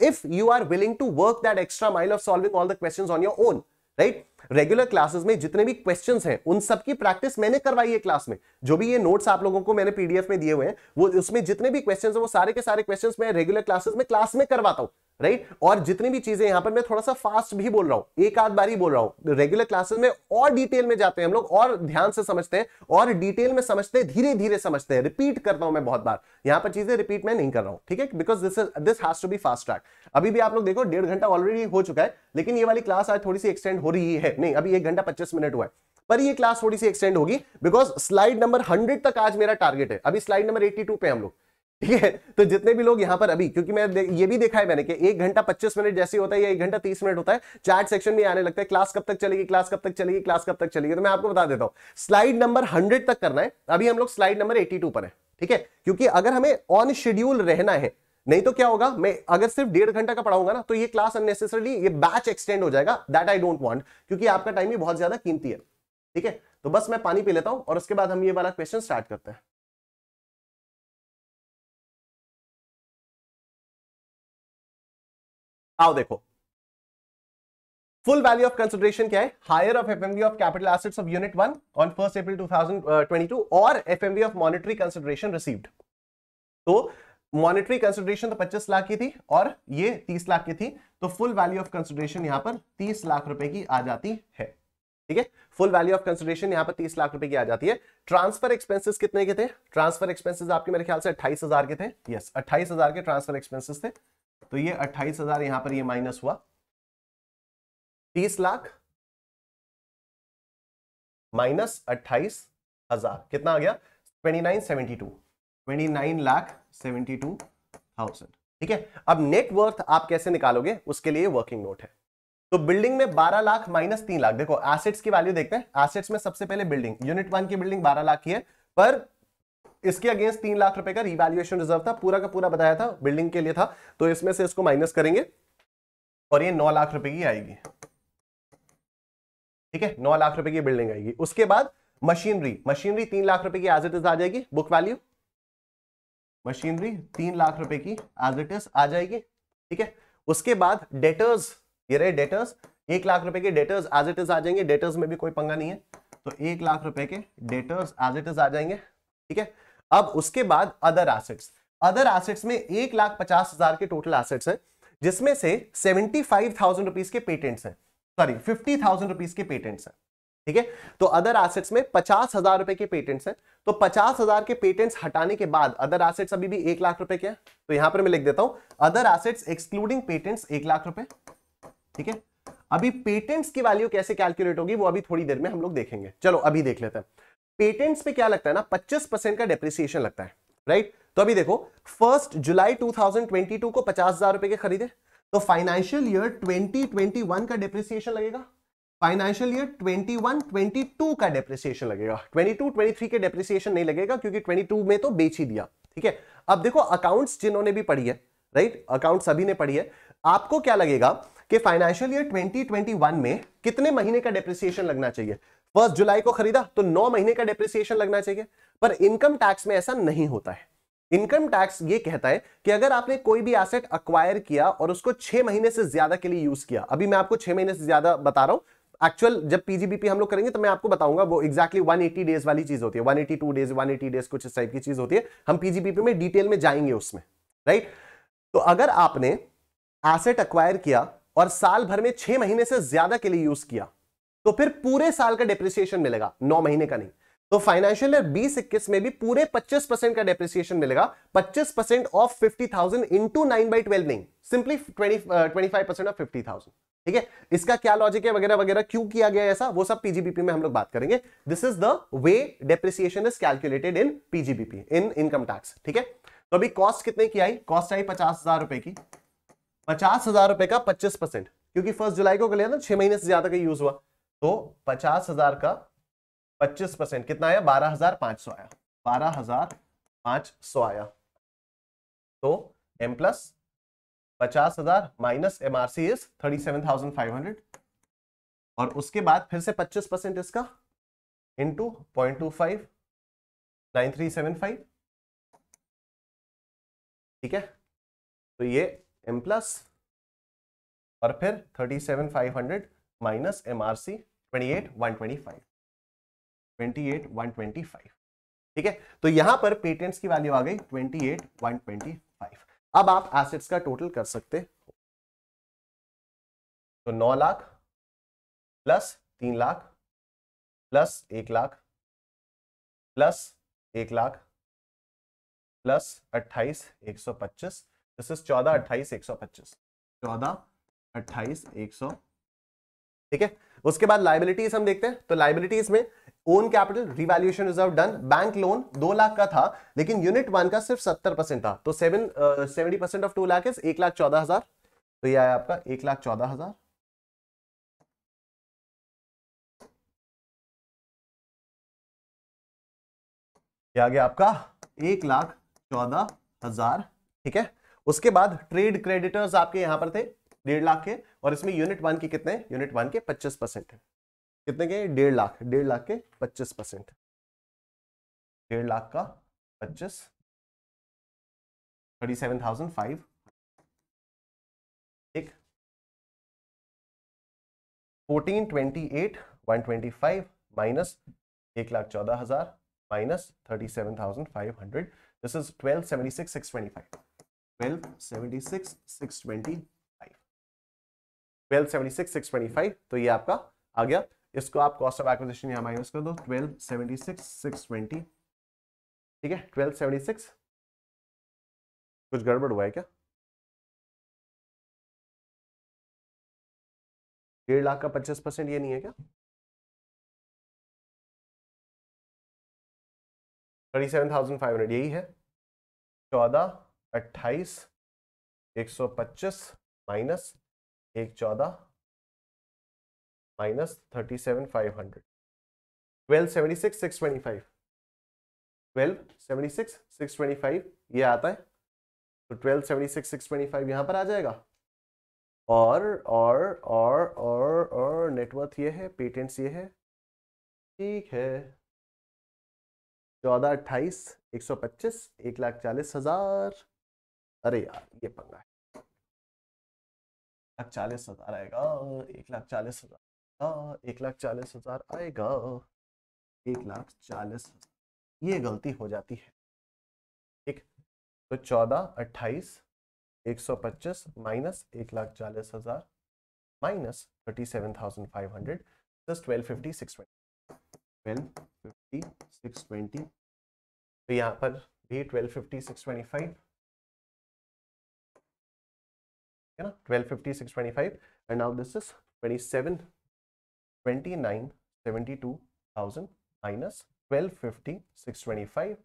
if you are willing to work that extra mile of solving all the on your own right regular classes में जितने भी question हैं उन सब की प्रैक्टिस मैंने करवाई है क्लास में जो भी ये नोट्स आप लोगों को मैंने पीडीएफ में दिए हुए हैं वो उसमें जितने भी क्वेश्चन हैं वो सारे के सारे क्वेश्चन मैं रेगुलर क्लासेस में क्लास में करवाता हूँ राइट और जितनी भी चीजें यहां पर मैं थोड़ा सा फास्ट भी बोल रहा हूं एक आध बार ही बोल रहा हूं रेगुलर क्लासेस में और डिटेल में जाते हैं हम लोग और ध्यान से समझते हैं और डिटेल में समझते हैं धीरे धीरे समझते हैं रिपीट करता हूं मैं बहुत बार यहां पर चीजें रिपीट मैं नहीं कर रहा हूं ठीक है because this this has to be fast track अभी भी आप लोग देखो डेढ़ घंटा ऑलरेडी हो चुका है लेकिन ये वाली क्लास आज थोड़ी सी एक्सटेंड हो रही है है नहीं अभी एक घंटा पच्चीस मिनट हुआ है पर ये क्लास थोड़ी सी एक्सटेंड होगी बिकॉज स्लाइड नंबर हंड्रेड तक आज मेरा टारगेट है अभी स्लाइड नंबर एट्टी पे हम लोग ठीक है तो जितने भी लोग यहां पर अभी क्योंकि मैं ये भी देखा है मैंने कि एक घंटा पच्चीस मिनट जैसे होता है या एक घंटा तीस मिनट होता है चार्ट सेक्शन में आने लगता है क्लास कब तक चलेगी क्लास कब तक चलेगी क्लास कब तक चलेगी तो मैं आपको बता देता हूं स्लाइड नंबर हंड्रेड तक करना है अभी हम लोग स्लाइड नंबर एट्टी पर है ठीक है क्योंकि अगर हमें ऑन शेड्यूल रहना है नहीं तो क्या होगा मैं अगर सिर्फ डेढ़ घंटा का पढ़ाऊंगा ना तो ये क्लास अननेसेसरली ये बैच एक्सटेंड हो जाएगा दैट आई डोंट वांट क्योंकि आपका टाइम ही बहुत ज्यादा कीमती है ठीक है तो बस मैं पानी पी लेता हूं और उसके बाद हम ये वाला क्वेश्चन स्टार्ट करते हैं आओ देखो फुल वैल्यू ऑफ कंसिडरेशन क्या है higher of FMV of capital assets of unit one on first April two और FMV of monetary consideration received तो मॉनिटरी कंसिडरेशन तो 25 लाख की थी और ये 30 लाख की थी तो फुल वैल्यू ऑफ कंसिडरेशन यहां पर 30 लाख रुपए की आ जाती है ठीक है फुल वैल्यू ऑफ कंसिडरेशन यहां पर 30 लाख रुपए की आ जाती है ट्रांसफर एक्सपेंसेस कितने के थे ट्रांसफर एक्सपेंसेस आपके मेरे ख्याल से अट्ठाईस के थे यस अट्ठाईस के ट्रांसफर एक्सपेंसिस थे तो ये अट्ठाईस हजार यहां पर ये माइनस हुआ तीस लाख माइनस अट्ठाईस हजार कितना आ गया twenty nine seventy two twenty nine lakh seventy two thousand ठीक है अब वर्थ आप कैसे निकालोगे उसके लिए वर्किंग नोट है तो बिल्डिंग में 12 लाख माइनस तीन लाख देखो एसेट्स की वैल्यू देखते हैं एसेट्स में सबसे पहले बिल्डिंग यूनिट वन की बिल्डिंग 12 लाख की है पर इसके अगेंस्ट तीन लाख रुपए का रिवैल्यूएशन रिजर्व था पूरा का पूरा बताया था बिल्डिंग के लिए था तो इसमें से इसको माइनस करेंगे और ये नौ लाख रुपए की आएगी ठीक है नौ लाख रुपए की बिल्डिंग आएगी उसके बाद मशीनरी मशीनरी तीन लाख रुपए की एज इट इज आ जाएगी बुक वैल्यू मशीनरी तीन लाख रुपए की एज इट इज आ जाएगी ठीक है उसके बाद डेटर्स ये रहे डेटर्स एक लाख रुपए के डेटर्स एज इट इज आ जाएंगे डेटर्स में भी कोई पंगा नहीं है तो एक लाख रुपए के डेटर्स एज इट इज आ जाएंगे ठीक है अब उसके बाद अदर एसेट्स अदर एसेट्स में एक लाख पचास हजार के टोटल एसेट्स हैं जिसमें से सेवेंटी फाइव थाउजेंड रुपीज के पेटेंट्स हैं सॉरी फिफ्टी थाउजेंड रुपीज के पेटेंट्स हैं ठीक है तो अदर एसेट्स में पचास हजार रुपए के पेटेंट्स हैं तो पचास हजार के पेटेंट्स हटाने के बाद अदर एसेट्स अभी भी एक लाख रुपए के हैं तो यहां पर मैं लिख देता हूं अदर एसेट्स एक्सक्लूडिंग पेटेंट्स एक लाख रुपए ठीक है अभी पेटेंट्स की वैल्यू कैसे कैलकुलेट होगी वो अभी थोड़ी देर में हम लोग देखेंगे चलो अभी देख लेते हैं पेटेंट्स पे क्या लगता है ना पच्चीस परसेंट का डेप्रिसिएशन लगता है राइट तो अभी देखो फर्स्ट जुलाई टू को पचास हजार रुपए के खरीदे तो फाइनेंशियल ईयर ट्वेंटी का डेप्रिसिएशन लगेगा फाइनेंशियल ईयर 21 22 का डेप्रिसिएशन लगेगा 22 23 के डेप्रिसिएशन नहीं लगेगा क्योंकि 22 में तो बेच ही दिया ठीक है अब देखो अकाउंट्स जिन्होंने भी पढ़ी है राइट अकाउंट सभी ने पढ़ी है आपको क्या लगेगा कि फाइनेंशियल ईयर 2021 में कितने महीने का डेप्रिसिएशन लगना चाहिए फर्स्ट जुलाई को खरीदा तो नौ महीने का डेप्रिसिएशन लगना चाहिए पर इनकम टैक्स में ऐसा नहीं होता है इनकम टैक्स ये कहता है कि अगर आपने कोई भी एसेट अक्वायर किया और उसको छह महीने से ज्यादा के लिए यूज किया अभी मैं आपको छह महीने से ज्यादा बता रहा हूं एक्चुअल जब पीजीबीपी हम लोग करेंगे तो मैं आपको बताऊंगा वो एक्जैक्टली exactly 180 डेज वाली चीज होती है 182 डेज 180 डेज कुछ इस टाइप की चीज होती है हम पीजीबीपी में डिटेल में जाएंगे उसमें राइट तो अगर आपने एसेट अक्वायर किया और साल भर में छह महीने से ज्यादा के लिए यूज किया तो फिर पूरे साल का डिप्रिसिएशन मिलेगा नौ महीने का नहीं तो फाइनेंशियल ईयर बीस इक्कीस में भी पूरे 25 परसेंट का डेप्रिसिएशन मिलेगा 25 percent of 50,000 thousand into nine by twelve नहीं सिंपली 20 25 परसेंट ऑफ 50,000 ठीक है इसका क्या लॉजिक है वगैरह वगैरह क्यों किया गया ऐसा वो सब पीजीबीपी में हम लोग बात करेंगे this is the way depreciation is calculated in PGBP in income tax ठीक है तो अभी कॉस्ट कितने की आई कॉस्ट आई पचास हजार रुपए की पचास हजार रुपए का पच्चीस परसेंट क्योंकि फर्स्ट जुलाई को लिया ना छह महीने से ज्यादा का यूज हुआ तो पचास हजार का पच्चीस परसेंट कितना आया बारह हजार पांच सौ आया बारह हजार पांच सौ आया तो एम प्लस पचास हजार minus M R C is thirty seven thousand five hundred और उसके बाद फिर से पच्चीस परसेंट इसका into point two five nine three seven five ठीक है तो ये एम प्लस और फिर thirty seven five hundred minus M R C twenty eight one twenty five twenty eight one twenty five ठीक है तो यहां पर पेटेंट्स की वैल्यू आ गई twenty eight one twenty five अब आप एसेट्स का टोटल कर सकते हो तो नौ लाख प्लस तीन लाख प्लस एक लाख प्लस एक लाख प्लस अट्ठाईस एक सौ पच्चीस दिस इज चौदह अट्ठाईस एक सौ पच्चीस चौदह अट्ठाईस एक सौ ठीक है उसके बाद लाइबिलिटीज हम देखते हैं तो लाइबिलिटीज में own capital revaluation reserve done bank loan दो लाख का था लेकिन यूनिट वन का सिर्फ सत्तर परसेंट था तो seven seventy percent of two lakh is एक लाख चौदह हजार तो यह आया आपका एक लाख चौदह हजार आ गया आपका एक लाख चौदह हजार ठीक है उसके बाद ट्रेड क्रेडिटर्स आपके यहां पर थे डेढ़ लाख के और इसमें यूनिट वन के कितने यूनिट वन के पच्चीस परसेंट है कितने के डेढ़ लाख डेढ़ लाख के पच्चीस परसेंट डेढ़ लाख का पच्चीस थर्टी सेवन थाउजेंड फाइव एक fourteen twenty eight one twenty five minus एक लाख चौदह हजार minus thirty seven thousand five hundred this is twelve seventy six six twenty five twelve seventy six six twenty twelve seventy six six twenty five तो ये आपका आ गया इसको आप कॉस्ट ऑफ एक्विजिशन यहाँ माइनस कर दो twelve seventy six six twenty ठीक है ट्वेल्व सेवेंटी सिक्स कुछ गड़बड़ हुआ है क्या डेढ़ लाख का पच्चीस परसेंट ये नहीं है क्या thirty seven thousand five hundred यही है चौदह अट्ठाईस एक सौ पच्चीस माइनस एक चौदह minus thirty seven five hundred twelve seventy six six twenty five twelve seventy six six twenty five ये आता है तो twelve seventy six six twenty five यहाँ पर आ जाएगा और और और और और नेटवर्थ ये है पेटेंट्स ये है ठीक है चौदह अट्ठाईस एक सौ पच्चीस एक लाख चालीस हज़ार अरे यार ये पंगा है लाख चालीस हजार आएगा एक लाख चालीस हजार एक लाख चालीस हजार आएगा एक लाख चालीस ये गलती हो जाती है ठीक तो चौदह अट्ठाईस एक सौ पच्चीस माइनस एक लाख चालीस हजार minus thirty seven thousand five hundred plus twelve fifty six twenty twelve fifty six twenty तो यहाँ पर भी twelve fifty six twenty five yeah 1250 625 and now this is 27 29 72000 minus 1250 625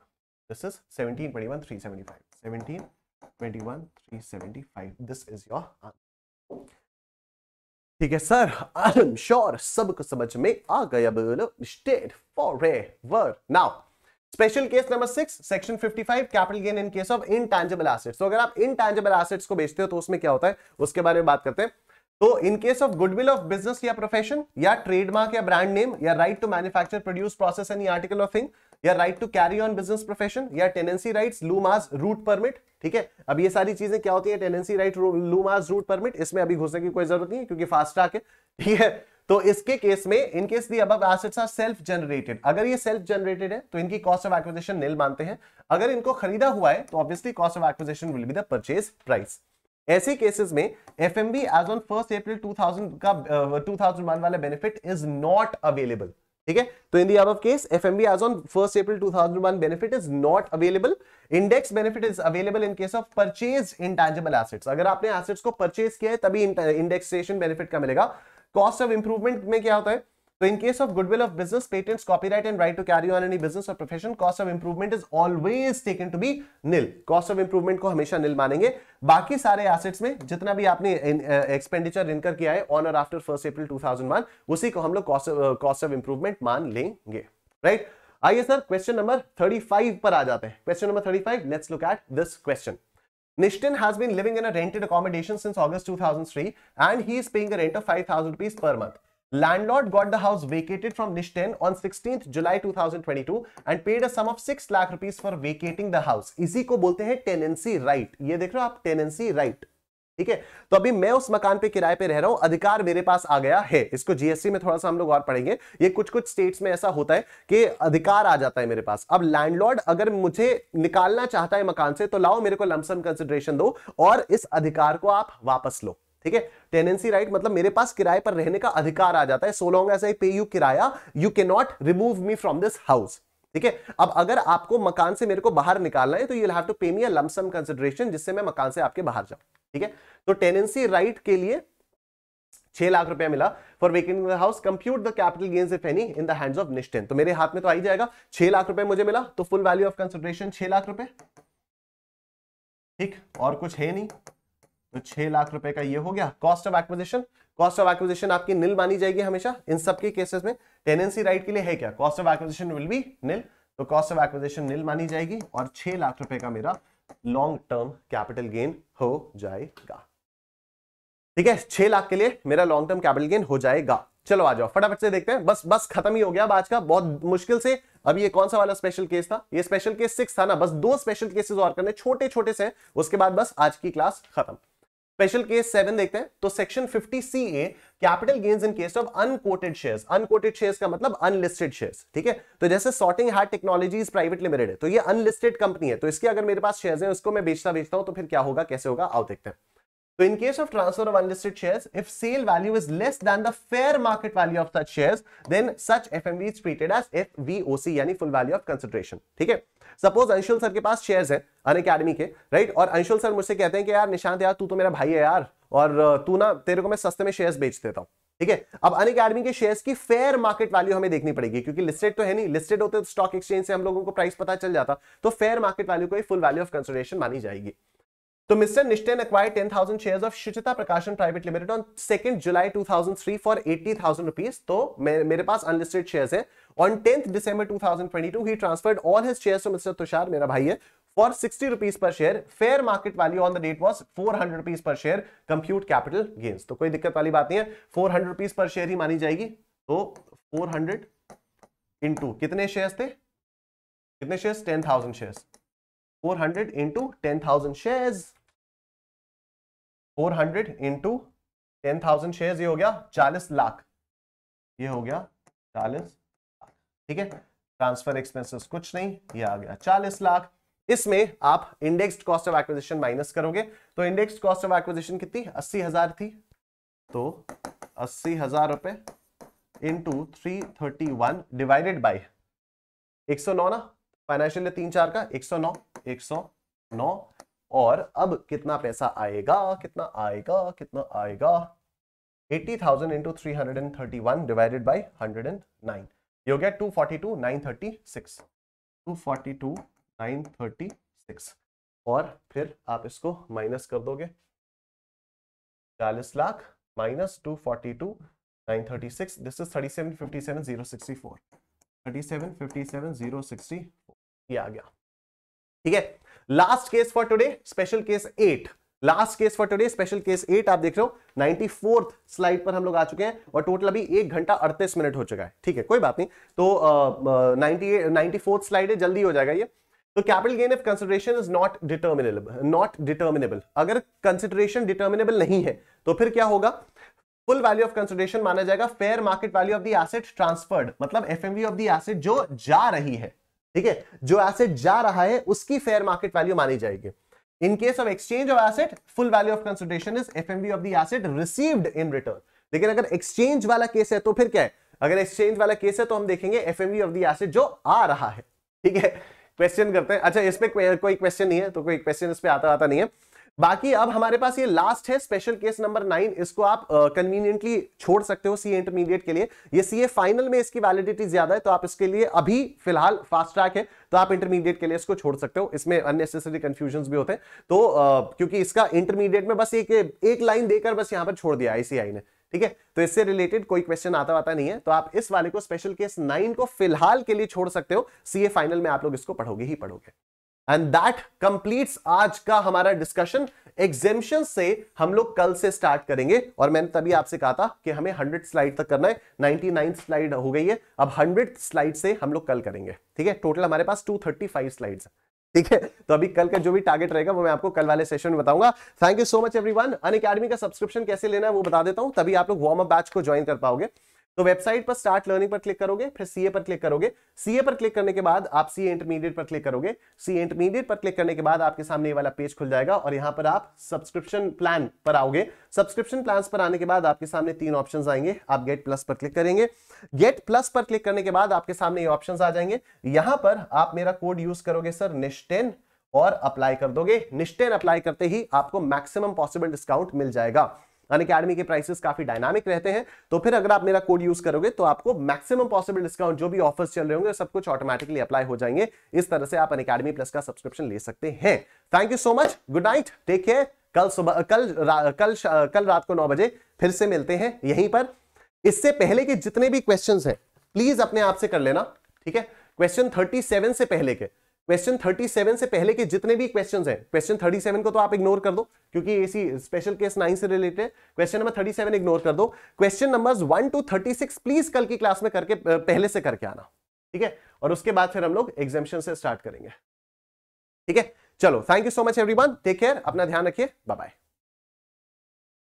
this is 17 21 375 17 21 375 this is your answer ठीक है sir I am sure सब कुछ समझ में आ गया बोलो straightforward now special case number six section 55 capital gain in case of intangible assets तो अगर आप इनटैंजिबल एसेट्स को बेचते हो तो उसमें क्या होता है उसके बारे में बात करते हैं तो in case of goodwill of business या प्रोफेशन या ट्रेडमार्क या ब्रांड नेम या right to manufacture produce process any article of thing या right to carry on business profession या tenancy rights loom hours route permit ठीक है अब ये सारी चीजें क्या होती है tenancy right loom hours route permit इसमें अभी घुसने की कोई जरूरत नहीं है क्योंकि फास्ट ट्रैक है ठीक है तो इसके केस में इन केस दी अब एसेट्स आर सेल्फ जनरेटेड अगर ये सेल्फ जनरेटेड है तो इनकी कॉस्ट ऑफ एक्विजिशन नील मानते हैं अगर इनको खरीदा हुआ है तो obviously cost of acquisition will be the purchase price ऐसे केसेस में F M B as on first April 2000 का टू थाउजेंड वन वाला बेनिफिट इज नॉट अवेलेबल ठीक है तो इन दी अब case F M B as on first April 2001 benefit is not available index benefit is available in case of purchase intangible assets अगर आपने assets को purchase किया है तभी इंडेक्सेशन बेनिफिट का मिलेगा कॉस्ट ऑफ इंप्रूवमेंट में क्या होता है तो in case of goodwill of business patents copyright and right to carry on any business और profession cost of improvement is always taken to be nil cost of improvement को हमेशा निल मानेंगे बाकी सारे एसेट्स में जितना भी आपने एक्सपेंडिचर इनकर uh, किया है ऑन और आफ्टर फर्स्ट अप्रिल 2001 उसी को हम लोग कॉस्ट ऑफ इंप्रूवमेंट मान लेंगे राइट आइए सर क्वेश्चन नंबर 35 पर आ जाते हैं question number 35 let's look at this question Nishtin has been living in a rented accommodation since August 2003 and he is paying a rent of 5000 rupees per month. Landlord got the house vacated from Nishtin on 16th July 2022 and paid a sum of 6 lakh rupees for vacating the house. Isi ko bolte हैं tenancy right. Ye देख रहे हो आप tenancy right. ठीक है तो अभी मैं उस मकान पे किराए पे रह रहा हूं अधिकार मेरे पास आ गया है इसको जीएसटी में थोड़ा सा हम लोग और पढ़ेंगे ये कुछ कुछ स्टेट्स में ऐसा होता है कि अधिकार आ जाता है मेरे पास अब लैंडलॉर्ड अगर मुझे निकालना चाहता है मकान से तो लाओ मेरे को लमसम कंसिडरेशन दो और इस अधिकार को आप वापस लो ठीक है टेनेंसी राइट मतलब मेरे पास किराए पर रहने का अधिकार आ जाता है सो लॉन्ग एज आई पे यू किराया you can not remove me from this house ठीक है अब अगर आपको मकान से मेरे को बाहर निकालना है तो यू हैव टू पे मी अ लमसम कंसिडरेशन जिससे मैं मकान से आपके बाहर जाऊं ठीक है तो टेनेंसी राइट के लिए छह लाख रुपया मिला for vacating the house compute the capital gains if any in the hands of Nishchin तो मेरे हाथ में तो आई जाएगा छह लाख रुपए मुझे मिला तो फुल वैल्यू ऑफ कंसिडरेशन छह लाख रुपए ठीक और कुछ है नहीं तो छह लाख रुपए का ये हो गया cost of acquisition cost of acquisition आपकी नील मानी जाएगी हमेशा इन सबके केसेस में टेनेंसी राइट के लिए है क्या cost of acquisition will be nil तो कॉस्ट ऑफ एक्विजिशन नील मानी जाएगी और छह लाख रुपए का मेरा लॉन्ग टर्म कैपिटल गेन हो जाएगा ठीक है छह लाख के लिए मेरा लॉन्ग टर्म कैपिटल गेन हो जाएगा चलो आ जाओ फटाफट से देखते हैं बस बस खत्म ही हो गया आज का बहुत मुश्किल से अभी ये कौन सा वाला स्पेशल केस था ये स्पेशल केस सिक्स था ना बस दो स्पेशल केसेस और करने छोटे छोटे से उसके बाद बस आज की क्लास खत्म स्पेशल केस सेवन देखते हैं तो section fifty C A capital gains in case of unquoted shares unquoted shares का मतलब अनलिस्टेड शेयर्स ठीक है तो जैसे Sorting Hat Technologies private limited है तो ये अनलिस्टेड कंपनी है तो इसके अगर मेरे पास शेयर्स हैं उसको मैं बेचता बेचता हूं तो फिर क्या होगा कैसे होगा आओ देखते हैं तो in case of transfer of unlisted shares if sale value is less than the fair market value of such shares then such FMV is treated as FVOC यानी फुल वैल्यू ऑफ कंसीडरेशन ठीक है suppose Anshul sir के पास shares हैं अन Unacademy के right और Anshul sir मुझसे कहते हैं कि यार निशांत यार तू तो मेरा भाई है यार और तू ना तेरे को मैं सस्ते में शेयर्स बेच देता हूं ठीक है अब अन अकेडमी के शेयर्स की फेयर मार्केट वैल्यू हमें देखनी पड़ेगी क्योंकि लिस्टेड तो है नहीं लिस्टेड होते तो स्टॉक एक्सचेंज से हम लोगों को प्राइस पता चल जाता तो फेयर मार्केट वैल्यू को ही फुल वैल्यू ऑफ कंसिडरेशन मानी जाएगी तो mister Nishchayan acquire ten thousand share of Shuchita Prakashan private limited on second July 2003 thousand three for eighty thousand rupees तो मेरे पास अनलिस्टेड शेयर्स हैं on tenth December 2022 he transferred all his share to mister Tushar मेरा भाई है for sixty rupees per share fair market value on the date was four hundred rupees per share compute capital gains तो कोई दिक्कत वाली बात नहीं है four hundred rupees per share ही मानी जाएगी तो फोर हंड्रेड इन कितने शेयर थे कितने share ten thousand share 400 into 10,000 shares. Four hundred into ten thousand share ये हो गया चालीस लाख ये हो गया चालीस ठीक है ट्रांसफर एक्सपेंसेस कुछ नहीं ये आ गया चालीस लाख इसमें आप index cost of acquisition minus करोगे तो इंडेक्स कॉस्ट ऑफ एक्विजिशन कितनी अस्सी हजार थी तो अस्सी हजार रुपए into three thirty one divided by एक सौ नौ ना फाइनेंशियल तीन चार का एक सौ नौ एक सौ नौ और अब कितना पैसा आएगा कितना आएगा कितना आएगा eighty thousand into three hundred and thirty one divided by hundred and nine ये हो गया two forty two nine thirty six two forty two nine thirty six और फिर आप इसको माइनस कर दोगे चालीस lakh minus two forty two nine thirty six this is thirty seven fifty seven zero sixty four thirty seven fifty seven zero sixty four ये आ गया ठीक है last case for today special case eight last case for today special case eight आप देख रहे हो ninety fourth slide पर हम लोग आ चुके हैं और टोटल अभी एक घंटा अड़तीस मिनट हो चुका है ठीक है कोई बात नहीं तो नाइनटी नाइनटी फोर्थ स्लाइड है जल्दी हो जाएगा ये तो capital gain of consideration is not determinable not determinable अगर कंसिडरेशन डिटर्मिनेबल नहीं है तो फिर क्या होगा फुल वैल्यू ऑफ कंसिडरेशन माना जाएगा fair market value of the asset transferred मतलब एफएमवी ऑफ दी एसेट जो जा रही है ठीक है जो एसेट जा रहा है उसकी फेयर मार्केट वैल्यू मानी जाएगी in case of exchange of asset full value of consideration is F of the asset received in return लेकिन अगर एक्सचेंज वाला केस है तो फिर क्या है अगर एक्सचेंज वाला केस है तो हम देखेंगे एफ ऑफ दी एसेट जो आ रहा है ठीक है क्वेश्चन करते हैं अच्छा इस पे कोई क्वेश्चन नहीं है तो कोई क्वेश्चन इस पे आता आता नहीं है बाकी अब हमारे पास ये लास्ट है स्पेशल केस नंबर नाइन इसको आप कन्वीनियंटली uh, छोड़ सकते हो सी इंटरमीडिएट के लिए ये सी फाइनल में इसकी वैलिडिटी ज्यादा है तो आप इसके लिए अभी फिलहाल फास्ट ट्रैक है तो आप इंटरमीडिएट के लिए इसको छोड़ सकते हो इसमें अननेसेसरी कंफ्यूजन भी होते हैं तो uh, क्योंकि इसका इंटरमीडिएट में बस एक एक लाइन देकर बस यहां पर छोड़ दिया आईसीआई ने ठीक है तो इससे रिलेटेड कोई क्वेश्चन आता आता नहीं है तो आप इस वाले को स्पेशल केस नाइन को फिलहाल के लिए छोड़ सकते हो सी फाइनल में आप लोग इसको पढ़ोगे ही पढ़ोगे एंड दैट कंप्लीट्स आज का हमारा डिस्कशन एग्जेम्पन से हम लोग कल से स्टार्ट करेंगे और मैंने तभी आपसे कहा था कि हमें हंड्रेड स्लाइड तक करना है नाइन स्लाइड हो गई है अब हंड्रेड स्लाइड से हम लोग कल करेंगे ठीक है टोटल हमारे पास टू थर्टी फाइव स्लाइड ठीक है तो अभी कल का जो भी टारगेट रहेगा वो मैं आपको कल वाले सेशन में बताऊंगा thank you so much everyone Unacademy का सब्सक्रिप्शन कैसे लेना है वो बता देता हूं तभी आप लोग वार्म अप बैच को ज्वाइन कर पाओगे तो वेबसाइट पर स्टार्ट लर्निंग पर क्लिक करोगे फिर सीए पर क्लिक करोगे सीए पर क्लिक करने के बाद आप सीए इंटरमीडिएट पर क्लिक करोगे सीए इंटरमीडिएट पर क्लिक करने के बाद आपके सामने ये वाला पेज खुल जाएगा और यहां पर आप सब्सक्रिप्शन प्लान पर आओगे सब्सक्रिप्शन प्लान पर आने के बाद आपके सामने तीन ऑप्शन आएंगे आप गेट प्लस पर क्लिक करेंगे गेट प्लस पर क्लिक करने के बाद आपके सामने ये ऑप्शन आ जाएंगे यहां पर आप मेरा कोड यूज करोगे सर निश्टेन और अप्लाई कर दोगे निश्चय अप्लाई करते ही आपको मैक्सिमम पॉसिबल डिस्काउंट मिल जाएगा अन अकेडमी के प्राइसेस काफी डायनामिक रहते हैं तो फिर अगर आप मेरा कोड यूज करोगे तो आपको मैक्सिमम पॉसिबल डिस्काउंट जो भी ऑफर्स चल रहे होंगे सब कुछ ऑटोमेटिकली अप्लाई हो जाएंगे इस तरह से आप अन अकेडमी प्लस का सब्सक्रिप्शन ले सकते हैं thank you so much good night take care कल सुबह कल कल कल रात को नौ बजे फिर से मिलते हैं यहीं पर इससे पहले के जितने भी क्वेश्चंस हैं प्लीज अपने आप से कर लेना ठीक है क्वेश्चन 37 से पहले के क्वेश्चन 37 से पहले के जितने भी क्वेश्चन हैं क्वेश्चन 37 को तो आप इग्नोर कर दो क्योंकि एसी स्पेशल केस 9 से रिलेटेड क्वेश्चन नंबर 37 इग्नोर कर दो क्वेश्चन नंबर्स 1 टू 36 प्लीज कल की क्लास में करके पहले से करके आना ठीक है और उसके बाद फिर हम लोग एग्जामिशन से स्टार्ट करेंगे ठीक है चलो thank you so much everyone take care अपना ध्यान रखिए बाय बाय